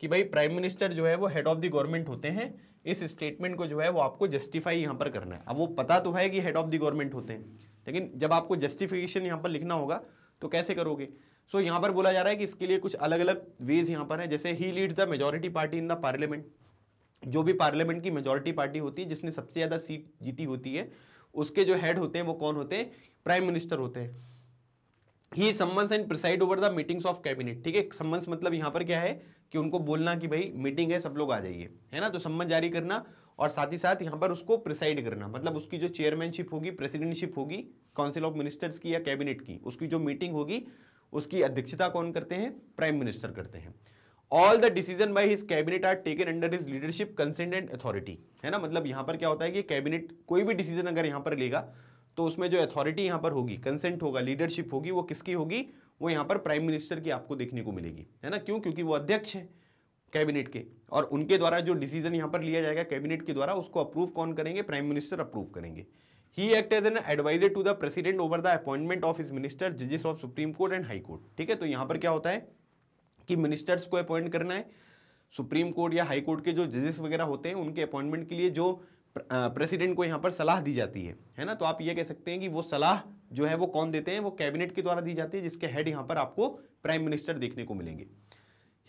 कि भाई प्राइम मिनिस्टर जो है वो हेड ऑफ द गवर्नमेंट होते हैं इस स्टेटमेंट को जो है वो आपको जस्टिफाई यहां पर करना है अब वो पता तो है कि हेड ऑफ द गवर्नमेंट होते हैं लेकिन जब आपको जस्टिफिकेशन यहाँ पर लिखना होगा तो कैसे करोगे सो so, यहाँ पर बोला जा रहा है कि इसके लिए कुछ अलग अलग वेज यहाँ पर है जैसे he lead the majority party in the parliament जो भी पार्लियामेंट की मेजोरिटी पार्टी होती है जिसने सबसे ज़्यादा सीट जीती होती है उसके जो हेड होते हैं वो कौन होते हैं प्राइम मिनिस्टर होते हैं he summons and preside over the meetings of cabinet ठीक है सम्मन्स मतलब यहाँ पर क्या है कि उनको बोलना कि भाई मीटिंग है सब लोग आ जाइए है ना तो सम्मन जारी करना और साथ ही साथ यहाँ पर उसको प्रिसाइड करना मतलब उसकी जो चेयरमैनशिप होगी प्रेसिडेंटशिप होगी काउंसिल ऑफ मिनिस्टर्स की या कैबिनेट की उसकी जो मीटिंग होगी उसकी अध्यक्षता कौन करते हैं प्राइम मिनिस्टर करते हैं all the decision by his cabinet are taken under his leadership consent and authority है ना मतलब यहाँ पर क्या होता है कि कैबिनेट कोई भी डिसीजन अगर यहाँ पर लेगा तो उसमें जो अथॉरिटी यहाँ पर होगी कंसेंट होगा लीडरशिप होगी वो किसकी होगी वो यहाँ पर प्राइम मिनिस्टर की आपको देखने को मिलेगी है ना क्यों क्योंकि वो अध्यक्ष है कैबिनेट के और उनके द्वारा जो डिसीजन यहाँ पर लिया जाएगा कैबिनेट के द्वारा उसको अप्रूव कौन करेंगे प्राइम मिनिस्टर अप्रूव करेंगे he act as an adviser to the president over the appointment of is minister जजेस of supreme court and high court ठीक है तो यहाँ पर क्या होता है कि मिनिस्टर्स को अपॉइंट करना है सुप्रीम कोर्ट या हाई कोर्ट के जो जजेस वगैरह होते हैं उनके अपॉइंटमेंट के लिए जो प्रेसिडेंट को यहाँ पर सलाह दी जाती है है ना तो आप ये कह सकते हैं कि वो सलाह जो है वो कौन देते हैं वो कैबिनेट के द्वारा दी जाती है जिसके हेड यहाँ पर आपको प्राइम मिनिस्टर देखने को मिलेंगे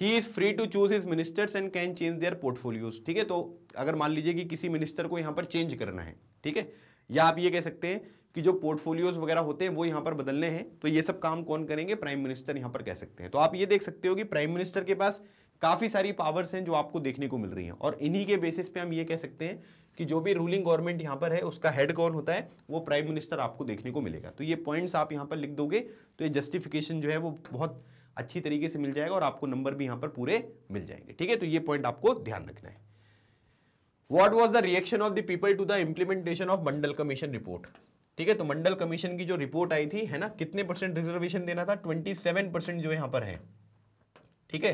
he is free to choose his ministers and can change their portfolios ठीक है तो अगर मान लीजिए कि किसी मिनिस्टर को यहाँ पर चेंज करना है ठीक है या आप ये कह सकते हैं कि जो पोर्टफोलियोज वगैरह होते हैं वो यहाँ पर बदलने हैं तो ये सब काम कौन करेंगे प्राइम मिनिस्टर यहाँ पर कह सकते हैं तो आप ये देख सकते हो कि प्राइम मिनिस्टर के पास काफ़ी सारी पावर्स हैं जो आपको देखने को मिल रही हैं और इन्हीं के बेसिस पे हम ये कह सकते हैं कि जो भी रूलिंग गवर्नमेंट यहाँ पर है उसका हेड कौन होता है वो प्राइम मिनिस्टर आपको देखने को मिलेगा तो ये पॉइंट्स आप यहाँ पर लिख दोगे तो ये जस्टिफिकेशन जो है वो बहुत अच्छी तरीके से मिल जाएगा और आपको नंबर भी यहां पर पूरे मिल जाएंगे ठीक है तो ये पॉइंट आपको ध्यान रखना है what was the reaction of the people to the implementation of Mandal commission report ठीक है तो मंडल कमीशन की जो रिपोर्ट आई थी है ना कितने परसेंट रिजर्वेशन देना था ट्वेंटी सेवन परसेंट जो यहां पर है ठीक है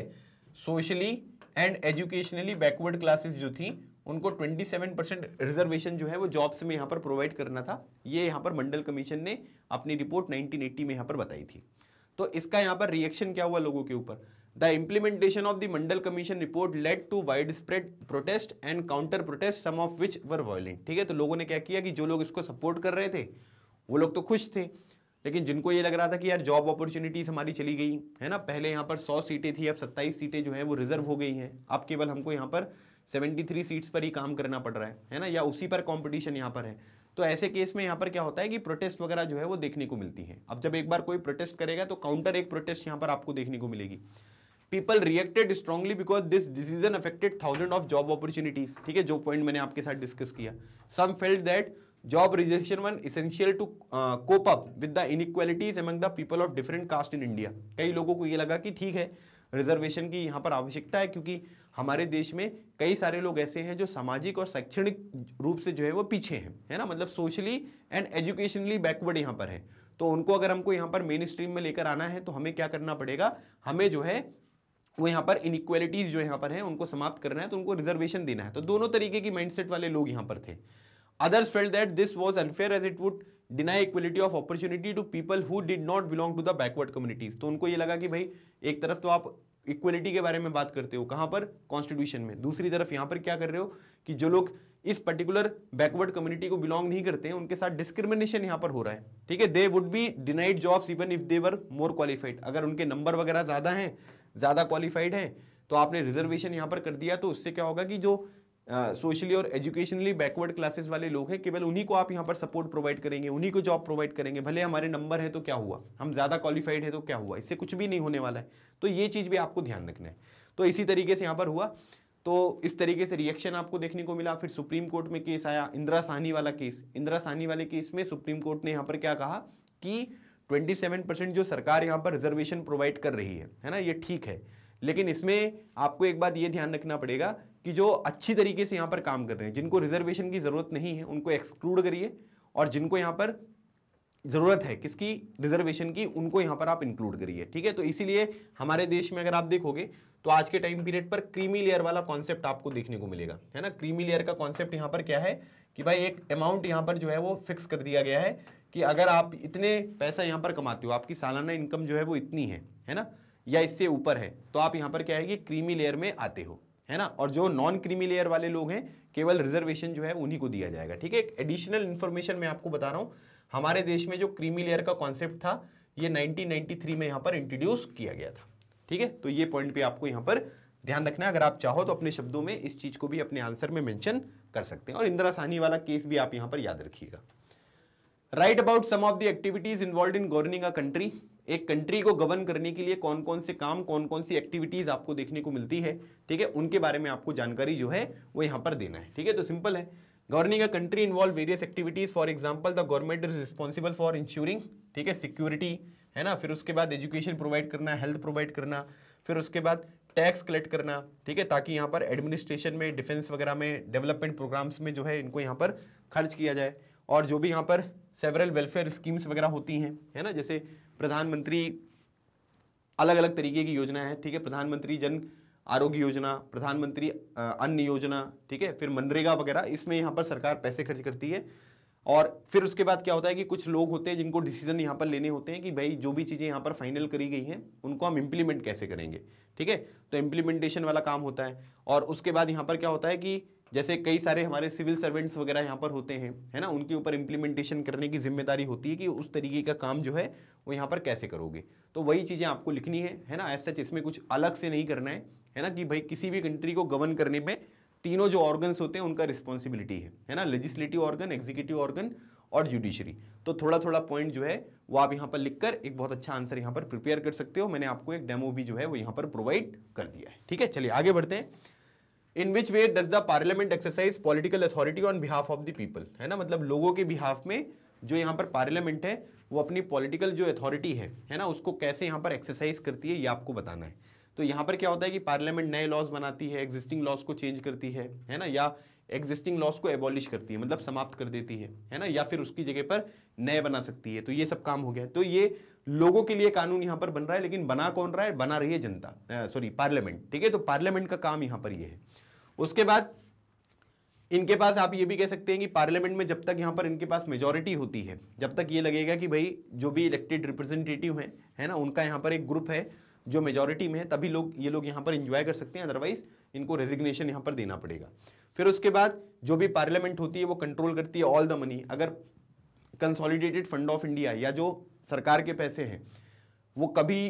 socially and educationally backward classes जो थी उनको 27 परसेंट रिजर्वेशन जो है वो जॉब्स में यहाँ पर प्रोवाइड करना था ये यहाँ पर मंडल कमीशन ने अपनी रिपोर्ट 1980 में यहाँ पर बताई थी तो इसका यहाँ पर रिएक्शन क्या हुआ लोगों के ऊपर the implementation of the Mandal commission report led to wide spread protest and counter protest some of which were violent ठीक है तो लोगों ने क्या किया कि जो लोग इसको सपोर्ट कर रहे थे वो लोग तो खुश थे लेकिन जिनको ये लग रहा था कि यार जॉब अपॉर्चुनिटीज हमारी चली गई है ना पहले यहाँ पर 100 सीटें थी अब 27 सीटें जो है वो रिजर्व हो गई हैं अब केवल हमको यहाँ पर 73 सीट्स पर ही काम करना पड़ रहा है है ना या उसी पर कंपटीशन यहाँ पर है तो ऐसे केस में यहाँ पर क्या होता है कि प्रोटेस्ट वगैरह जो है वो देखने को मिलती है अब जब एक बार कोई प्रोटेस्ट करेगा तो काउंटर एक प्रोटेस्ट यहाँ पर आपको देखने को मिलेगी people reacted strongly because this decision affected thousand of job opportunities ठीक है जो पॉइंट मैंने आपके साथ डिस्कस किया some felt that job rejection one essential to cope up with the inequalities among the people of different caste in India कई लोगों को ये लगा कि ठीक है रिजर्वेशन की यहाँ पर आवश्यकता है क्योंकि हमारे देश में कई सारे लोग ऐसे हैं जो सामाजिक और शैक्षणिक रूप से जो है वो पीछे हैं है ना मतलब सोशली एंड एजुकेशनली बैकवर्ड यहाँ पर है तो उनको अगर हमको यहाँ पर मेन स्ट्रीम में लेकर आना है तो हमें क्या करना पड़ेगा हमें जो है वो यहाँ पर इनक्वेलिटीज जो यहाँ पर हैं उनको समाप्त करना है तो उनको रिजर्वेशन देना है तो दोनों तरीके की माइंड वाले लोग यहाँ पर थे others felt that this was unfair as it would deny equality of opportunity to people who did not belong to the backward communities तो उनको ये लगा कि भाई एक तरफ तो आप इक्वलिटी के बारे में बात करते हो कहाँ पर कॉन्स्टिट्यूशन में दूसरी तरफ यहाँ पर क्या कर रहे हो कि जो लोग इस पर्टिकुलर बैकवर्ड कम्युनिटी को बिलोंग नहीं करते हैं उनके साथ डिस्क्रिमिनेशन यहाँ पर हो रहा है ठीक है they would be denied jobs even if they were more qualified अगर उनके नंबर वगैरह ज़्यादा हैं ज़्यादा क्वालिफाइड हैं तो आपने रिजर्वेशन यहाँ पर कर दिया तो उससे क्या होगा कि जो सोशली हाँ, और एजुकेशनली बैकवर्ड क्लासेस वाले लोग हैं केवल उन्हीं को आप यहाँ पर सपोर्ट प्रोवाइड करेंगे उन्हीं को जॉब प्रोवाइड करेंगे भले हमारे नंबर है तो क्या हुआ हम ज़्यादा क्वालिफाइड है तो क्या हुआ इससे कुछ भी नहीं होने वाला है तो ये चीज़ भी आपको ध्यान रखना है तो इसी तरीके से यहाँ पर हुआ तो इस तरीके से रिएक्शन आपको देखने को मिला फिर सुप्रीम कोर्ट में केस आया इंदिरा साहनी वाला केस इंदिरा साहनी वाले केस में सुप्रीम कोर्ट ने यहाँ पर क्या कहा कि 27 परसेंट जो सरकार यहाँ पर रिजर्वेशन प्रोवाइड कर रही है है ना ये ठीक है लेकिन इसमें आपको एक बात ये ध्यान रखना पड़ेगा कि जो अच्छी तरीके से यहाँ पर काम कर रहे हैं जिनको रिजर्वेशन की ज़रूरत नहीं है उनको एक्सक्लूड करिए और जिनको यहाँ पर ज़रूरत है किसकी रिजर्वेशन की उनको यहाँ पर आप इंक्लूड करिए ठीक है तो इसीलिए हमारे देश में अगर आप देखोगे तो आज के टाइम पीरियड पर क्रीमी लेयर वाला कॉन्सेप्ट आपको देखने को मिलेगा है ना क्रीमी लेयर का कॉन्सेप्ट यहाँ पर क्या है कि भाई एक अमाउंट यहाँ पर जो है वो फिक्स कर दिया गया है कि अगर आप इतने पैसा यहाँ पर कमाते हो आपकी सालाना इनकम जो है वो इतनी है है ना या इससे ऊपर है तो आप यहाँ पर क्या है कि क्रीमी लेयर में आते हो है ना और जो नॉन क्रीमी लेयर वाले लोग हैं केवल रिजर्वेशन जो है उन्हीं को दिया जाएगा ठीक है एक एडिशनल इन्फॉर्मेशन मैं आपको बता रहा हूँ हमारे देश में जो क्रीमी लेयर का कॉन्सेप्ट था ये 1993 में यहाँ पर इंट्रोड्यूस किया गया था ठीक है तो ये पॉइंट भी आपको यहाँ पर ध्यान रखना अगर आप चाहो तो अपने शब्दों में इस चीज़ को भी अपने आंसर में मैंशन कर सकते हैं और इंदिरा साहनी वाला केस भी आप यहाँ पर याद रखिएगा write about some of the activities involve in governing a country एक कंट्री को गवर्न करने के लिए कौन कौन से काम कौन कौन सी एक्टिविटीज आपको देखने को मिलती है ठीक है उनके बारे में आपको जानकारी जो है वो यहाँ पर देना है ठीक है तो सिंपल है governing a country involve various activities for example the government is responsible for ensuring ठीक है सिक्योरिटी है ना फिर उसके बाद एजुकेशन प्रोवाइड करना हेल्थ प्रोवाइड करना फिर उसके बाद टैक्स कलेक्ट करना ठीक है ताकि यहाँ पर एडमिनिस्ट्रेशन में डिफेंस वगैरह में डेवलपमेंट प्रोग्राम्स में जो है इनको यहाँ पर खर्च किया जाए और जो भी यहाँ पर सेवरल वेलफेयर स्कीम्स वगैरह होती हैं है ना जैसे प्रधानमंत्री अलग अलग तरीके की योजना है ठीक है प्रधानमंत्री जन आरोग्य योजना प्रधानमंत्री अन्न योजना ठीक है फिर मनरेगा वगैरह इसमें यहाँ पर सरकार पैसे खर्च करती है और फिर उसके बाद क्या होता है कि कुछ लोग होते हैं जिनको डिसीजन यहाँ पर लेने होते हैं कि भाई जो भी चीज़ें यहाँ पर फाइनल करी गई हैं उनको हम इम्प्लीमेंट कैसे करेंगे ठीक है तो इम्प्लीमेंटेशन वाला काम होता है और उसके बाद यहाँ पर क्या होता है कि जैसे कई सारे हमारे सिविल सर्वेंट्स वगैरह यहाँ पर होते हैं है ना उनके ऊपर इम्प्लीमेंटेशन करने की जिम्मेदारी होती है कि उस तरीके का काम जो है वो यहाँ पर कैसे करोगे तो वही चीज़ें आपको लिखनी है है ना एज सच इसमें कुछ अलग से नहीं करना है है ना कि भाई किसी भी कंट्री को गवर्न करने में तीनों जो ऑर्गन्स होते हैं उनका रिस्पॉन्सिबिलिटी है है ना लेजिस्लेटिव ऑर्गन एग्जीक्यूटिव ऑर्गन और जुडिशरी तो थोड़ा थोड़ा पॉइंट जो है वो आप यहाँ पर लिखकर एक बहुत अच्छा आंसर यहाँ पर प्रिपेयर कर सकते हो मैंने आपको एक डेमो भी जो है वो यहाँ पर प्रोवाइड कर दिया है ठीक है चलिए आगे बढ़ते हैं in which way does the parliament exercise political authority on behalf of the people है ना मतलब लोगों के बिहाफ में जो यहाँ पर पार्लियामेंट है वो अपनी पॉलिटिकल जो अथॉरिटी है है ना उसको कैसे यहाँ पर एक्सरसाइज करती है ये आपको बताना है तो यहाँ पर क्या होता है कि पार्लियामेंट नए लॉज बनाती है एग्जिस्टिंग लॉज को चेंज करती है है ना या एग्जिस्टिंग लॉज को एबॉलिश करती है मतलब समाप्त कर देती है है ना या फिर उसकी जगह पर नए बना सकती है तो ये सब काम हो गया तो ये लोगों के लिए कानून यहाँ पर बन रहा है लेकिन बना कौन रहा है बना रही है जनता सॉरी पार्लियामेंट ठीक है तो पार्लियामेंट का काम यहाँ पर ये है उसके बाद इनके पास आप ये भी कह सकते हैं कि पार्लियामेंट में जब तक यहाँ पर इनके पास मेजोरिटी होती है जब तक ये लगेगा कि भाई जो भी इलेक्टेड रिप्रेजेंटेटिव हैं है ना उनका यहाँ पर एक ग्रुप है जो मेजोरिटी में है तभी लोग ये लोग यहाँ पर इंजॉय कर सकते हैं अदरवाइज इनको रेजिग्नेशन यहाँ पर देना पड़ेगा फिर उसके बाद जो भी पार्लियामेंट होती है वो कंट्रोल करती है ऑल द मनी अगर कंसोलिडेटेड फंड ऑफ इंडिया या जो सरकार के पैसे हैं वो कभी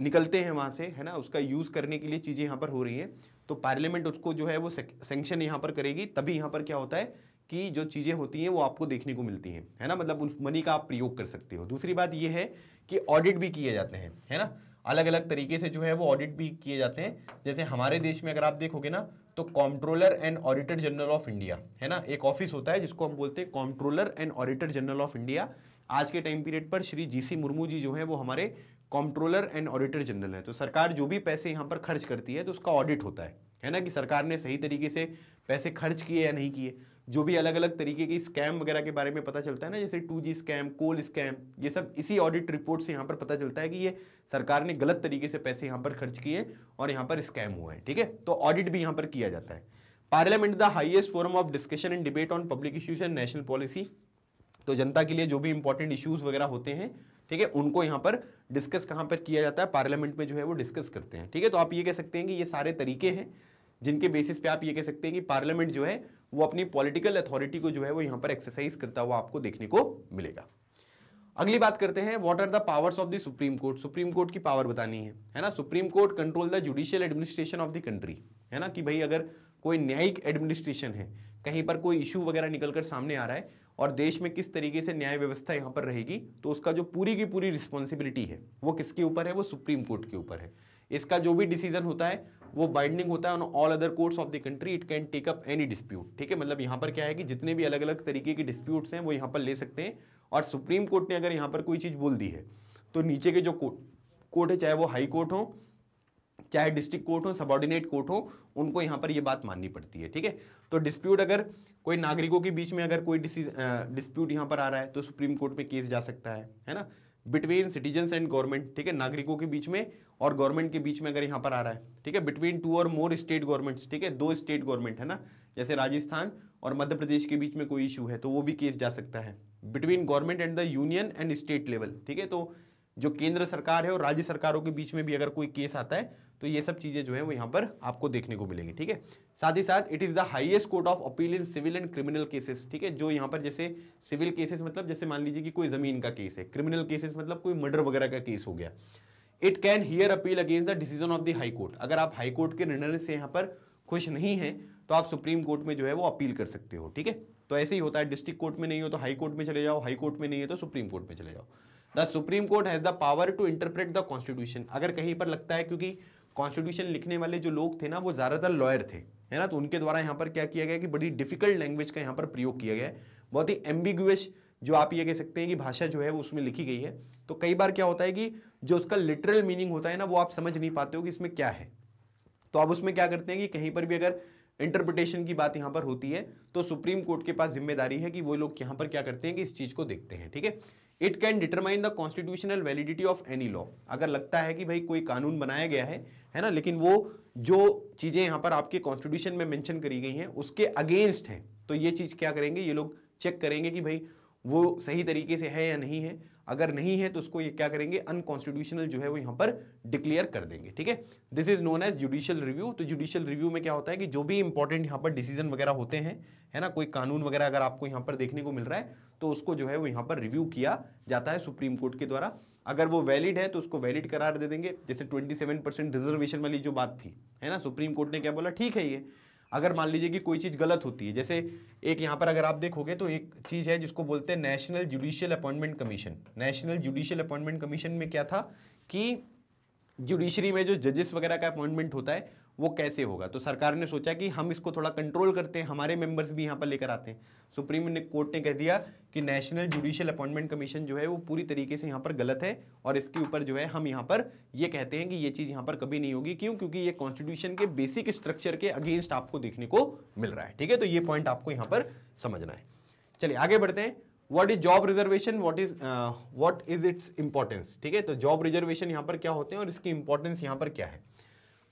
निकलते हैं वहाँ से है ना उसका यूज़ करने के लिए चीज़ें यहाँ पर हो रही हैं तो पार्लियामेंट उसको जो है वो सेंक्शन यहाँ पर करेगी तभी यहाँ पर क्या होता है कि जो चीज़ें होती हैं वो आपको देखने को मिलती हैं है ना मतलब उस मनी का आप प्रयोग कर सकते हो दूसरी बात ये है कि ऑडिट भी किए जाते हैं है ना अलग अलग तरीके से जो है वो ऑडिट भी किए जाते हैं जैसे हमारे देश में अगर आप देखोगे ना तो comptroller and auditor general of India है ना एक ऑफिस होता है जिसको हम बोलते हैं comptroller and auditor general of India आज के टाइम पीरियड पर श्री जी सी मुर्मू जी जो है वो हमारे कॉम्प्ट्रोलर एंड ऑडिटर जनरल है तो सरकार जो भी पैसे यहाँ पर खर्च करती है तो उसका ऑडिट होता है है ना कि सरकार ने सही तरीके से पैसे खर्च किए या नहीं किए जो भी अलग अलग तरीके की स्कैम वगैरह के बारे में पता चलता है ना जैसे two G scam coal scam ये सब इसी ऑडिट रिपोर्ट से यहाँ पर पता चलता है कि ये सरकार ने गलत तरीके से पैसे यहाँ पर खर्च किए और यहाँ पर स्कैम हुआ है ठीक है तो ऑडिट भी यहाँ पर किया जाता है parliament the highest forum of discussion and debate on public issues and national policy तो जनता के लिए जो भी इंपॉर्टेंट इश्यूज वगैरह होते हैं ठीक है उनको यहाँ पर डिस्कस कहाँ पर किया जाता है पार्लियामेंट में जो है वो डिस्कस करते हैं ठीक है तो आप ये कह सकते हैं कि ये सारे तरीके हैं जिनके बेसिस पे आप ये कह सकते हैं कि पार्लियामेंट जो है वो अपनी पॉलिटिकल अथॉरिटी को जो है वो यहाँ पर एक्सरसाइज करता हुआ आपको देखने को मिलेगा अगली बात करते हैं what are the powers of the supreme court supreme court की पावर बतानी है है ना supreme court control the judicial administration of the country है ना कि भाई अगर कोई न्यायिक एडमिनिस्ट्रेशन है कहीं पर कोई इशू वगैरह निकलकर सामने आ रहा है और देश में किस तरीके से न्याय व्यवस्था यहाँ पर रहेगी तो उसका जो पूरी की पूरी रिस्पॉन्सिबिलिटी है वो किसके ऊपर है वो सुप्रीम कोर्ट के ऊपर है इसका जो भी डिसीजन होता है वो बाइंडिंग होता है on all other courts of the country it can take up any dispute ठीक है मतलब यहाँ पर क्या है कि जितने भी अलग अलग तरीके के डिस्प्यूट्स हैं वो यहाँ पर ले सकते हैं और सुप्रीम कोर्ट ने अगर यहाँ पर कोई चीज़ बोल दी है तो नीचे के जो कोर्ट कोर्ट है चाहे वो हाई कोर्ट हो चाहे डिस्ट्रिक्ट कोर्ट हो सबॉर्डिनेट कोर्ट हो उनको यहाँ पर ये बात माननी पड़ती है ठीक है तो डिस्प्यूट अगर कोई नागरिकों के बीच में अगर कोई डिस्प्यूट यहाँ पर आ रहा है तो सुप्रीम कोर्ट में केस जा सकता है है ना बिटवीन सिटीजन्स एंड गवर्नमेंट ठीक है नागरिकों के बीच में और गवर्नमेंट के बीच में अगर यहाँ पर आ रहा है ठीक है बिटवीन टू और मोर स्टेट गवर्नमेंट्स ठीक है दो स्टेट गवर्नमेंट है ना जैसे राजस्थान और मध्य प्रदेश के बीच में कोई इशू है तो वो भी केस जा सकता है between government and the union and state level ठीक है तो जो केंद्र सरकार है और राज्य सरकारों के बीच में भी अगर कोई केस आता है तो ये सब चीज़ें जो है वो यहाँ पर आपको देखने को मिलेंगी ठीक है साथ ही साथ it is the highest court of appeal in civil and criminal cases ठीक है जो यहाँ पर जैसे सिविल केसेस मतलब जैसे मान लीजिए कि कोई ज़मीन का केस है क्रिमिनल केसेस मतलब कोई मर्डर वगैरह का केस हो गया it can hear appeal against the decision of the high court अगर आप हाई कोर्ट के निर्णय से यहाँ पर खुश नहीं है तो आप सुप्रीम कोर्ट में जो है वो अपील कर सकते हो ठीक है तो ऐसे ही होता है डिस्ट्रिक्ट कोर्ट में नहीं हो तो हाई कोर्ट में चले जाओ हाई कोर्ट में नहीं है तो सुप्रीम कोर्ट में चले जाओ the supreme court has the power to interpret the constitution अगर कहीं पर लगता है क्योंकि कॉन्स्टिट्यूशन लिखने वाले जो लोग थे ना वो ज़्यादातर लॉयर थे है ना तो उनके द्वारा यहाँ पर क्या किया गया कि बड़ी डिफिकल्ट लैंग्वेज का यहाँ पर प्रयोग किया गया है बहुत ही एम्बिगुअस जो आप ये कह सकते हैं कि भाषा जो है वो उसमें लिखी गई है तो कई बार क्या होता है कि जो उसका लिटरल मीनिंग होता है ना वो आप समझ नहीं पाते हो कि इसमें क्या है तो आप उसमें क्या करते हैं कि कहीं पर भी अगर इंटरप्रिटेशन की बात यहाँ पर होती है तो सुप्रीम कोर्ट के पास जिम्मेदारी है कि वो लोग यहाँ पर क्या करते हैं कि इस चीज़ को देखते हैं ठीक है it can determine the constitutional validity of any law अगर लगता है कि भाई कोई कानून बनाया गया है है ना लेकिन वो जो चीज़ें यहाँ पर आपके कॉन्स्टिट्यूशन में मैंशन करी गई हैं उसके अगेंस्ट हैं तो ये चीज़ क्या करेंगे ये लोग चेक करेंगे कि भाई वो सही तरीके से है या नहीं है अगर नहीं है तो उसको ये क्या करेंगे अनकॉन्स्टिट्यूशनल जो है वो यहाँ पर डिक्लेयर कर देंगे ठीक है this is known as judicial review तो जुडिशियल रिव्यू में क्या होता है कि जो भी इंपॉर्टेंट यहाँ पर डिसीजन वगैरह होते हैं है ना कोई कानून वगैरह अगर आपको यहाँ पर देखने को मिल रहा है तो उसको जो है वो यहाँ पर रिव्यू किया जाता है सुप्रीम कोर्ट के द्वारा अगर वो वैलिड है तो उसको वैलिड करार दे देंगे जैसे 27 परसेंट रिजर्वेशन वाली जो बात थी है ना सुप्रीम कोर्ट ने क्या बोला ठीक है ये अगर मान लीजिए कि कोई चीज़ गलत होती है जैसे एक यहाँ पर अगर आप देखोगे तो एक चीज़ है जिसको बोलते हैं national judicial appointment commission national judicial appointment commission में क्या था कि जुडिशरी में जो जजेस वगैरह का अपॉइंटमेंट होता है वो कैसे होगा तो सरकार ने सोचा कि हम इसको थोड़ा कंट्रोल करते हैं हमारे मेंबर्स भी यहाँ पर लेकर आते हैं सुप्रीम ने कोर्ट ने कह दिया कि नेशनल जुडिशियल अपॉइंटमेंट कमीशन जो है वो पूरी तरीके से यहाँ पर गलत है और इसके ऊपर जो है हम यहाँ पर ये कहते हैं कि ये चीज़ यहाँ पर कभी नहीं होगी क्यों क्योंकि ये कॉन्स्टिट्यूशन के बेसिक स्ट्रक्चर के अगेंस्ट आपको देखने को मिल रहा है ठीक है तो ये पॉइंट आपको यहाँ पर समझना है चलिए आगे बढ़ते हैं what is job reservation what is what is its importance ठीक है तो जॉब रिजर्वेशन यहाँ पर क्या होते हैं और इसकी इंपॉर्टेंस यहाँ पर क्या है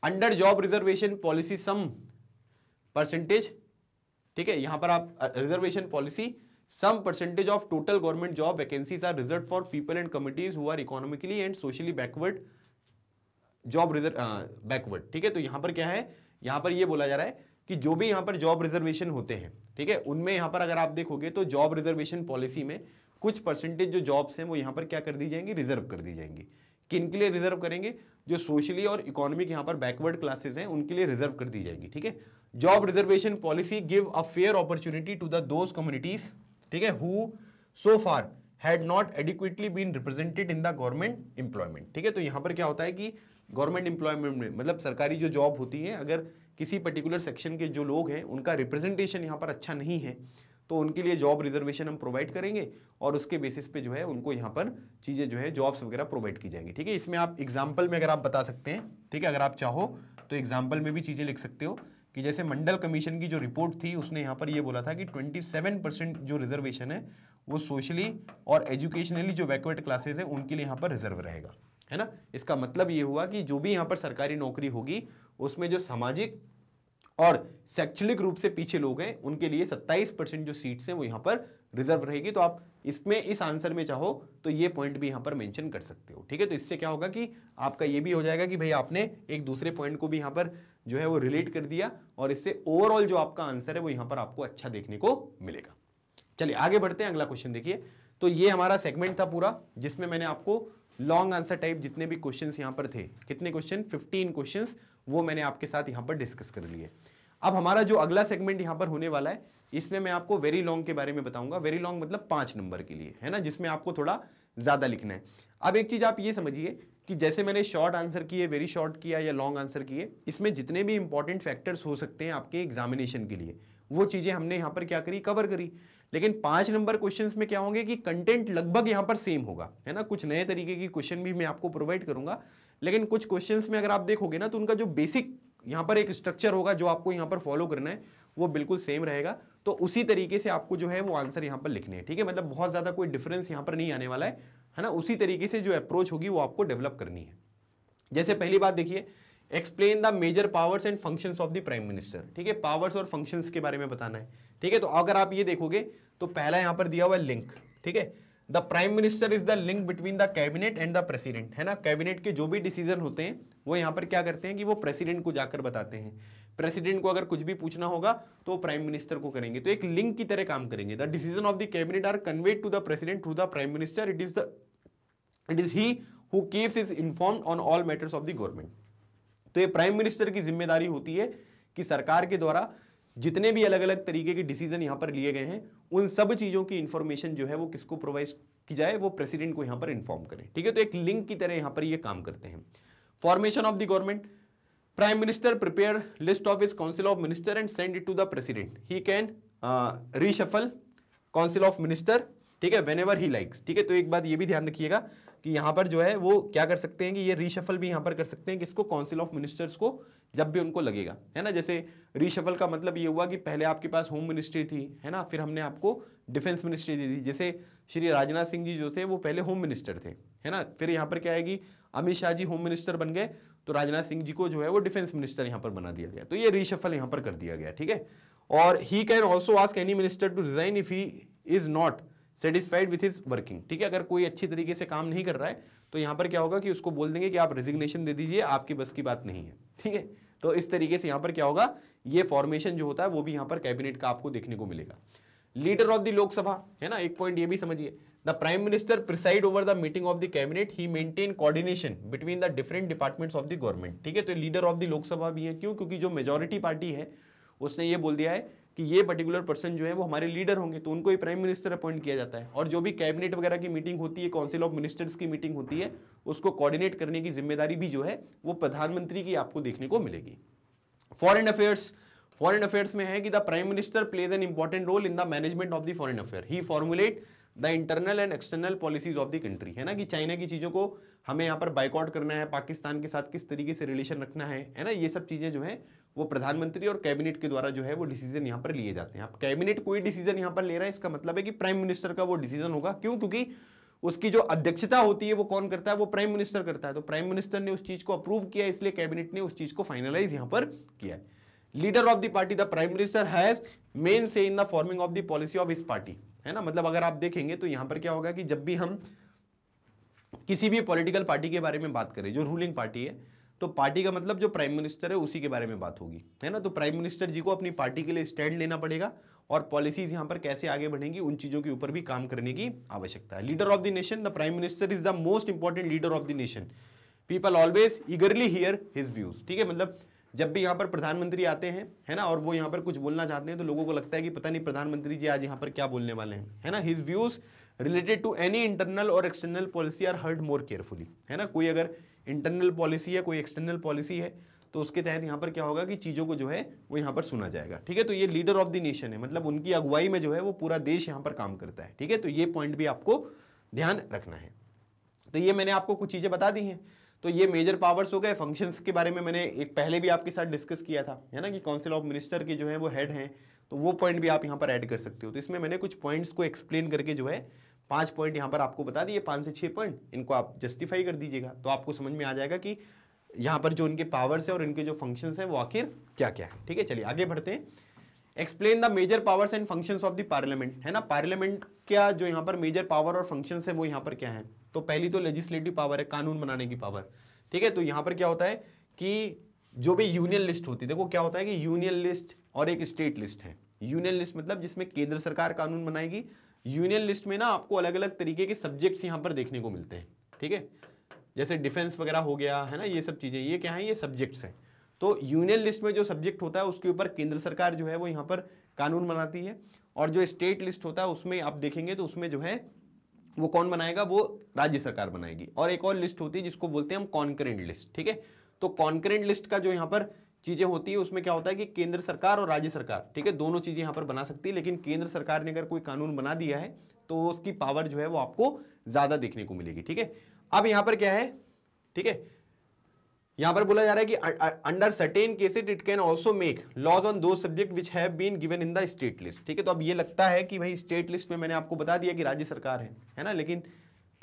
under job reservation policy some percentage ठीक है यहां पर आप reservation policy some percentage of total government job vacancies are reserve for people and committees who are economically and socially backward job reserve backward ठीक है तो यहां पर क्या है यहां पर यह बोला जा रहा है कि जो भी यहां पर जॉब रिजर्वेशन होते हैं ठीक है उनमें यहां पर अगर आप देखोगे तो जॉब रिजर्वेशन पॉलिसी में कुछ परसेंटेज जो जॉब्स हैं वो यहां पर क्या कर दी जाएंगी रिजर्व कर दी जाएंगी किन के लिए रिजर्व करेंगे जो सोशली और इकोनॉमिक यहाँ पर बैकवर्ड क्लासेस हैं उनके लिए रिजर्व कर दी जाएगी ठीक है job reservation policy give a fair opportunity to the those communities ठीक है who so far had not adequately been represented in the government employment ठीक है तो यहाँ पर क्या होता है कि गवर्नमेंट एम्प्लॉयमेंट में मतलब सरकारी जो जॉब होती है अगर किसी पर्टिकुलर सेक्शन के जो लोग हैं उनका रिप्रेजेंटेशन यहाँ पर अच्छा नहीं है तो उनके लिए जॉब रिजर्वेशन हम प्रोवाइड करेंगे और उसके बेसिस पे जो है उनको यहाँ पर चीज़ें जो है जॉब्स वगैरह प्रोवाइड की जाएंगी ठीक है इसमें आप एग्जाम्पल में अगर आप बता सकते हैं ठीक है अगर आप चाहो तो एग्जाम्पल में भी चीज़ें लिख सकते हो कि जैसे मंडल कमीशन की जो रिपोर्ट थी उसने यहाँ पर यह बोला था कि ट्वेंटी परसेंट जो रिजर्वेशन है वो सोशली और एजुकेशनली जो बैकवर्ड क्लासेज है उनके लिए यहाँ पर रिजर्व रहेगा है ना इसका मतलब ये हुआ कि जो भी यहाँ पर सरकारी नौकरी होगी उसमें जो सामाजिक और शैक्षणिक रूप से पीछे लोग हैं उनके लिए 27 परसेंट जो सीट्स हैं वो यहाँ पर रिजर्व रहेगी तो आप इसमें इस आंसर में चाहो तो ये पॉइंट भी यहाँ पर मेंशन कर सकते हो ठीक है तो इससे क्या होगा कि आपका ये भी हो जाएगा कि भाई आपने एक दूसरे पॉइंट को भी यहाँ पर जो है वो रिलेट कर दिया और इससे ओवरऑल जो आपका आंसर है वो यहाँ पर आपको अच्छा देखने को मिलेगा चलिए आगे बढ़ते हैं अगला क्वेश्चन देखिए तो ये हमारा सेगमेंट था पूरा जिसमें मैंने आपको लॉन्ग आंसर टाइप जितने भी क्वेश्चन यहाँ पर थे कितने क्वेश्चन फिफ्टीन क्वेश्चन वो मैंने आपके साथ यहाँ पर डिस्कस कर लिए अब हमारा जो अगला सेगमेंट यहाँ पर होने वाला है इसमें मैं आपको वेरी लॉन्ग के बारे में बताऊंगा वेरी लॉन्ग मतलब पांच नंबर के लिए है ना जिसमें आपको थोड़ा ज़्यादा लिखना है अब एक चीज़ आप ये समझिए कि जैसे मैंने शॉर्ट आंसर किए वेरी शॉर्ट किया या लॉन्ग आंसर किए इसमें जितने भी इंपॉर्टेंट फैक्टर्स हो सकते हैं आपके एग्जामिनेशन के लिए वो चीज़ें हमने यहाँ पर क्या करी कवर करी लेकिन पांच नंबर क्वेश्चंस में क्या होंगे कि कंटेंट लगभग यहाँ पर सेम होगा है ना कुछ नए तरीके की क्वेश्चन भी मैं आपको प्रोवाइड करूंगा लेकिन कुछ क्वेश्चंस में अगर आप देखोगे ना तो उनका जो बेसिक यहाँ पर एक स्ट्रक्चर होगा जो आपको यहाँ पर फॉलो करना है वो बिल्कुल सेम रहेगा तो उसी तरीके से आपको जो है वो आंसर यहाँ पर लिखने हैं ठीक है मतलब बहुत ज़्यादा कोई डिफरेंस यहाँ पर नहीं आने वाला है है ना उसी तरीके से जो अप्रोच होगी वो आपको डेवलप करनी है जैसे पहली बात देखिए explain the major powers and functions of the prime minister ठीक है पावर्स और फंक्शंस के बारे में बताना है ठीक है तो अगर आप ये देखोगे तो पहला यहाँ पर दिया हुआ है लिंक ठीक है the prime minister is the link between the cabinet and the president है ना कैबिनेट के जो भी डिसीजन होते हैं वो यहाँ पर क्या करते हैं कि वो प्रेसिडेंट को जाकर बताते हैं प्रेसिडेंट को अगर कुछ भी पूछना होगा तो प्राइम मिनिस्टर को करेंगे तो एक लिंक की तरह काम करेंगे the decision of the cabinet are conveyed to the president through the prime minister it is the it is he who keeps is informed on all matters of the government तो ये prime minister की जिम्मेदारी होती है कि सरकार के द्वारा जितने भी अलग अलग तरीके के डिसीजन यहाँ पर लिए गए हैं उन सब चीज़ों की इन्फॉर्मेशन जो है वो किसको प्रोवाइड की जाए वो प्रेसिडेंट को यहाँ पर इन्फॉर्म करें ठीक है तो एक लिंक की तरह यहाँ पर ये यह काम करते हैं formation of the government prime minister prepare list of his council of minister and send it to the president he can reshuffle council of minister ठीक है वेन एवर ही लाइक्स ठीक है तो एक बात ये भी ध्यान रखिएगा कि यहाँ पर जो है वो क्या कर सकते हैं कि ये रीशफल भी यहाँ पर कर सकते हैं किसको काउंसिल ऑफ मिनिस्टर्स को जब भी उनको लगेगा है ना जैसे रीशफल का मतलब ये हुआ कि पहले आपके पास होम मिनिस्ट्री थी है ना फिर हमने आपको डिफेंस मिनिस्ट्री दी थी जैसे श्री राजनाथ सिंह जी जो थे वो पहले होम मिनिस्टर थे है ना फिर यहाँ पर क्या आएगी अमित शाह जी होम मिनिस्टर बन गए तो राजनाथ सिंह जी को जो है वो डिफेंस मिनिस्टर यहाँ पर बना दिया गया तो ये रीशफल यहाँ पर कर दिया गया ठीक है और he can also ask any minister to resign if he is not satisfied with his working ठीक है अगर कोई अच्छी तरीके से काम नहीं कर रहा है तो यहाँ पर क्या होगा कि उसको बोल देंगे कि आप रेजिग्नेशन दे दीजिए आपकी बस की बात नहीं है ठीक है तो इस तरीके से यहाँ पर क्या होगा ये फॉर्मेशन जो होता है वो भी यहाँ पर कैबिनेट का आपको देखने को मिलेगा लीडर ऑफ द लोकसभा है ना एक पॉइंट ये भी समझिए the prime minister preside over the meeting of the cabinet he maintain coordination between the different departments of the government ठीक है तो लीडर ऑफ द लोकसभा भी है क्यों क्योंकि जो मेजोरिटी पार्टी है उसने ये बोल दिया है कि ये पर्टिकुलर पर्सन जो है वो हमारे लीडर होंगे तो उनको ही प्राइम मिनिस्टर अपॉइंट किया जाता है और जो भी कैबिनेट वगैरह की मीटिंग होती है काउंसिल ऑफ मिनिस्टर्स की मीटिंग होती है उसको कोऑर्डिनेट करने की जिम्मेदारी भी जो है वो प्रधानमंत्री की आपको देखने को मिलेगी फॉरन अफेयर्स फॉरन अफेयर्स में है कि the prime minister plays an important role in the management of the foreign affair he formulate the internal and external policies of the country है ना कि चाइना की चीज़ों को हमें यहाँ पर बाइकआउट करना है पाकिस्तान के साथ किस तरीके से रिलेशन रखना है है ना ये सब चीज़ें जो है वो प्रधानमंत्री और कैबिनेट के द्वारा जो है वो डिसीजन यहाँ पर लिए जाते हैं अब कैबिनेट कोई डिसीजन यहाँ पर ले रहा है इसका मतलब है कि प्राइम मिनिस्टर का वो डिसीजन होगा क्यों क्योंकि उसकी जो अध्यक्षता होती है वो कौन करता है वो प्राइम मिनिस्टर करता है तो प्राइम मिनिस्टर ने उस चीज को अप्रूव किया इसलिए कैबिनेट ने उस चीज को फाइनलाइज यहां पर किया leader of the party the prime minister has main say in the forming of the policy of his party है ना मतलब अगर आप देखेंगे तो यहां पर क्या होगा कि जब भी हम किसी भी पॉलिटिकल पार्टी के बारे में बात करें जो रूलिंग पार्टी है तो पार्टी का मतलब जो प्राइम मिनिस्टर है उसी के बारे में बात होगी है ना तो प्राइम मिनिस्टर जी को अपनी पार्टी के लिए स्टैंड लेना पड़ेगा और पॉलिसीज यहां पर कैसे आगे बढ़ेंगी उन चीज़ों के ऊपर भी काम करने की आवश्यकता है leader of the nation the prime minister is the most important leader of the nation people always eagerly hear his views ठीक है मतलब जब भी यहाँ पर प्रधानमंत्री आते हैं है ना और वो यहाँ पर कुछ बोलना चाहते हैं तो लोगों को लगता है कि पता नहीं प्रधानमंत्री जी आज यहाँ पर क्या बोलने वाले हैं है ना his views related to any internal or external policy are heard more carefully है ना कोई अगर इंटरनल पॉलिसी है कोई एक्सटर्नल पॉलिसी है तो उसके तहत यहाँ पर क्या होगा कि चीज़ों को जो है वो यहाँ पर सुना जाएगा ठीक है तो ये लीडर ऑफ द नेशन है मतलब उनकी अगुवाई में जो है वो पूरा देश यहाँ पर काम करता है ठीक है तो ये पॉइंट भी आपको ध्यान रखना है तो ये मैंने आपको कुछ चीज़ें बता दी हैं तो ये मेजर पावर्स हो गए फंक्शंस के बारे में मैंने एक पहले भी आपके साथ डिस्कस किया था है ना कि काउंसिल ऑफ मिनिस्टर के जो है वो हेड हैं तो वो पॉइंट भी आप यहाँ पर ऐड कर सकते हो तो इसमें मैंने कुछ पॉइंट्स को एक्सप्लेन करके जो है पांच पॉइंट यहाँ पर आपको बता दिए पांच से छह पॉइंट इनको आप जस्टिफाई कर दीजिएगा तो आपको समझ में आ जाएगा कि यहां पर जो इनके पावर्स है और इनके जो फंक्शन है वो आखिर क्या क्या है ठीक है चलिए आगे बढ़ते हैं explain the major powers and functions of the parliament है ना पार्लियामेंट क्या जो यहाँ पर मेजर पावर और फंक्शंस है वो यहाँ पर क्या है तो पहली तो लेजिस्लेटिव पावर है कानून बनाने की पावर ठीक है तो यहाँ पर क्या होता है कि जो भी यूनियन लिस्ट होती है देखो क्या होता है कि यूनियन लिस्ट और एक स्टेट लिस्ट है यूनियन लिस्ट मतलब जिसमें केंद्र सरकार कानून बनाएगी यूनियन लिस्ट में ना आपको अलग अलग तरीके के सब्जेक्ट्स यहाँ पर देखने को मिलते हैं ठीक है जैसे डिफेंस वगैरह हो गया है ना ये सब चीज़ें ये क्या है ये सब्जेक्ट्स हैं तो यूनियन लिस्ट में जो सब्जेक्ट होता है उसके ऊपर केंद्र सरकार जो है वो यहाँ पर कानून बनाती है और जो स्टेट लिस्ट होता है उसमें आप देखेंगे तो उसमें जो है वो कौन बनाएगा वो राज्य सरकार बनाएगी और एक और लिस्ट होती है जिसको बोलते हैं हम कॉन्करेंट लिस्ट ठीक है तो कॉन्करेंट लिस्ट का जो यहाँ पर चीजें होती है उसमें क्या होता है कि केंद्र सरकार और राज्य सरकार ठीक है दोनों चीजें यहां पर बना सकती है लेकिन केंद्र सरकार ने अगर कोई कानून बना दिया है तो उसकी पावर जो है वो आपको ज्यादा देखने को मिलेगी ठीक है अब यहां पर क्या है ठीक है यहां पर बोला जा रहा है कि under certain cases it can also make laws on those subject which have been given in the state list ठीक है तो अब ये लगता है कि भाई स्टेट लिस्ट में मैंने आपको बता दिया कि राज्य सरकार है है ना लेकिन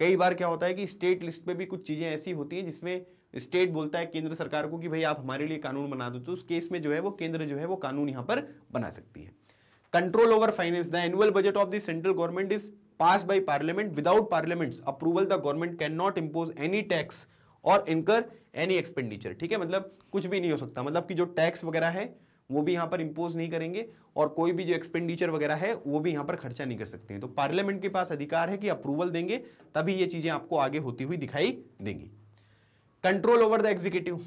कई बार क्या होता है कि स्टेट लिस्ट में भी कुछ चीज़ें ऐसी होती हैं जिसमें स्टेट बोलता है केंद्र सरकार को कि भाई आप हमारे लिए कानून बना दो तो उस केस में जो है वो केंद्र जो है वो कानून यहाँ पर बना सकती है control over finance the annual budget of the central government is pass by parliament without parliament approval the government can not impose any tax or incur any expenditure ठीक है मतलब कुछ भी नहीं हो सकता मतलब कि जो टैक्स वगैरह है वो भी यहाँ पर इम्पोज नहीं करेंगे और कोई भी जो एक्सपेंडिचर वगैरह है वो भी यहाँ पर खर्चा नहीं कर सकते हैं तो पार्लियामेंट के पास अधिकार है कि अप्रूवल देंगे तभी ये चीज़ें आपको आगे होती हुई दिखाई देंगी कंट्रोल ओवर द एग्जीक्यूटिव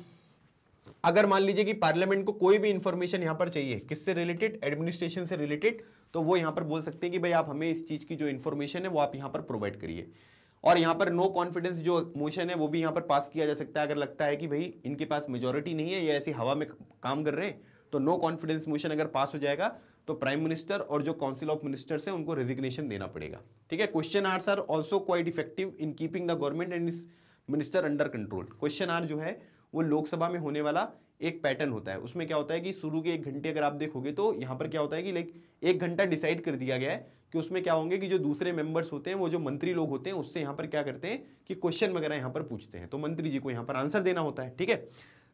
अगर मान लीजिए कि पार्लियामेंट को कोई भी इंफॉर्मेशन यहां पर चाहिए किससे रिलेटेड एडमिनिस्ट्रेशन से रिलेटेड तो वो यहां पर बोल सकते हैं कि भाई आप हमें इस चीज़ की जो इंफॉर्मेशन है वो आप यहां पर प्रोवाइड करिए और यहां पर नो no कॉन्फिडेंस जो मोशन है वो भी यहां पर पास किया जा सकता है अगर लगता है कि भाई इनके पास मेजोरिटी नहीं है या ऐसी हवा में काम कर रहे हैं तो नो कॉन्फिडेंस मोशन अगर पास हो जाएगा तो प्राइम मिनिस्टर और जो काउंसिल ऑफ मिनिस्टर्स है उनको रेजिग्नेशन देना पड़ेगा ठीक है question hours are also quite effective in keeping the government and his minister under control question hour जो है वो लोकसभा में होने वाला एक पैटर्न होता है उसमें क्या होता है कि शुरू के एक घंटे अगर आप देखोगे तो यहाँ पर क्या होता है कि लाइक एक घंटा डिसाइड कर दिया गया है कि उसमें क्या होंगे कि जो दूसरे मेंबर्स होते हैं वो जो मंत्री लोग होते हैं उससे यहाँ पर क्या करते हैं कि क्वेश्चन वगैरह यहाँ पर पूछते हैं तो मंत्री जी को यहाँ पर आंसर देना होता है ठीक है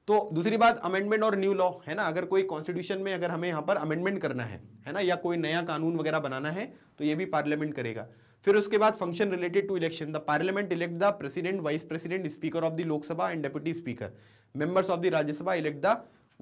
तो दूसरी बात अमेंडमेंट और न्यू लॉ है ना अगर कोई कॉन्स्टिट्यूशन में अगर हमें यहाँ पर अमेंडमेंट करना है है ना या कोई नया कानून वगैरह बनाना है तो ये भी पार्लियामेंट करेगा फिर उसके बाद function related to election the parliament elect the president vice president speaker of the Lok Sabha and deputy speaker members of the Rajya Sabha elect the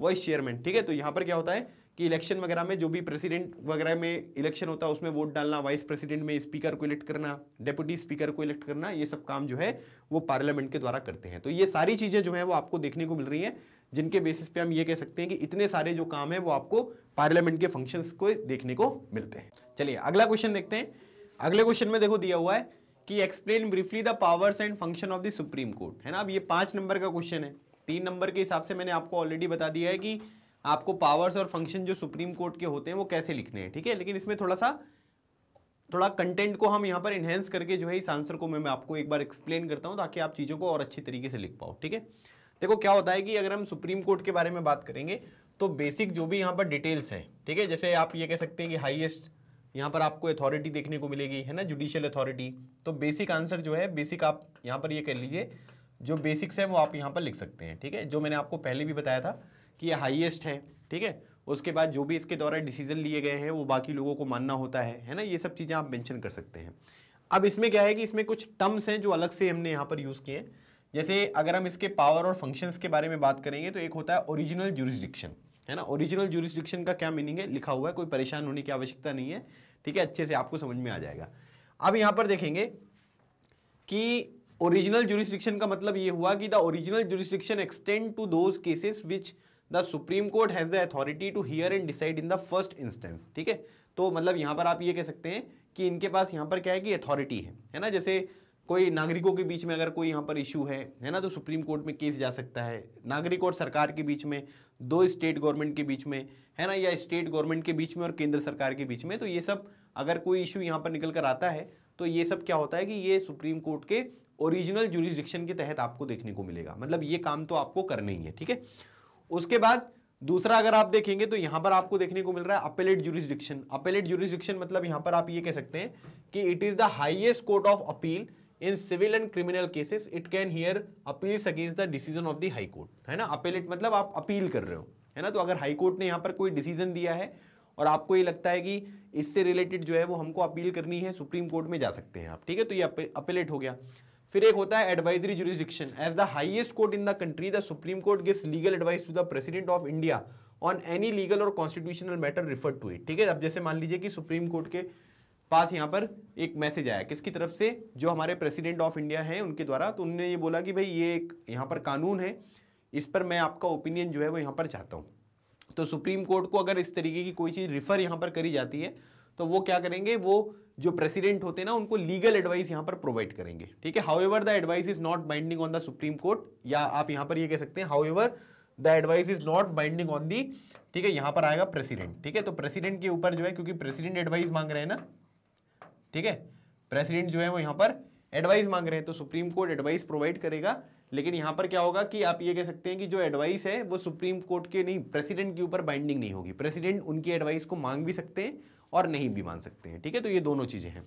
vice chairman ठीक है तो यहाँ पर क्या होता है कि इलेक्शन वगैरह में जो भी प्रेसिडेंट वगैरह में इलेक्शन होता है उसमें वोट डालना वाइस प्रेसिडेंट में स्पीकर को इलेक्ट करना डेप्यूटी स्पीकर को इलेक्ट करना ये सब काम जो है वो पार्लियामेंट के द्वारा करते हैं तो ये सारी चीज़ें जो है वो आपको देखने को मिल रही हैं जिनके बेसिस पे हम ये कह सकते हैं कि इतने सारे जो काम है वो आपको पार्लियामेंट के फंक्शन को देखने को मिलते हैं चलिए अगला क्वेश्चन देखते हैं अगले क्वेश्चन में देखो दिया हुआ है कि explain briefly the powers and function of the supreme court है ना अब ये पांच नंबर का क्वेश्चन है तीन नंबर के हिसाब से मैंने आपको ऑलरेडी बता दिया है कि आपको पावर्स और फंक्शन जो सुप्रीम कोर्ट के होते हैं वो कैसे लिखने हैं ठीक है लेकिन इसमें थोड़ा सा थोड़ा कंटेंट को हम यहाँ पर इन्हेंस करके जो है इस आंसर को मैं, मैं आपको एक बार एक्सप्लेन करता हूँ ताकि आप चीज़ों को और अच्छी तरीके से लिख पाओ ठीक है देखो क्या होता है कि अगर हम सुप्रीम कोर्ट के बारे में बात करेंगे तो बेसिक जो भी यहाँ पर डिटेल्स हैं ठीक है जैसे आप ये कह सकते हैं कि हाइएस्ट यहाँ पर आपको अथॉरिटी देखने को मिलेगी है ना जुडिशियल अथॉरिटी तो बेसिक आंसर जो है बेसिक आप यहाँ पर ये यह कह लीजिए जो बेसिक्स है वो आप यहाँ पर लिख सकते हैं ठीक है जो मैंने आपको पहले भी बताया था कि ये हाइएस्ट है ठीक है उसके बाद जो भी इसके द्वारा डिसीजन लिए गए हैं वो बाकी लोगों को मानना होता है है ना ये सब चीज़ें आप मैंशन कर सकते हैं अब इसमें क्या है कि इसमें कुछ टर्म्स हैं जो अलग से हमने यहाँ पर यूज़ किए हैं जैसे अगर हम इसके पावर और फंक्शंस के बारे में बात करेंगे तो एक होता है ओरिजिनल जुरिस्डिक्शन है ना ओरिजिनल जूरिस्डिक्शन का क्या मीनिंग है लिखा हुआ है कोई परेशान होने की आवश्यकता नहीं है ठीक है अच्छे से आपको समझ में आ जाएगा अब यहाँ पर देखेंगे कि ओरिजिनल जूरिस्डिक्शन का मतलब ये हुआ कि the original jurisdiction extend to those cases which the supreme court has the authority to hear and decide in the first instance ठीक है तो मतलब यहाँ पर आप ये कह सकते हैं कि इनके पास यहाँ पर क्या है कि अथॉरिटी है है ना जैसे कोई नागरिकों के बीच में अगर कोई यहाँ पर इशू है है ना तो सुप्रीम कोर्ट में केस जा सकता है नागरिक और सरकार के बीच में दो स्टेट गवर्नमेंट के बीच में है ना या स्टेट गवर्नमेंट के बीच में और केंद्र सरकार के बीच में तो ये सब अगर कोई इशू यहाँ पर निकल कर आता है तो ये सब क्या होता है कि ये सुप्रीम कोर्ट के ओरिजिनल जुरिस्डिक्शन के तहत आपको देखने को मिलेगा मतलब ये काम तो आपको करना ही है ठीक है उसके बाद दूसरा अगर आप देखेंगे तो यहाँ पर आपको देखने को मिल रहा है अपेलेट जुरिस्डिक्शन अपेलेट जुरिस्डिक्शन मतलब यहाँ पर आप ये कह सकते हैं कि it is the highest court of appeal in civil and criminal cases it can hear appeals against the decision of the high court है ना अपेलेट मतलब आप अपील कर रहे हो है ना तो अगर हाई कोर्ट ने यहाँ पर कोई डिसीजन दिया है और आपको ये लगता है कि इससे रिलेटेड जो है वो हमको अपील करनी है सुप्रीम कोर्ट में जा सकते हैं आप ठीक है तो ये अपे, अपेलेट हो गया फिर एक होता है advisory jurisdiction as the highest court in the country the supreme court gives legal advice to the president of India on any legal or constitutional matter refer to it ठीक है अब जैसे मान लीजिए कि सुप्रीम कोर्ट के पास यहाँ पर एक मैसेज आया किसकी तरफ से जो हमारे प्रेसिडेंट ऑफ इंडिया हैं उनके द्वारा तो उन्होंने ये बोला कि भाई ये एक यहाँ पर कानून है इस पर मैं आपका ओपिनियन जो है वो यहाँ पर चाहता हूँ तो सुप्रीम कोर्ट को अगर इस तरीके की कोई चीज़ रिफ़र यहाँ पर करी जाती है तो वो क्या करेंगे वो जो प्रेसिडेंट होते हैं ना उनको लीगल एडवाइस यहाँ पर प्रोवाइड करेंगे ठीक है however the advice is not binding on the supreme court या आप यहाँ पर ये यह कह सकते हैं however the advice is not binding on the ठीक है यहाँ पर आएगा प्रेसिडेंट ठीक है तो प्रेसिडेंट के ऊपर जो है क्योंकि प्रेसिडेंट एडवाइस मांग रहे हैं ना ठीक है प्रेसिडेंट जो है वो यहाँ पर एडवाइस मांग रहे हैं तो सुप्रीम कोर्ट एडवाइस प्रोवाइड करेगा लेकिन यहाँ पर क्या होगा कि आप ये कह सकते हैं कि जो एडवाइस है वो सुप्रीम कोर्ट के नहीं प्रेसिडेंट के ऊपर बाइंडिंग नहीं होगी प्रेसिडेंट उनकी एडवाइस को मांग भी सकते हैं और नहीं भी मांग सकते हैं ठीक है तो ये दोनों चीज़ें हैं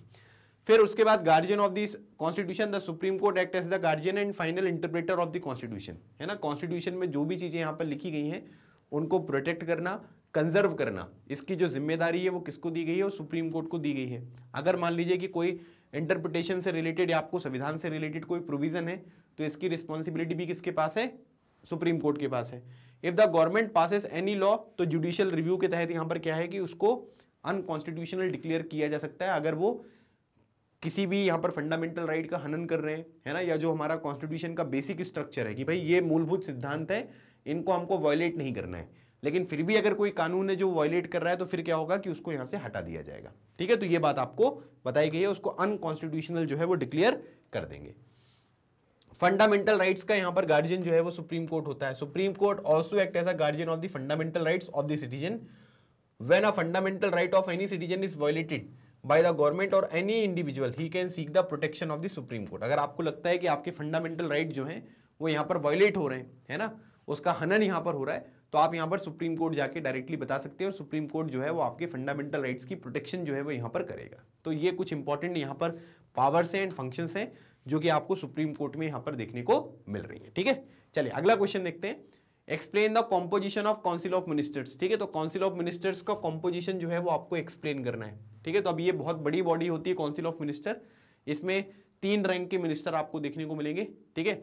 फिर उसके बाद guardian of this constitution the supreme court act as the guardian and final interpreter of the constitution है ना कॉन्स्टिट्यूशन में जो भी चीज़ें यहाँ पर लिखी गई हैं उनको प्रोटेक्ट करना कंजर्व करना इसकी जो जिम्मेदारी है वो किसको दी गई है वो सुप्रीम कोर्ट को दी गई है अगर मान लीजिए कि कोई इंटरप्रिटेशन से रिलेटेड या आपको संविधान से रिलेटेड कोई प्रोविजन है तो इसकी रिस्पॉन्सिबिलिटी भी किसके पास है सुप्रीम कोर्ट के पास है if the government passes any law तो जुडिशियल रिव्यू के तहत यहाँ पर क्या है कि उसको अनकॉन्स्टिट्यूशनल डिक्लेयर किया जा सकता है अगर वो किसी भी यहाँ पर फंडामेंटल राइट का हनन कर रहे हैं है ना या जो हमारा कॉन्स्टिट्यूशन का बेसिक स्ट्रक्चर है कि भाई ये मूलभूत सिद्धांत है इनको हमको वॉयलेट नहीं करना है लेकिन फिर भी अगर कोई कानून है जो वायलेट कर रहा है तो फिर क्या होगा कि उसको यहां से हटा दिया जाएगा ठीक है तो ये बात आपको बताई गई है उसको अनकॉन्स्टिट्यूशनल जो है वो डिक्लेयर कर देंगे फंडामेंटल राइट्स का यहां पर गार्जियन जो है वो सुप्रीम कोर्ट होता है supreme court also act as a guardian of the fundamental rights of the citizen when a fundamental right of any citizen is violated by the government or any individual he can seek the protection of the supreme अगर आपको लगता है कि आपके fundamental right जो है वो यहाँ पर वायलेट हो रहे हैं है ना उसका हनन यहाँ पर हो रहा है तो आप यहाँ पर सुप्रीम कोर्ट जाके डायरेक्टली बता सकते हैं और सुप्रीम कोर्ट जो है वो आपके फंडामेंटल राइट्स की प्रोटेक्शन जो है वो यहाँ पर करेगा तो ये कुछ इंपॉर्टेंट यहाँ पर पावर्स हैं एंड फंक्शंस हैं जो कि आपको सुप्रीम कोर्ट में यहाँ पर देखने को मिल रही है ठीक है चलिए अगला क्वेश्चन देखते हैं explain the composition of council of ministers ठीक है तो काउंसिल ऑफ मिनिस्टर्स का कॉम्पोजिशन जो है वो आपको एक्सप्लेन करना है ठीक है तो अब ये बहुत बड़ी बॉडी होती है काउंसिल ऑफ मिनिस्टर इसमें तीन रैंक के मिनिस्टर आपको देखने को मिलेंगे ठीक है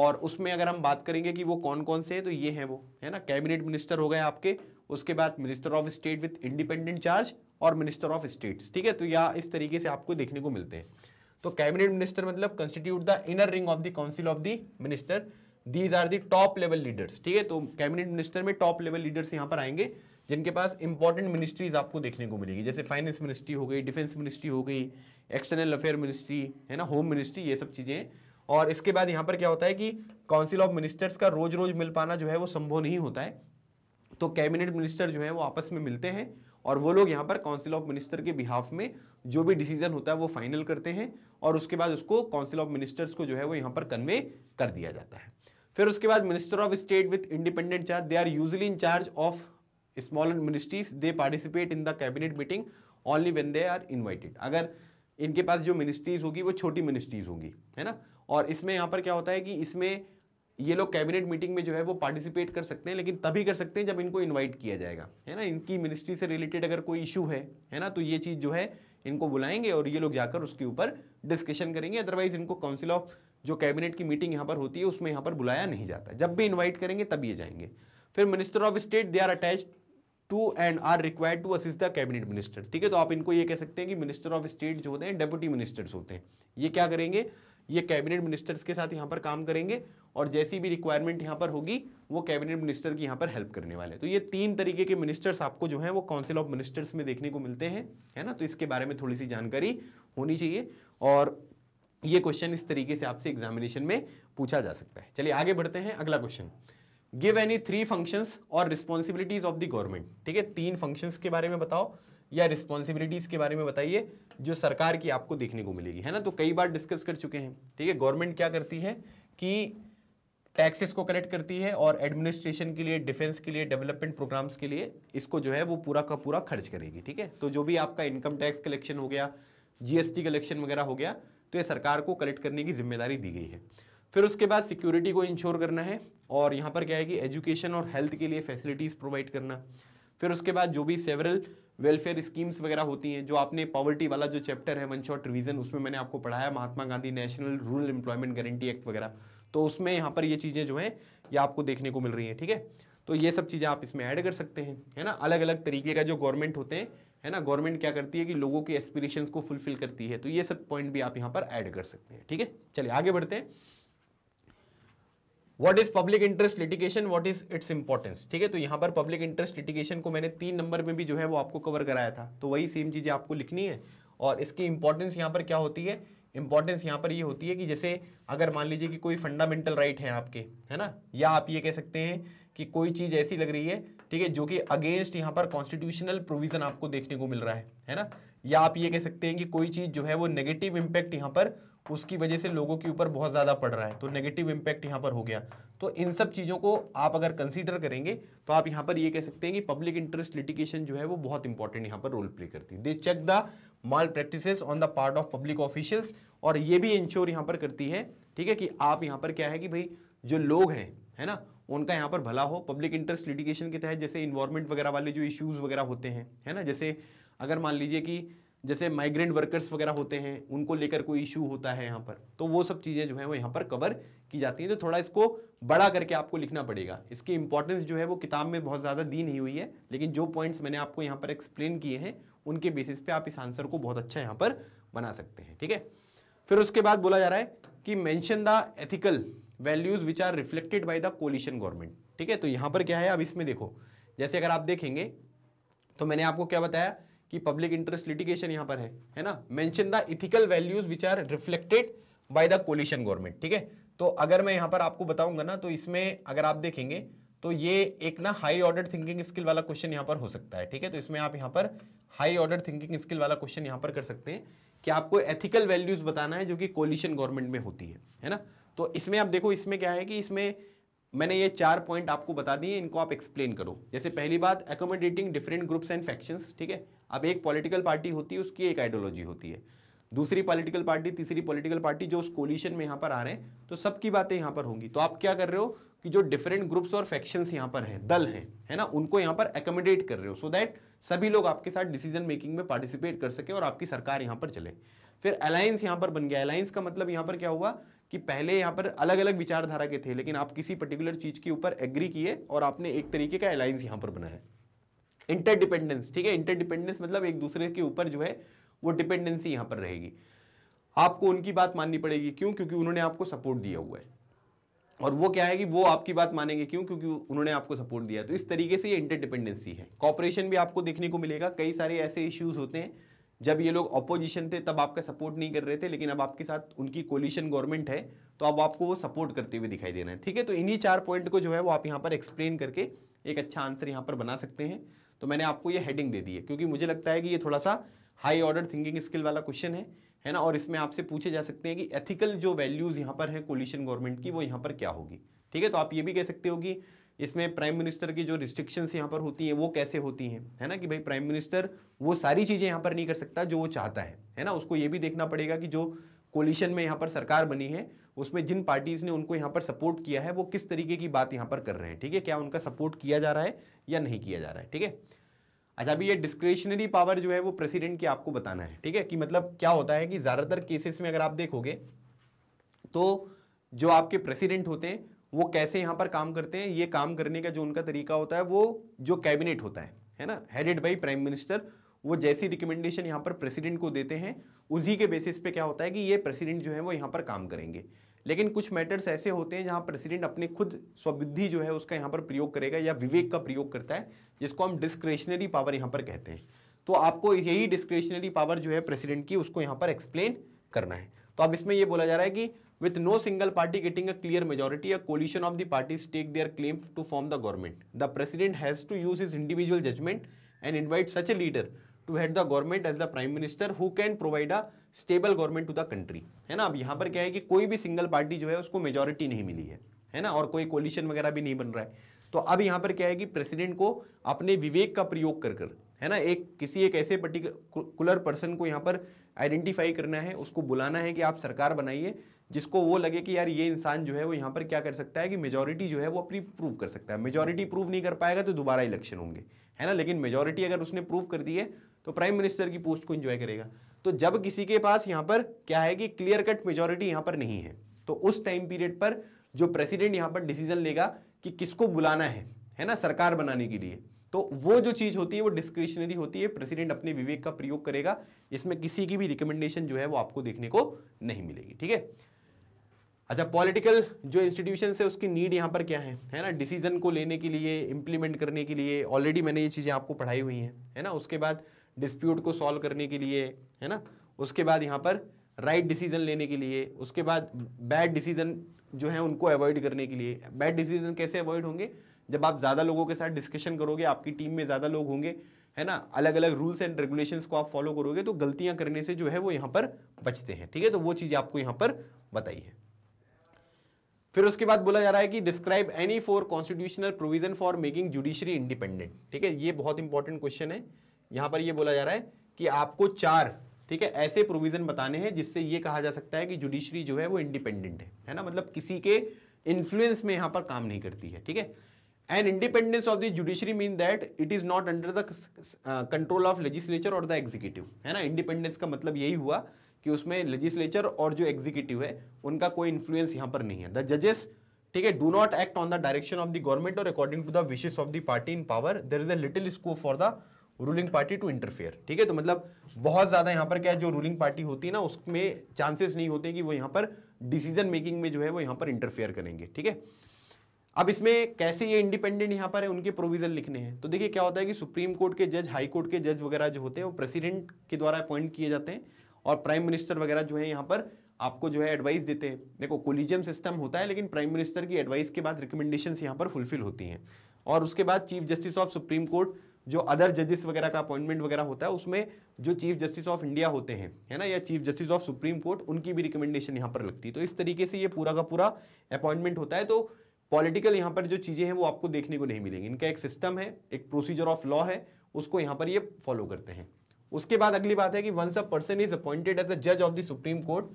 और उसमें अगर हम बात करेंगे कि वो कौन कौन से हैं तो ये हैं वो है ना कैबिनेट मिनिस्टर हो गए आपके उसके बाद minister of state with independent charge और मिनिस्टर ऑफ स्टेट्स ठीक है तो या इस तरीके से आपको देखने को मिलते हैं तो कैबिनेट मिनिस्टर मतलब constitute the inner ring of the council of the minister these are the top level leaders ठीक है तो कैबिनेट मिनिस्टर में टॉप लेवल लीडर्स यहाँ पर आएंगे जिनके पास इंपॉर्टेंट मिनिस्ट्रीज आपको देखने को मिलेगी जैसे फाइनेंस मिनिस्ट्री हो गई डिफेंस मिनिस्ट्री हो गई एक्सटर्नल अफेयर मिनिस्ट्री है ना होम मिनिस्ट्री ये सब चीज़ें और इसके बाद यहाँ पर क्या होता है कि काउंसिल ऑफ मिनिस्टर्स का रोज रोज मिल पाना जो है वो संभव नहीं होता है तो कैबिनेट मिनिस्टर जो है वो आपस में मिलते हैं और वो लोग यहाँ पर काउंसिल ऑफ मिनिस्टर के बिहाफ में जो भी डिसीजन होता है वो फाइनल करते हैं और उसके बाद उसको काउंसिल ऑफ मिनिस्टर्स को जो है वो यहाँ पर कन्वे कर दिया जाता है फिर उसके बाद minister of state with independent charge they are usually in charge of small ministries they participate in the cabinet meeting only when they are invited अगर इनके पास जो मिनिस्ट्रीज होगी वो छोटी मिनिस्ट्रीज होगी है ना और इसमें यहाँ पर क्या होता है कि इसमें ये लोग कैबिनेट मीटिंग में जो है वो पार्टिसिपेट कर सकते हैं लेकिन तभी कर सकते हैं जब इनको इनवाइट किया जाएगा है ना इनकी मिनिस्ट्री से रिलेटेड अगर कोई इशू है है ना तो ये चीज़ जो है इनको बुलाएंगे और ये लोग जाकर उसके ऊपर डिस्कशन करेंगे अदरवाइज इनको काउंसिल ऑफ जो कैबिनेट की मीटिंग यहाँ पर होती है उसमें यहाँ पर बुलाया नहीं जाता जब भी इन्वाइट करेंगे तब ये जाएंगे फिर minister of state they are attach to and are required to assist the cabinet minister ठीक है तो आप इनको ये कह सकते हैं कि मिनिस्टर ऑफ स्टेट जो होते हैं डेप्यूटी मिनिस्टर्स होते हैं ये क्या करेंगे ये कैबिनेट मिनिस्टर्स के साथ यहाँ पर काम करेंगे और जैसी भी रिक्वायरमेंट यहाँ पर होगी वो कैबिनेट मिनिस्टर की यहाँ पर हेल्प करने वाले तो ये तीन तरीके के मिनिस्टर्स आपको जो है वो काउंसिल ऑफ मिनिस्टर्स में देखने को मिलते हैं है ना तो इसके बारे में थोड़ी सी जानकारी होनी चाहिए और ये क्वेश्चन इस तरीके से आपसे एग्जामिनेशन में पूछा जा सकता है चलिए आगे बढ़ते हैं अगला question give any three functions और रिस्पॉन्सिबिलिटीज ऑफ द गवर्नमेंट ठीक है तीन फंक्शंस के बारे में बताओ या रिस्पॉन्सिबिलिटीज़ के बारे में बताइए जो सरकार की आपको देखने को मिलेगी है ना तो कई बार डिस्कस कर चुके हैं ठीक है गवर्नमेंट क्या करती है कि टैक्सेस को कलेक्ट करती है और एडमिनिस्ट्रेशन के लिए डिफेंस के लिए डेवलपमेंट प्रोग्राम्स के लिए इसको जो है वो पूरा का पूरा खर्च करेगी ठीक है तो जो भी आपका इनकम टैक्स कलेक्शन हो गया जीएसटी कलेक्शन वगैरह हो गया तो ये सरकार को कलेक्ट करने की जिम्मेदारी दी गई है फिर उसके बाद सिक्योरिटी को इंश्योर करना है और यहाँ पर क्या है कि एजुकेशन और हेल्थ के लिए फैसिलिटीज़ प्रोवाइड करना फिर उसके बाद जो भी सेवरल वेलफेयर स्कीम्स वगैरह होती हैं जो आपने पॉवर्टी वाला जो चैप्टर है वन शॉट रिविजन उसमें मैंने आपको पढ़ाया Mahatma Gandhi national rural employment guarantee act वगैरह तो उसमें यहाँ पर ये चीज़ें जो हैं ये आपको देखने को मिल रही हैं ठीक है थीके? तो ये सब चीज़ें आप इसमें ऐड कर सकते हैं है ना अलग अलग तरीके का जो गवर्नमेंट होते हैं है ना गवर्नमेंट क्या करती है कि लोगों की एस्पिरेशंस को फुलफिल करती है तो ये सब पॉइंट भी आप यहाँ पर ऐड कर सकते हैं ठीक है चलिए आगे बढ़ते हैं what is public interest litigation what is its importance ठीक है तो यहाँ पर पब्लिक इंटरेस्ट लिटिगेशन को मैंने तीन नंबर में भी जो है वो आपको कवर कराया था तो वही सेम चीज़ें आपको लिखनी है और इसकी इंपॉर्टेंस यहाँ पर क्या होती है इंपॉर्टेंस यहाँ पर ये यह होती है कि जैसे अगर मान लीजिए कि कोई फंडामेंटल राइट right है आपके है ना या आप ये कह सकते हैं कि कोई चीज़ ऐसी लग रही है ठीक है जो कि अगेंस्ट यहाँ पर कॉन्स्टिट्यूशनल प्रोविजन आपको देखने को मिल रहा है है ना या आप ये कह सकते हैं कि कोई चीज़ जो है वो नेगेटिव इम्पैक्ट यहाँ पर उसकी वजह से लोगों के ऊपर बहुत ज़्यादा पड़ रहा है तो नेगेटिव इम्पैक्ट यहाँ पर हो गया तो इन सब चीज़ों को आप अगर कंसीडर करेंगे तो आप यहाँ पर ये कह सकते हैं कि पब्लिक इंटरेस्ट लिटिगेशन जो है वो बहुत इंपॉर्टेंट यहाँ पर रोल प्ले करती है they check the malpractice on the part of public officials और ये भी इंश्योर यहाँ पर करती है ठीक है कि आप यहाँ पर क्या है कि भाई जो लोग हैं है ना उनका यहाँ पर भला हो पब्लिक इंटरेस्ट लिटिगेशन के तहत जैसे इन्वायरमेंट वगैरह वाले जो इश्यूज़ वगैरह होते हैं है ना जैसे अगर मान लीजिए कि जैसे माइग्रेंट वर्कर्स वगैरह होते हैं उनको लेकर कोई इशू होता है यहाँ पर तो वो सब चीज़ें जो है वो यहाँ पर कवर की जाती हैं तो थोड़ा इसको बड़ा करके आपको लिखना पड़ेगा इसकी इंपॉर्टेंस जो है वो किताब में बहुत ज़्यादा दी नहीं हुई है लेकिन जो पॉइंट्स मैंने आपको यहाँ पर एक्सप्लेन किए हैं उनके बेसिस पे आप इस आंसर को बहुत अच्छा यहाँ पर बना सकते हैं ठीक है फिर उसके बाद बोला जा रहा है कि mention the ethical values which are reflected by the coalition government ठीक है तो यहाँ पर क्या है अब इसमें देखो जैसे अगर आप देखेंगे तो मैंने आपको क्या बताया कि पब्लिक इंटरेस्ट लिटिगेशन यहां पर है है ना mention the ethical values which are reflected by the coalition government ठीक है तो अगर मैं यहां पर आपको बताऊंगा ना तो इसमें अगर आप देखेंगे तो ये एक ना हाई ऑर्डर थिंकिंग स्किल वाला क्वेश्चन यहाँ पर हो सकता है ठीक है तो इसमें आप यहाँ पर हाई ऑर्डर थिंकिंग स्किल वाला क्वेश्चन यहाँ पर कर सकते हैं कि आपको एथिकल वैल्यूज बताना है जो कि कोलिशन गवर्नमेंट में होती है है ना तो इसमें आप देखो इसमें क्या है कि इसमें मैंने ये चार पॉइंट आपको बता दिए इनको आप एक्सप्लेन करो जैसे पहली बात accommodating different groups and factions ठीक है अब एक पॉलिटिकल पार्टी होती है उसकी एक आइडियोलॉजी होती है दूसरी पॉलिटिकल पार्टी तीसरी पॉलिटिकल पार्टी जो उस कोलिशन में यहाँ पर आ रहे हैं तो सबकी बातें यहाँ पर होंगी तो आप क्या कर रहे हो कि जो डिफरेंट ग्रुप्स और फैक्शंस यहाँ पर हैं दल हैं है ना उनको यहाँ पर एकोमोडेट कर रहे हो सो so दैट सभी लोग आपके साथ डिसीजन मेकिंग में पार्टिसिपेट कर सके और आपकी सरकार यहाँ पर चले फिर अलायंस यहाँ पर बन गया अलायंस का मतलब यहाँ पर क्या हुआ कि पहले यहाँ पर अलग अलग विचारधारा के थे लेकिन आप किसी पर्टिकुलर चीज़ के ऊपर एग्री किए और आपने एक तरीके का अलायंस यहाँ पर बनाया इंटरडिपेंडेंस ठीक है इंटरडिपेंडेंस मतलब एक दूसरे के ऊपर जो है वो डिपेंडेंसी यहाँ पर रहेगी आपको उनकी बात माननी पड़ेगी क्यों क्योंकि उन्होंने आपको सपोर्ट दिया हुआ है और वो क्या है कि वो आपकी बात मानेंगे क्यों क्योंकि उन्होंने आपको सपोर्ट दिया तो इस तरीके से ये इंटरडिपेंडेंसी है कॉपरेशन भी आपको देखने को मिलेगा कई सारे ऐसे इश्यूज होते हैं जब ये लोग अपोजिशन थे तब आपका सपोर्ट नहीं कर रहे थे लेकिन अब आपके साथ उनकी कोलिशन गवर्नमेंट है तो अब आपको वो सपोर्ट करते हुए दिखाई देना है ठीक है तो इन्हीं चार पॉइंट को जो है वो आप यहाँ पर एक्सप्लेन करके एक अच्छा आंसर यहाँ पर बना सकते हैं तो मैंने आपको ये हेडिंग दे दी है क्योंकि मुझे लगता है कि ये थोड़ा सा हाई ऑर्डर थिंकिंग स्किल वाला क्वेश्चन है है ना और इसमें आपसे पूछे जा सकते हैं कि एथिकल जो वैल्यूज़ यहाँ पर है कोलिशन गवर्नमेंट की वो यहाँ पर क्या होगी ठीक है तो आप ये भी कह सकते हो कि इसमें प्राइम मिनिस्टर की जो रिस्ट्रिक्शंस यहाँ पर होती हैं वो कैसे होती हैं है ना कि भाई प्राइम मिनिस्टर वो सारी चीज़ें यहाँ पर नहीं कर सकता जो वो चाहता है है ना उसको ये भी देखना पड़ेगा कि जो कोलिशन में यहाँ पर सरकार बनी है उसमें जिन पार्टीज़ ने उनको यहाँ पर सपोर्ट किया है वो किस तरीके की बात यहाँ पर कर रहे हैं ठीक है क्या उनका सपोर्ट किया जा रहा है या नहीं किया जा रहा है ठीक है अच्छा अभी ये डिस्क्रिशनरी पावर जो है वो प्रेसिडेंट की आपको बताना है ठीक है कि मतलब क्या होता है कि ज़्यादातर केसेस में अगर आप देखोगे तो जो आपके प्रेसिडेंट होते हैं वो कैसे यहाँ पर काम करते हैं ये काम करने का जो उनका तरीका होता है वो जो कैबिनेट होता है है ना हेडेड बाई प्राइम मिनिस्टर वो जैसी रिकमेंडेशन यहाँ पर प्रेसिडेंट को देते हैं उसी के बेसिस पे क्या होता है कि ये प्रेसिडेंट जो है वो यहाँ पर काम करेंगे लेकिन कुछ मैटर्स ऐसे होते हैं जहाँ प्रेसिडेंट अपने खुद स्वबुद्धि जो है उसका यहाँ पर प्रयोग करेगा या विवेक का प्रयोग करता है जिसको हम डिस्क्रेशनरी पावर यहाँ पर कहते हैं तो आपको यही डिस्क्रेशनरी पावर जो है प्रेसिडेंट की उसको यहाँ पर एक्सप्लेन करना है तो अब इसमें यह बोला जा रहा है कि with no single party getting a clear majority a coalition of the parties take their claim to form the government the president has to use his individual judgment and invite such a leader to head the government as the prime minister who can provide a stable government to the country है ना अब यहाँ पर क्या है कि कोई भी सिंगल पार्टी जो है उसको मेजोरिटी नहीं मिली है है ना और कोई कोलिशन वगैरह भी नहीं बन रहा है तो अब यहाँ पर क्या है कि प्रेसिडेंट को अपने विवेक का प्रयोग कर कर है ना एक किसी एक ऐसे पर्टिकुलर पर्सन को यहाँ पर आइडेंटिफाई करना है उसको बुलाना है कि आप सरकार बनाइए जिसको वो लगे कि यार ये इंसान जो है वो यहाँ पर क्या कर सकता है कि मेजोरिटी जो है वो अपनी प्रूव कर सकता है मेजोरिटी प्रूव नहीं कर पाएगा तो दोबारा इलेक्शन होंगे है ना लेकिन मेजोरिटी अगर उसने प्रूव कर दी है तो प्राइम मिनिस्टर की पोस्ट को इंजॉय करेगा तो जब किसी के पास यहाँ पर क्या है कि क्लियर कट मेजोरिटी यहाँ पर नहीं है तो उस टाइम पीरियड पर जो प्रेसिडेंट यहाँ पर डिसीजन लेगा कि किसको बुलाना है है ना सरकार बनाने के लिए तो वो जो चीज़ होती है वो डिस्क्रिशनरी होती है प्रेसिडेंट अपने विवेक का प्रयोग करेगा इसमें किसी की भी रिकमेंडेशन जो है वो आपको देखने को नहीं मिलेगी ठीक है अच्छा पॉलिटिकल जो इंस्टीट्यूशन है उसकी नीड यहाँ पर क्या है है ना डिसीजन को लेने के लिए इम्प्लीमेंट करने के लिए ऑलरेडी मैंने ये चीज़ें आपको पढ़ाई हुई हैं है ना उसके बाद डिस्प्यूट को सॉल्व करने के लिए है ना उसके बाद यहाँ पर राइट right डिसीजन लेने के लिए उसके बाद बैड डिसीजन जो है उनको अवॉइड करने के लिए बैड डिसीजन कैसे अवॉइड होंगे जब आप ज़्यादा लोगों के साथ डिस्कशन करोगे आपकी टीम में ज़्यादा लोग होंगे है ना अलग अलग रूल्स एंड रेगुलेशंस को आप फॉलो करोगे तो गलतियां करने से जो है वो यहाँ पर बचते हैं ठीक है तो वो चीज़ आपको यहाँ पर बताई है फिर उसके बाद बोला जा रहा है कि describe any four constitutional provision for making judiciary independent ठीक है ये बहुत इंपॉर्टेंट क्वेश्चन है यहां पर यह बोला जा रहा है कि आपको चार ठीक है ऐसे प्रोविजन बताने हैं जिससे ये कहा जा सकता है कि जुडिशरी जो है वो इंडिपेंडेंट है है ना मतलब किसी के इन्फ्लुएंस में यहां पर काम नहीं करती है ठीक है and independence of the judiciary mean that it is not under the control of legislature और द एग्जीक्यूटिव है ना इंडिपेंडेंस का मतलब यही हुआ कि उसमें लेजिस्लेचर और जो एग्जीक्यूटिव है उनका कोई इन्फ्लुएंस यहाँ पर नहीं है द जजेस ठीक है do not act on the direction of the government और according to the wishes of the party in power there is a little scope for the ruling party to interfere ठीक है तो मतलब बहुत ज़्यादा यहाँ पर क्या है जो रूलिंग पार्टी होती है ना उसमें चांसेस नहीं होते कि वो यहाँ पर डिसीजन मेकिंग में जो है वो यहाँ पर इंटरफेयर करेंगे ठीक है अब इसमें कैसे ये इंडिपेंडेंट यहाँ पर है उनके प्रोविजन लिखने हैं तो देखिए क्या होता है कि सुप्रीम कोर्ट के जज हाई कोर्ट के जज वगैरह जो होते हैं वो प्रेसिडेंट के द्वारा अपॉइंट किए जाते हैं और प्राइम मिनिस्टर वगैरह जो है यहाँ पर आपको जो है एडवाइस देते हैं देखो कोलिजियम सिस्टम होता है लेकिन प्राइम मिनिस्टर की एडवाइस के बाद रिकमेंडेशन यहाँ पर फुलफिल होती हैं और उसके बाद chief justice of supreme court जो अदर जजेस वगैरह का अपॉइंटमेंट वगैरह होता है उसमें जो चीफ जस्टिस ऑफ इंडिया होते हैं है ना या chief justice of supreme court उनकी भी रिकमेंडेशन यहाँ पर लगती है तो इस तरीके से ये पूरा का पूरा अपॉइंटमेंट होता है तो पॉलिटिकल यहाँ पर जो चीज़ें हैं वो आपको देखने को नहीं मिलेंगी इनका एक सिस्टम है एक प्रोसीजर ऑफ लॉ है उसको यहाँ पर ये फॉलो करते हैं उसके बाद अगली बात है कि once a person is appointed as a जज ऑफ द सुप्रीम कोर्ट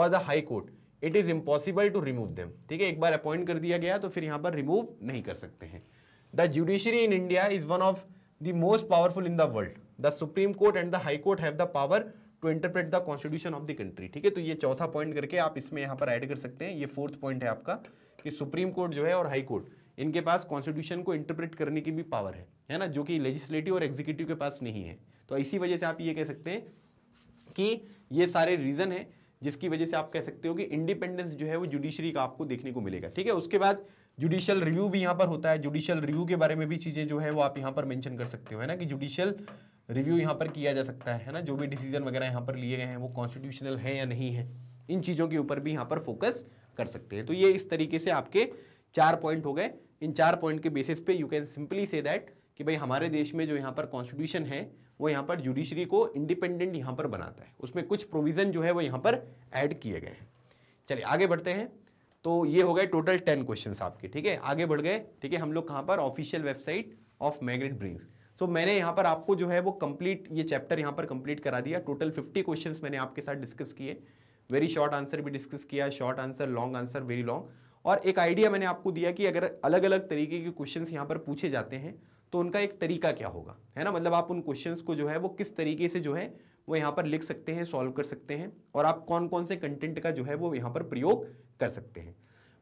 और the high court it is impossible to remove them ठीक है एक बार अपॉइंट कर दिया गया तो फिर यहाँ पर रिमूव नहीं कर सकते हैं the judiciary in India is one of the most powerful in the world the supreme court and the high court have the power to interpret the constitution of the country ठीक है तो ये चौथा point करके आप इसमें यहाँ पर ऐड कर सकते हैं ये फोर्थ पॉइंट है आपका कि सुप्रीम कोर्ट जो है और हाई कोर्ट इनके पास कॉन्स्टिट्यूशन को इंटरप्रेट करने की भी पावर है है ना जो कि लेजिस्लेटिव और एग्जीक्यूटिव के पास नहीं है तो इसी वजह से आप ये कह सकते हैं कि ये सारे रीज़न है जिसकी वजह से आप कह सकते हो कि इंडिपेंडेंस जो है वो जुडिशरी का आपको देखने को मिलेगा ठीक है उसके बाद जुडिशियल रिव्यू भी यहाँ पर होता है जुडिशियल रिव्यू के बारे में भी चीज़ें जो है वो आप यहाँ पर मेंशन कर सकते हो है ना कि जुडिशियल रिव्यू यहाँ पर किया जा सकता है ना जो भी डिसीजन वगैरह यहाँ पर लिए गए हैं वो कॉन्स्टिट्यूशनल है या नहीं है इन चीज़ों के ऊपर भी यहाँ पर फोकस कर सकते हैं तो ये इस तरीके से आपके चार पॉइंट हो गए इन चार पॉइंट के बेसिस पे you can simply say that कि भाई हमारे देश में जो यहाँ पर कॉन्स्टिट्यूशन है वो यहाँ पर जुडिशरी को इंडिपेंडेंट यहाँ पर बनाता है उसमें कुछ प्रोविज़न जो है वो यहाँ पर ऐड किए गए हैं चलिए आगे बढ़ते हैं तो ये हो गए टोटल टेन क्वेश्चन आपके ठीक है आगे बढ़ गए ठीक है हम लोग कहाँ पर official website of Magnet Brains तो मैंने यहाँ पर आपको जो है वो कंप्लीट ये चैप्टर यहाँ पर कंप्लीट करा दिया टोटल फिफ्टी क्वेश्चन मैंने आपके साथ डिस्कस किए वेरी शॉर्ट आंसर भी डिस्कस किया short answer long answer very long और एक आइडिया मैंने आपको दिया कि अगर अलग अलग तरीके के क्वेश्चंस यहाँ पर पूछे जाते हैं तो उनका एक तरीका क्या होगा है ना मतलब आप उन क्वेश्चंस को जो है वो किस तरीके से जो है वो यहाँ पर लिख सकते हैं सॉल्व कर सकते हैं और आप कौन कौन से कंटेंट का जो है वो यहाँ पर प्रयोग कर सकते हैं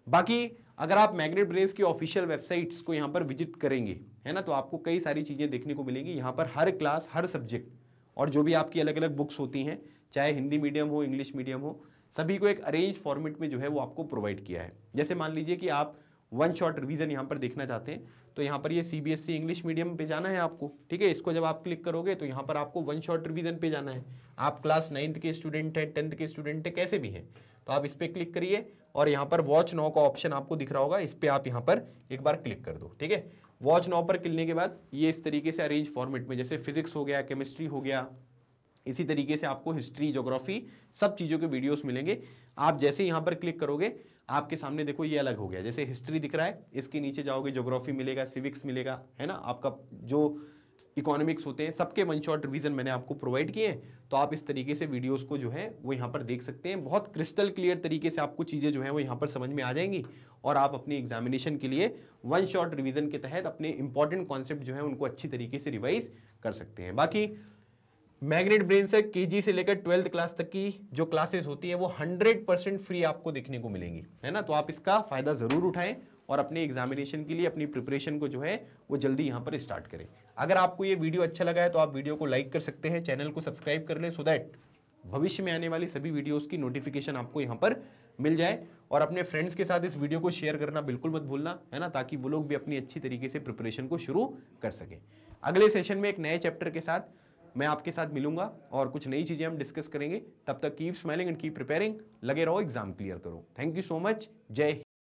बाकी अगर आप मैग्नेट ब्रेन्स की ऑफिशियल वेबसाइट्स को यहाँ पर विजिट करेंगे है ना तो आपको कई सारी चीज़ें देखने को मिलेंगी यहाँ पर हर क्लास हर सब्जेक्ट और जो भी आपकी अलग अलग बुक्स होती हैं चाहे हिंदी मीडियम हो इंग्लिश मीडियम हो सभी को एक अरेंज फॉर्मेट में जो है वो आपको प्रोवाइड किया है जैसे मान लीजिए कि आप वन शॉट रिवीजन यहाँ पर देखना चाहते हैं तो यहाँ पर ये C B S C English medium पे जाना है आपको ठीक है इसको जब आप क्लिक करोगे तो यहाँ पर आपको वन शॉट रिवीजन पे जाना है आप क्लास नाइन्थ के स्टूडेंट हैं टेंथ के स्टूडेंट हैं कैसे भी हैं तो आप इस पर क्लिक करिए और यहाँ पर वॉच नाव का ऑप्शन आपको दिख रहा होगा इस पर आप यहाँ पर एक बार क्लिक कर दो ठीक है वॉच नाव पर क्लिकने के बाद ये इस तरीके से अरेंज फॉर्मेट में जैसे फिजिक्स हो गया केमिस्ट्री हो गया इसी तरीके से आपको हिस्ट्री जोग्राफी सब चीज़ों के वीडियोस मिलेंगे आप जैसे यहाँ पर क्लिक करोगे आपके सामने देखो ये अलग हो गया जैसे हिस्ट्री दिख रहा है इसके नीचे जाओगे जोग्राफी मिलेगा सिविक्स मिलेगा है ना आपका जो इकोनॉमिक्स होते हैं सबके वन शॉट रिवीजन मैंने आपको प्रोवाइड किए हैं तो आप इस तरीके से वीडियोस को जो है वो यहाँ पर देख सकते हैं बहुत क्रिस्टल क्लियर तरीके से आपको चीज़ें जो है वो यहाँ पर समझ में आ जाएंगी और आप अपनी एग्जामिनेशन के लिए वन शॉट रिविज़न के तहत अपने इंपॉर्टेंट कॉन्सेप्ट जो है उनको अच्छी तरीके से रिवाइज कर सकते हैं बाकी मैग्नेट ब्रेन सर केजी से लेकर ट्वेल्थ क्लास तक की जो क्लासेस होती है वो 100 परसेंट फ्री आपको देखने को मिलेंगी है ना तो आप इसका फ़ायदा ज़रूर उठाएं और अपने एग्जामिनेशन के लिए अपनी प्रिपरेशन को जो है वो जल्दी यहाँ पर स्टार्ट करें अगर आपको ये वीडियो अच्छा लगा है तो आप वीडियो को लाइक कर सकते हैं चैनल को सब्सक्राइब कर लें सो दैट भविष्य में आने वाली सभी वीडियोज़ की नोटिफिकेशन आपको यहाँ पर मिल जाए और अपने फ्रेंड्स के साथ इस वीडियो को शेयर करना बिल्कुल मत भूलना है ना ताकि वो लोग भी अपनी अच्छी तरीके से प्रिपरेशन को शुरू कर सकें अगले सेशन में एक नए चैप्टर के साथ मैं आपके साथ मिलूंगा और कुछ नई चीज़ें हम डिस्कस करेंगे तब तक keep smiling and keep preparing लगे रहो एग्जाम क्लियर करो थैंक यू सो मच जय